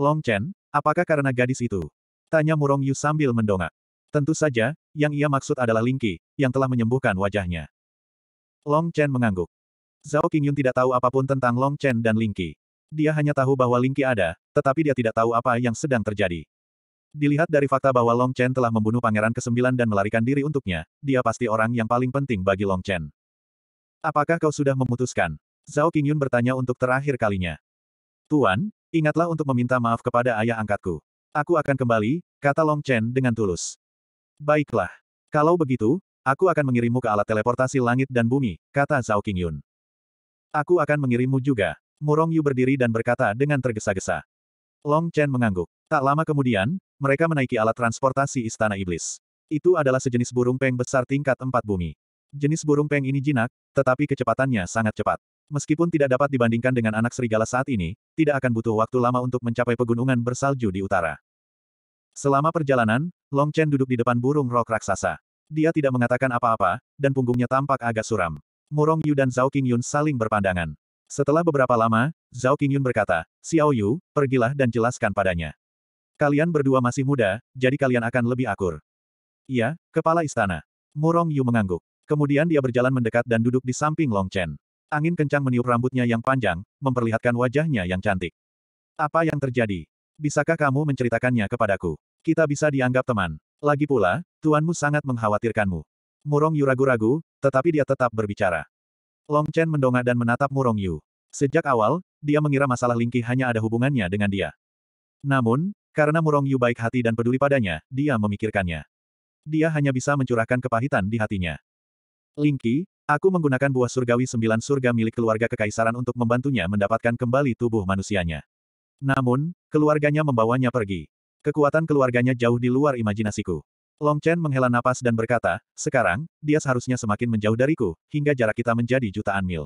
A: Long Chen, apakah karena gadis itu? Tanya Murong Yu sambil mendongak. Tentu saja, yang ia maksud adalah Ling Lingqi, yang telah menyembuhkan wajahnya. Long Chen mengangguk. Zhao Qingyun tidak tahu apapun tentang Long Chen dan Ling Lingqi. Dia hanya tahu bahwa Ling Lingqi ada, tetapi dia tidak tahu apa yang sedang terjadi. Dilihat dari fakta bahwa Long Chen telah membunuh Pangeran ke-9 dan melarikan diri untuknya, dia pasti orang yang paling penting bagi Long Chen. Apakah kau sudah memutuskan? Zhao Qingyun bertanya untuk terakhir kalinya. Tuan, ingatlah untuk meminta maaf kepada ayah angkatku. Aku akan kembali, kata Long Chen dengan tulus. Baiklah. Kalau begitu, aku akan mengirimmu ke alat teleportasi langit dan bumi, kata Zhao Qingyun. Aku akan mengirimmu juga. Murong Yu berdiri dan berkata dengan tergesa-gesa. Long Chen mengangguk. Tak lama kemudian, mereka menaiki alat transportasi Istana Iblis. Itu adalah sejenis burung peng besar tingkat empat bumi. Jenis burung peng ini jinak, tetapi kecepatannya sangat cepat. Meskipun tidak dapat dibandingkan dengan anak serigala saat ini, tidak akan butuh waktu lama untuk mencapai pegunungan bersalju di utara. Selama perjalanan, Long Chen duduk di depan burung rok raksasa. Dia tidak mengatakan apa-apa, dan punggungnya tampak agak suram. Murong Yu dan Zhao Qingyun saling berpandangan. Setelah beberapa lama, Zhao Qingyun berkata, Xiao Yu, pergilah dan jelaskan padanya. Kalian berdua masih muda, jadi kalian akan lebih akur. Iya, kepala istana. Murong Yu mengangguk. Kemudian dia berjalan mendekat dan duduk di samping Long Chen. Angin kencang meniup rambutnya yang panjang, memperlihatkan wajahnya yang cantik. Apa yang terjadi? Bisakah kamu menceritakannya kepadaku? Kita bisa dianggap teman. Lagi pula, tuanmu sangat mengkhawatirkanmu. Murong Yu ragu-ragu, tetapi dia tetap berbicara. Long Chen mendongak dan menatap Murong Yu. Sejak awal, dia mengira masalah Lingqi hanya ada hubungannya dengan dia. Namun, karena Murong Yu baik hati dan peduli padanya, dia memikirkannya. Dia hanya bisa mencurahkan kepahitan di hatinya. Lingki, aku menggunakan buah surgawi sembilan surga milik keluarga kekaisaran untuk membantunya mendapatkan kembali tubuh manusianya. Namun, keluarganya membawanya pergi. Kekuatan keluarganya jauh di luar imajinasiku. Long Chen menghela napas dan berkata, sekarang, dia seharusnya semakin menjauh dariku, hingga jarak kita menjadi jutaan mil.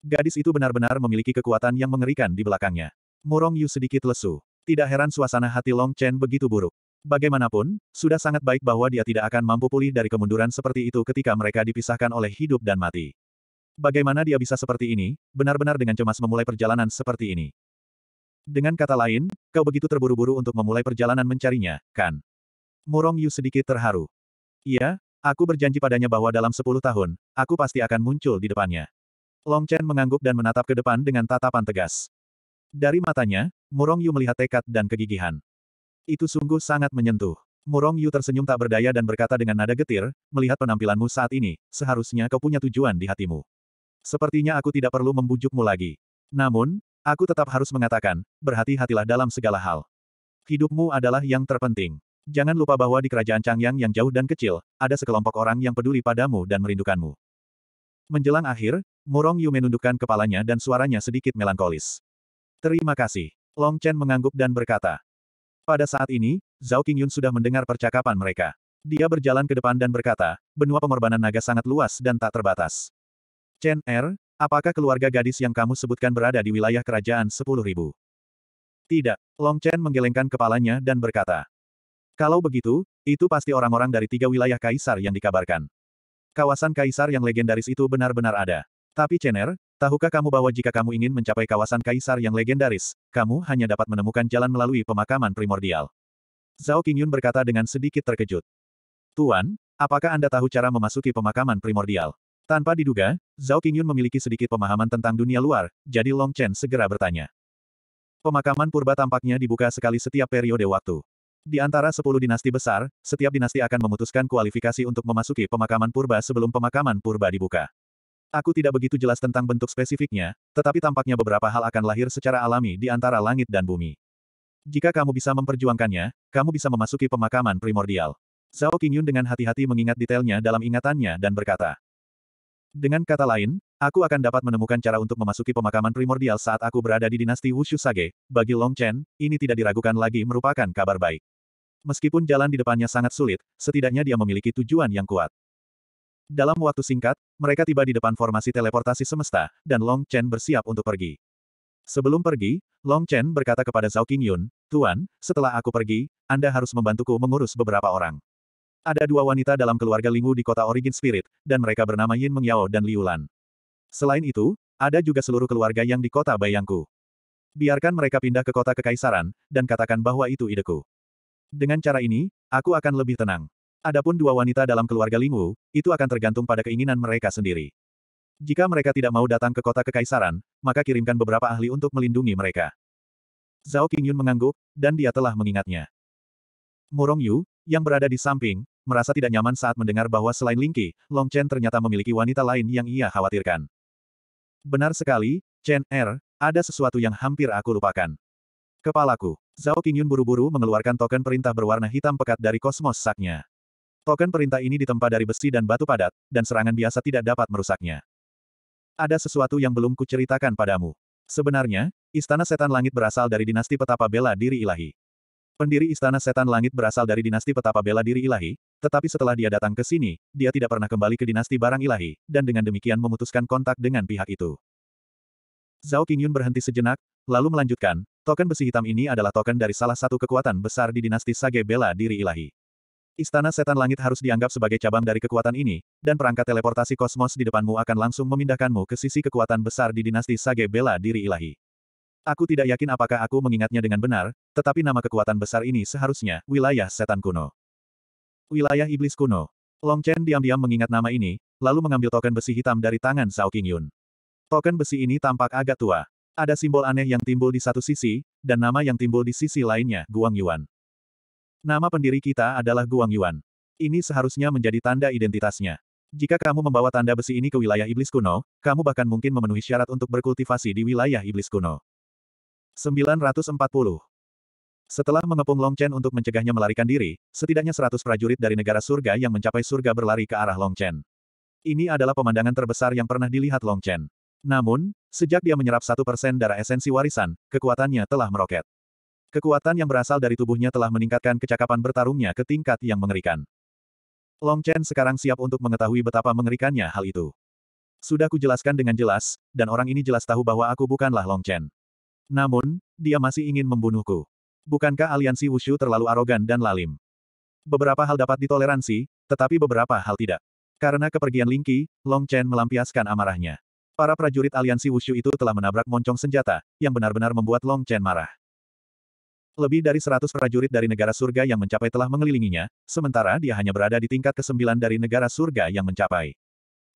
A: Gadis itu benar-benar memiliki kekuatan yang mengerikan di belakangnya. Murong Yu sedikit lesu. Tidak heran suasana hati Long Chen begitu buruk. Bagaimanapun, sudah sangat baik bahwa dia tidak akan mampu pulih dari kemunduran seperti itu ketika mereka dipisahkan oleh hidup dan mati. Bagaimana dia bisa seperti ini, benar-benar dengan cemas memulai perjalanan seperti ini. Dengan kata lain, kau begitu terburu-buru untuk memulai perjalanan mencarinya, kan? Murong Yu sedikit terharu. Iya, aku berjanji padanya bahwa dalam sepuluh tahun, aku pasti akan muncul di depannya. Long Chen mengangguk dan menatap ke depan dengan tatapan tegas. Dari matanya, Murong Yu melihat tekad dan kegigihan. Itu sungguh sangat menyentuh. Murong Yu tersenyum tak berdaya dan berkata dengan nada getir, melihat penampilanmu saat ini, seharusnya kau punya tujuan di hatimu. Sepertinya aku tidak perlu membujukmu lagi. Namun, aku tetap harus mengatakan, berhati-hatilah dalam segala hal. Hidupmu adalah yang terpenting. Jangan lupa bahwa di kerajaan Changyang yang jauh dan kecil, ada sekelompok orang yang peduli padamu dan merindukanmu. Menjelang akhir, Murong Yu menundukkan kepalanya dan suaranya sedikit melankolis. Terima kasih. Long Chen mengangguk dan berkata, pada saat ini, Zhao Qingyun sudah mendengar percakapan mereka. Dia berjalan ke depan dan berkata, benua pengorbanan naga sangat luas dan tak terbatas. Chen Er, apakah keluarga gadis yang kamu sebutkan berada di wilayah kerajaan 10.000? Tidak. Long Chen menggelengkan kepalanya dan berkata. Kalau begitu, itu pasti orang-orang dari tiga wilayah kaisar yang dikabarkan. Kawasan kaisar yang legendaris itu benar-benar ada. Tapi Chen Er, Tahukah kamu bahwa jika kamu ingin mencapai kawasan kaisar yang legendaris, kamu hanya dapat menemukan jalan melalui pemakaman primordial? Zhao Qingyun berkata dengan sedikit terkejut. Tuan, apakah Anda tahu cara memasuki pemakaman primordial? Tanpa diduga, Zhao Qingyun memiliki sedikit pemahaman tentang dunia luar, jadi Long Chen segera bertanya. Pemakaman purba tampaknya dibuka sekali setiap periode waktu. Di antara sepuluh dinasti besar, setiap dinasti akan memutuskan kualifikasi untuk memasuki pemakaman purba sebelum pemakaman purba dibuka. Aku tidak begitu jelas tentang bentuk spesifiknya, tetapi tampaknya beberapa hal akan lahir secara alami di antara langit dan bumi. Jika kamu bisa memperjuangkannya, kamu bisa memasuki pemakaman primordial. Zhao Qingyun dengan hati-hati mengingat detailnya dalam ingatannya dan berkata. Dengan kata lain, aku akan dapat menemukan cara untuk memasuki pemakaman primordial saat aku berada di dinasti Wushu Sage. Bagi Long Chen, ini tidak diragukan lagi merupakan kabar baik. Meskipun jalan di depannya sangat sulit, setidaknya dia memiliki tujuan yang kuat. Dalam waktu singkat, mereka tiba di depan formasi teleportasi semesta, dan Long Chen bersiap untuk pergi. Sebelum pergi, Long Chen berkata kepada Zhao Qingyun, Tuan, setelah aku pergi, Anda harus membantuku mengurus beberapa orang. Ada dua wanita dalam keluarga Lingwu di kota Origin Spirit, dan mereka bernama Yin Mengyao dan Liu Lan. Selain itu, ada juga seluruh keluarga yang di kota Bayangku. Biarkan mereka pindah ke kota Kekaisaran, dan katakan bahwa itu ideku. Dengan cara ini, aku akan lebih tenang. Adapun dua wanita dalam keluarga Lingwu, itu akan tergantung pada keinginan mereka sendiri. Jika mereka tidak mau datang ke kota kekaisaran, maka kirimkan beberapa ahli untuk melindungi mereka. Zhao Qingyun mengangguk, dan dia telah mengingatnya. Murong Yu, yang berada di samping, merasa tidak nyaman saat mendengar bahwa selain Lingqi, Long Chen ternyata memiliki wanita lain yang ia khawatirkan. Benar sekali, Chen Er, ada sesuatu yang hampir aku lupakan. Kepalaku, Zhao Qingyun buru-buru mengeluarkan token perintah berwarna hitam pekat dari kosmos saknya. Token perintah ini ditempa dari besi dan batu padat, dan serangan biasa tidak dapat merusaknya. Ada sesuatu yang belum kuceritakan padamu. Sebenarnya, Istana Setan Langit berasal dari dinasti petapa bela diri ilahi. Pendiri Istana Setan Langit berasal dari dinasti petapa bela diri ilahi, tetapi setelah dia datang ke sini, dia tidak pernah kembali ke dinasti barang ilahi, dan dengan demikian memutuskan kontak dengan pihak itu. Zhao Qingyun berhenti sejenak, lalu melanjutkan, token besi hitam ini adalah token dari salah satu kekuatan besar di dinasti Sage bela diri ilahi. Istana Setan Langit harus dianggap sebagai cabang dari kekuatan ini, dan perangkat teleportasi kosmos di depanmu akan langsung memindahkanmu ke sisi kekuatan besar di dinasti Sage Bela Diri Ilahi. Aku tidak yakin apakah aku mengingatnya dengan benar, tetapi nama kekuatan besar ini seharusnya wilayah setan kuno. Wilayah iblis kuno. Long Chen diam-diam mengingat nama ini, lalu mengambil token besi hitam dari tangan Zhao Qingyun. Token besi ini tampak agak tua. Ada simbol aneh yang timbul di satu sisi, dan nama yang timbul di sisi lainnya, Guang Yuan. Nama pendiri kita adalah Guang Yuan. Ini seharusnya menjadi tanda identitasnya. Jika kamu membawa tanda besi ini ke wilayah iblis kuno, kamu bahkan mungkin memenuhi syarat untuk berkultivasi di wilayah iblis kuno. 940. Setelah mengepung Long Chen untuk mencegahnya melarikan diri, setidaknya 100 prajurit dari negara surga yang mencapai surga berlari ke arah Long Chen. Ini adalah pemandangan terbesar yang pernah dilihat Long Chen. Namun, sejak dia menyerap satu persen darah esensi warisan, kekuatannya telah meroket. Kekuatan yang berasal dari tubuhnya telah meningkatkan kecakapan bertarungnya ke tingkat yang mengerikan. Long Chen sekarang siap untuk mengetahui betapa mengerikannya hal itu. Sudah kujelaskan dengan jelas, dan orang ini jelas tahu bahwa aku bukanlah Long Chen. Namun, dia masih ingin membunuhku. Bukankah aliansi Wushu terlalu arogan dan lalim? Beberapa hal dapat ditoleransi, tetapi beberapa hal tidak. Karena kepergian Ling Lingqi, Long Chen melampiaskan amarahnya. Para prajurit aliansi Wushu itu telah menabrak moncong senjata, yang benar-benar membuat Long Chen marah. Lebih dari 100 prajurit dari negara surga yang mencapai telah mengelilinginya, sementara dia hanya berada di tingkat ke-9 dari negara surga yang mencapai.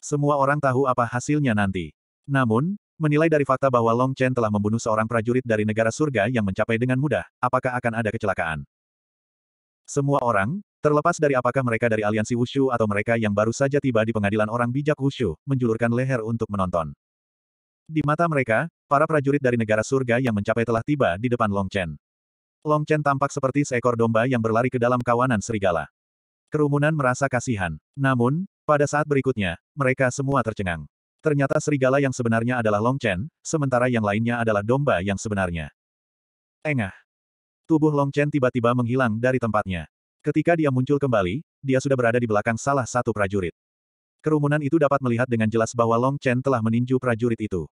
A: Semua orang tahu apa hasilnya nanti. Namun, menilai dari fakta bahwa Long Chen telah membunuh seorang prajurit dari negara surga yang mencapai dengan mudah, apakah akan ada kecelakaan? Semua orang, Terlepas dari apakah mereka dari aliansi Wushu atau mereka yang baru saja tiba di pengadilan orang bijak Wushu, menjulurkan leher untuk menonton. Di mata mereka, para prajurit dari negara surga yang mencapai telah tiba di depan Long Chen. Long Chen tampak seperti seekor domba yang berlari ke dalam kawanan serigala. Kerumunan merasa kasihan. Namun, pada saat berikutnya, mereka semua tercengang. Ternyata serigala yang sebenarnya adalah Long Chen, sementara yang lainnya adalah domba yang sebenarnya. Engah. Tubuh Long Chen tiba-tiba menghilang dari tempatnya. Ketika dia muncul kembali, dia sudah berada di belakang salah satu prajurit. Kerumunan itu dapat melihat dengan jelas bahwa Long Chen telah meninju prajurit itu.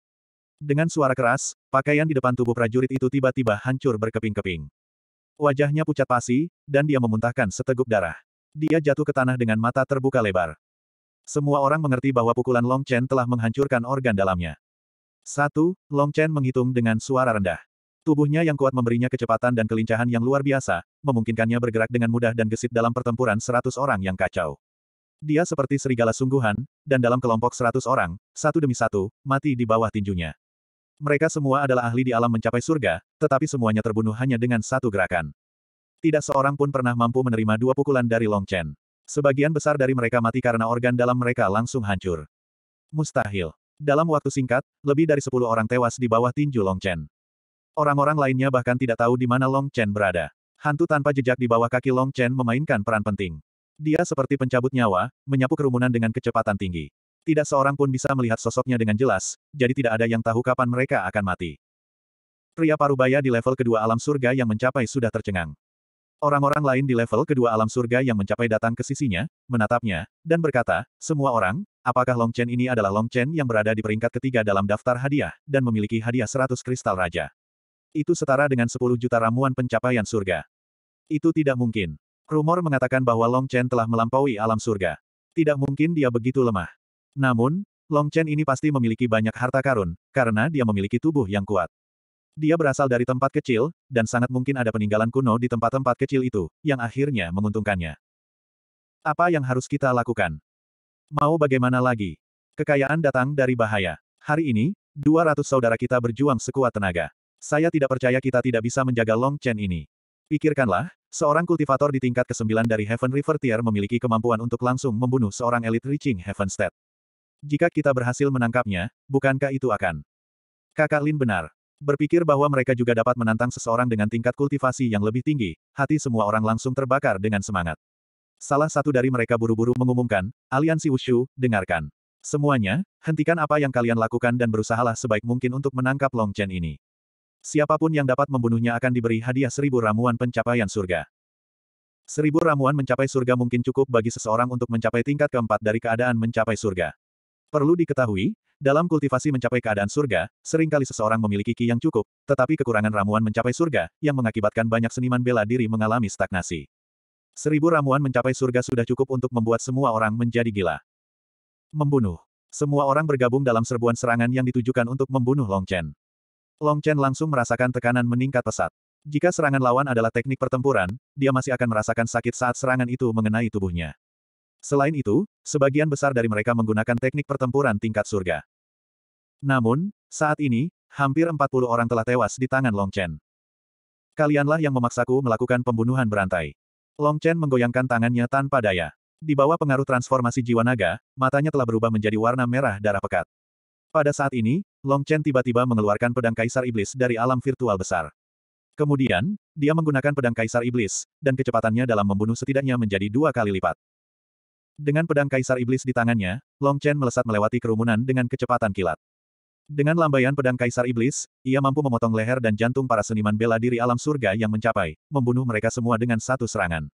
A: Dengan suara keras, pakaian di depan tubuh prajurit itu tiba-tiba hancur berkeping-keping. Wajahnya pucat pasi, dan dia memuntahkan seteguk darah. Dia jatuh ke tanah dengan mata terbuka lebar. Semua orang mengerti bahwa pukulan Long Chen telah menghancurkan organ dalamnya. Satu, Long Chen menghitung dengan suara rendah. Tubuhnya yang kuat memberinya kecepatan dan kelincahan yang luar biasa, memungkinkannya bergerak dengan mudah dan gesit dalam pertempuran seratus orang yang kacau. Dia seperti serigala sungguhan, dan dalam kelompok seratus orang, satu demi satu, mati di bawah tinjunya. Mereka semua adalah ahli di alam mencapai surga, tetapi semuanya terbunuh hanya dengan satu gerakan. Tidak seorang pun pernah mampu menerima dua pukulan dari Long Chen. Sebagian besar dari mereka mati karena organ dalam mereka langsung hancur. Mustahil. Dalam waktu singkat, lebih dari sepuluh orang tewas di bawah tinju Long Chen. Orang-orang lainnya bahkan tidak tahu di mana Long Chen berada. Hantu tanpa jejak di bawah kaki Long Chen memainkan peran penting. Dia seperti pencabut nyawa, menyapu kerumunan dengan kecepatan tinggi. Tidak seorang pun bisa melihat sosoknya dengan jelas, jadi tidak ada yang tahu kapan mereka akan mati. Pria parubaya di level kedua alam surga yang mencapai sudah tercengang. Orang-orang lain di level kedua alam surga yang mencapai datang ke sisinya, menatapnya, dan berkata, semua orang, apakah Long Chen ini adalah Long Chen yang berada di peringkat ketiga dalam daftar hadiah, dan memiliki hadiah 100 kristal raja. Itu setara dengan 10 juta ramuan pencapaian surga. Itu tidak mungkin. Rumor mengatakan bahwa Long Chen telah melampaui alam surga. Tidak mungkin dia begitu lemah. Namun, Long Chen ini pasti memiliki banyak harta karun, karena dia memiliki tubuh yang kuat. Dia berasal dari tempat kecil, dan sangat mungkin ada peninggalan kuno di tempat-tempat kecil itu, yang akhirnya menguntungkannya. Apa yang harus kita lakukan? Mau bagaimana lagi? Kekayaan datang dari bahaya. Hari ini, 200 saudara kita berjuang sekuat tenaga. Saya tidak percaya kita tidak bisa menjaga Long Chen ini. Pikirkanlah, seorang kultivator di tingkat ke-9 dari Heaven River Tier memiliki kemampuan untuk langsung membunuh seorang elit Reaching Heaven State. Jika kita berhasil menangkapnya, bukankah itu akan? Kakak Lin benar. Berpikir bahwa mereka juga dapat menantang seseorang dengan tingkat kultivasi yang lebih tinggi, hati semua orang langsung terbakar dengan semangat. Salah satu dari mereka buru-buru mengumumkan, aliansi Wushu, dengarkan. Semuanya, hentikan apa yang kalian lakukan dan berusahalah sebaik mungkin untuk menangkap Long Chen ini. Siapapun yang dapat membunuhnya akan diberi hadiah seribu ramuan pencapaian surga. Seribu ramuan mencapai surga mungkin cukup bagi seseorang untuk mencapai tingkat keempat dari keadaan mencapai surga. Perlu diketahui, dalam kultivasi mencapai keadaan surga, seringkali seseorang memiliki ki yang cukup, tetapi kekurangan ramuan mencapai surga, yang mengakibatkan banyak seniman bela diri mengalami stagnasi. Seribu ramuan mencapai surga sudah cukup untuk membuat semua orang menjadi gila. Membunuh. Semua orang bergabung dalam serbuan serangan yang ditujukan untuk membunuh Long Chen. Long Chen langsung merasakan tekanan meningkat pesat. Jika serangan lawan adalah teknik pertempuran, dia masih akan merasakan sakit saat serangan itu mengenai tubuhnya. Selain itu, sebagian besar dari mereka menggunakan teknik pertempuran tingkat surga. Namun, saat ini, hampir 40 orang telah tewas di tangan Long Chen. Kalianlah yang memaksaku melakukan pembunuhan berantai. Long Chen menggoyangkan tangannya tanpa daya. Di bawah pengaruh transformasi jiwa naga, matanya telah berubah menjadi warna merah darah pekat. Pada saat ini, Long Chen tiba-tiba mengeluarkan pedang kaisar iblis dari alam virtual besar. Kemudian, dia menggunakan pedang kaisar iblis, dan kecepatannya dalam membunuh setidaknya menjadi dua kali lipat. Dengan pedang kaisar iblis di tangannya, Long Chen melesat melewati kerumunan dengan kecepatan kilat. Dengan lambaian pedang kaisar iblis, ia mampu memotong leher dan jantung para seniman bela diri alam surga yang mencapai, membunuh mereka semua dengan satu serangan.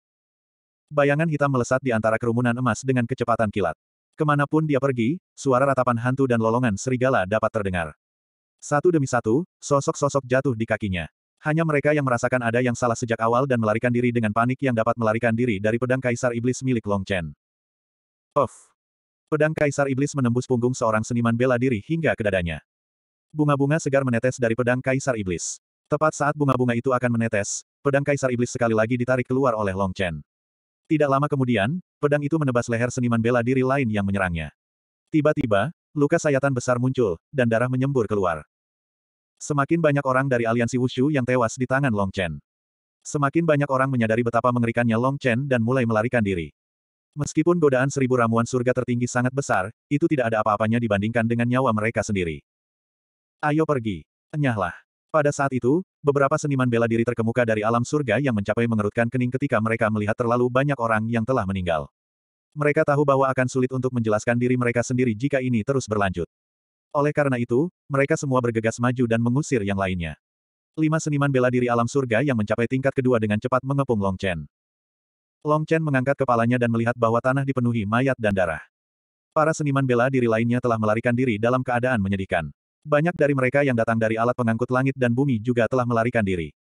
A: Bayangan hitam melesat di antara kerumunan emas dengan kecepatan kilat. Kemanapun dia pergi, suara ratapan hantu dan lolongan serigala dapat terdengar. Satu demi satu, sosok-sosok jatuh di kakinya. Hanya mereka yang merasakan ada yang salah sejak awal dan melarikan diri dengan panik yang dapat melarikan diri dari pedang kaisar iblis milik Long Chen. Of. Pedang Kaisar Iblis menembus punggung seorang seniman bela diri hingga ke dadanya. Bunga-bunga segar menetes dari pedang Kaisar Iblis. Tepat saat bunga-bunga itu akan menetes, pedang Kaisar Iblis sekali lagi ditarik keluar oleh Long Chen. Tidak lama kemudian, pedang itu menebas leher seniman bela diri lain yang menyerangnya. Tiba-tiba, luka sayatan besar muncul, dan darah menyembur keluar. Semakin banyak orang dari aliansi Wushu yang tewas di tangan Long Chen. Semakin banyak orang menyadari betapa mengerikannya Long Chen dan mulai melarikan diri. Meskipun godaan seribu ramuan surga tertinggi sangat besar, itu tidak ada apa-apanya dibandingkan dengan nyawa mereka sendiri. Ayo pergi. Enyahlah. Pada saat itu, beberapa seniman bela diri terkemuka dari alam surga yang mencapai mengerutkan kening ketika mereka melihat terlalu banyak orang yang telah meninggal. Mereka tahu bahwa akan sulit untuk menjelaskan diri mereka sendiri jika ini terus berlanjut. Oleh karena itu, mereka semua bergegas maju dan mengusir yang lainnya. Lima seniman bela diri alam surga yang mencapai tingkat kedua dengan cepat mengepung Long Chen. Long Chen mengangkat kepalanya dan melihat bahwa tanah dipenuhi mayat dan darah. Para seniman bela diri lainnya telah melarikan diri dalam keadaan menyedihkan. Banyak dari mereka yang datang dari alat pengangkut langit dan bumi juga telah melarikan diri.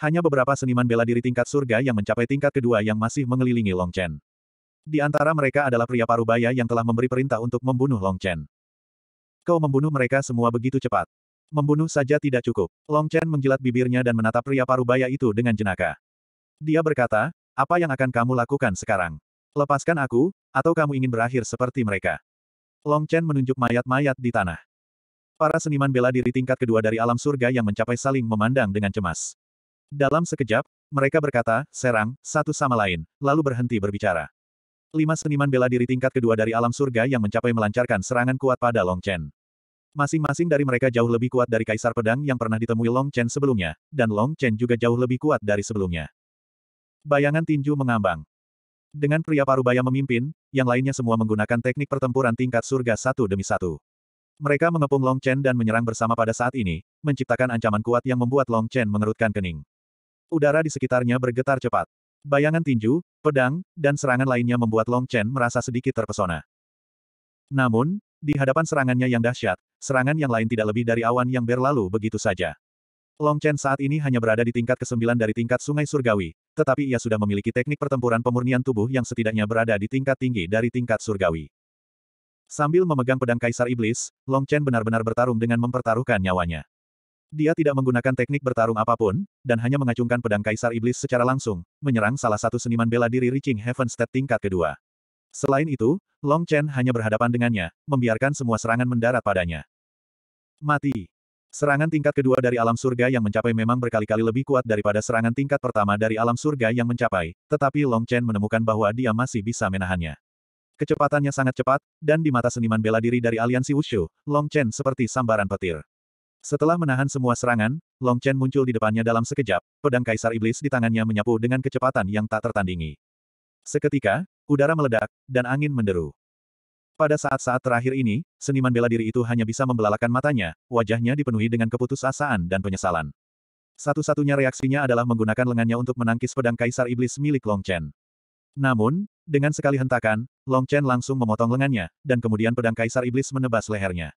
A: Hanya beberapa seniman bela diri tingkat surga yang mencapai tingkat kedua yang masih mengelilingi Long Chen. Di antara mereka adalah pria parubaya yang telah memberi perintah untuk membunuh Long Chen. Kau membunuh mereka semua begitu cepat. Membunuh saja tidak cukup. Long Chen menjilat bibirnya dan menatap pria parubaya itu dengan jenaka. Dia berkata, apa yang akan kamu lakukan sekarang? Lepaskan aku, atau kamu ingin berakhir seperti mereka? Long Chen menunjuk mayat-mayat di tanah. Para seniman bela diri tingkat kedua dari alam surga yang mencapai saling memandang dengan cemas. Dalam sekejap, mereka berkata, serang, satu sama lain, lalu berhenti berbicara. Lima seniman bela diri tingkat kedua dari alam surga yang mencapai melancarkan serangan kuat pada Long Chen. Masing-masing dari mereka jauh lebih kuat dari Kaisar Pedang yang pernah ditemui Long Chen sebelumnya, dan Long Chen juga jauh lebih kuat dari sebelumnya. Bayangan tinju mengambang. Dengan pria parubaya memimpin, yang lainnya semua menggunakan teknik pertempuran tingkat surga satu demi satu. Mereka mengepung Long Chen dan menyerang bersama pada saat ini, menciptakan ancaman kuat yang membuat Long Chen mengerutkan kening. Udara di sekitarnya bergetar cepat. Bayangan tinju, pedang, dan serangan lainnya membuat Long Chen merasa sedikit terpesona. Namun, di hadapan serangannya yang dahsyat, serangan yang lain tidak lebih dari awan yang berlalu begitu saja. Long Chen saat ini hanya berada di tingkat ke-9 dari tingkat sungai surgawi, tetapi ia sudah memiliki teknik pertempuran pemurnian tubuh yang setidaknya berada di tingkat tinggi dari tingkat surgawi. Sambil memegang pedang Kaisar Iblis, Long Chen benar-benar bertarung dengan mempertaruhkan nyawanya. Dia tidak menggunakan teknik bertarung apapun, dan hanya mengacungkan pedang Kaisar Iblis secara langsung, menyerang salah satu seniman bela diri Reaching Heaven State tingkat kedua. Selain itu, Long Chen hanya berhadapan dengannya, membiarkan semua serangan mendarat padanya. Mati. Serangan tingkat kedua dari alam surga yang mencapai memang berkali-kali lebih kuat daripada serangan tingkat pertama dari alam surga yang mencapai, tetapi Long Chen menemukan bahwa dia masih bisa menahannya. Kecepatannya sangat cepat, dan di mata seniman bela diri dari aliansi Wushu, Long Chen seperti sambaran petir. Setelah menahan semua serangan, Long Chen muncul di depannya dalam sekejap, pedang kaisar iblis di tangannya menyapu dengan kecepatan yang tak tertandingi. Seketika, udara meledak, dan angin menderu. Pada saat-saat terakhir ini, seniman bela diri itu hanya bisa membelalakan matanya, wajahnya dipenuhi dengan keputusasaan dan penyesalan. Satu-satunya reaksinya adalah menggunakan lengannya untuk menangkis pedang kaisar iblis milik Long Chen. Namun, dengan sekali hentakan, Long Chen langsung memotong lengannya, dan kemudian pedang kaisar iblis menebas lehernya.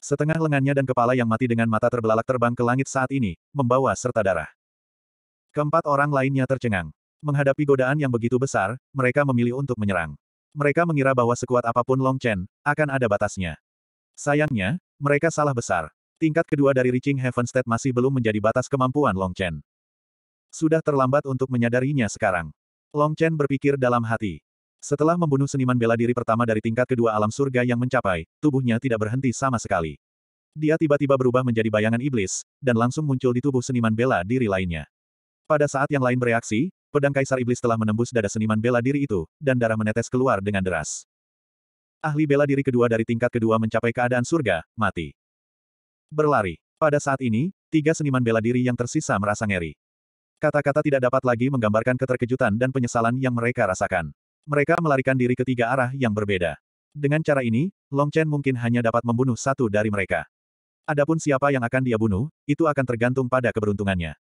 A: Setengah lengannya dan kepala yang mati dengan mata terbelalak terbang ke langit saat ini, membawa serta darah. Keempat orang lainnya tercengang. Menghadapi godaan yang begitu besar, mereka memilih untuk menyerang. Mereka mengira bahwa sekuat apapun Long Chen, akan ada batasnya. Sayangnya, mereka salah besar. Tingkat kedua dari Reaching Heaven State masih belum menjadi batas kemampuan Long Chen. Sudah terlambat untuk menyadarinya sekarang. Long Chen berpikir dalam hati. Setelah membunuh seniman bela diri pertama dari tingkat kedua alam surga yang mencapai, tubuhnya tidak berhenti sama sekali. Dia tiba-tiba berubah menjadi bayangan iblis, dan langsung muncul di tubuh seniman bela diri lainnya. Pada saat yang lain bereaksi, pedang Kaisar Iblis telah menembus dada seniman bela diri itu, dan darah menetes keluar dengan deras. Ahli bela diri kedua dari tingkat kedua mencapai keadaan surga, mati. Berlari. Pada saat ini, tiga seniman bela diri yang tersisa merasa ngeri. Kata-kata tidak dapat lagi menggambarkan keterkejutan dan penyesalan yang mereka rasakan. Mereka melarikan diri ke tiga arah yang berbeda. Dengan cara ini, Long Chen mungkin hanya dapat membunuh satu dari mereka. Adapun siapa yang akan dia bunuh, itu akan tergantung pada keberuntungannya.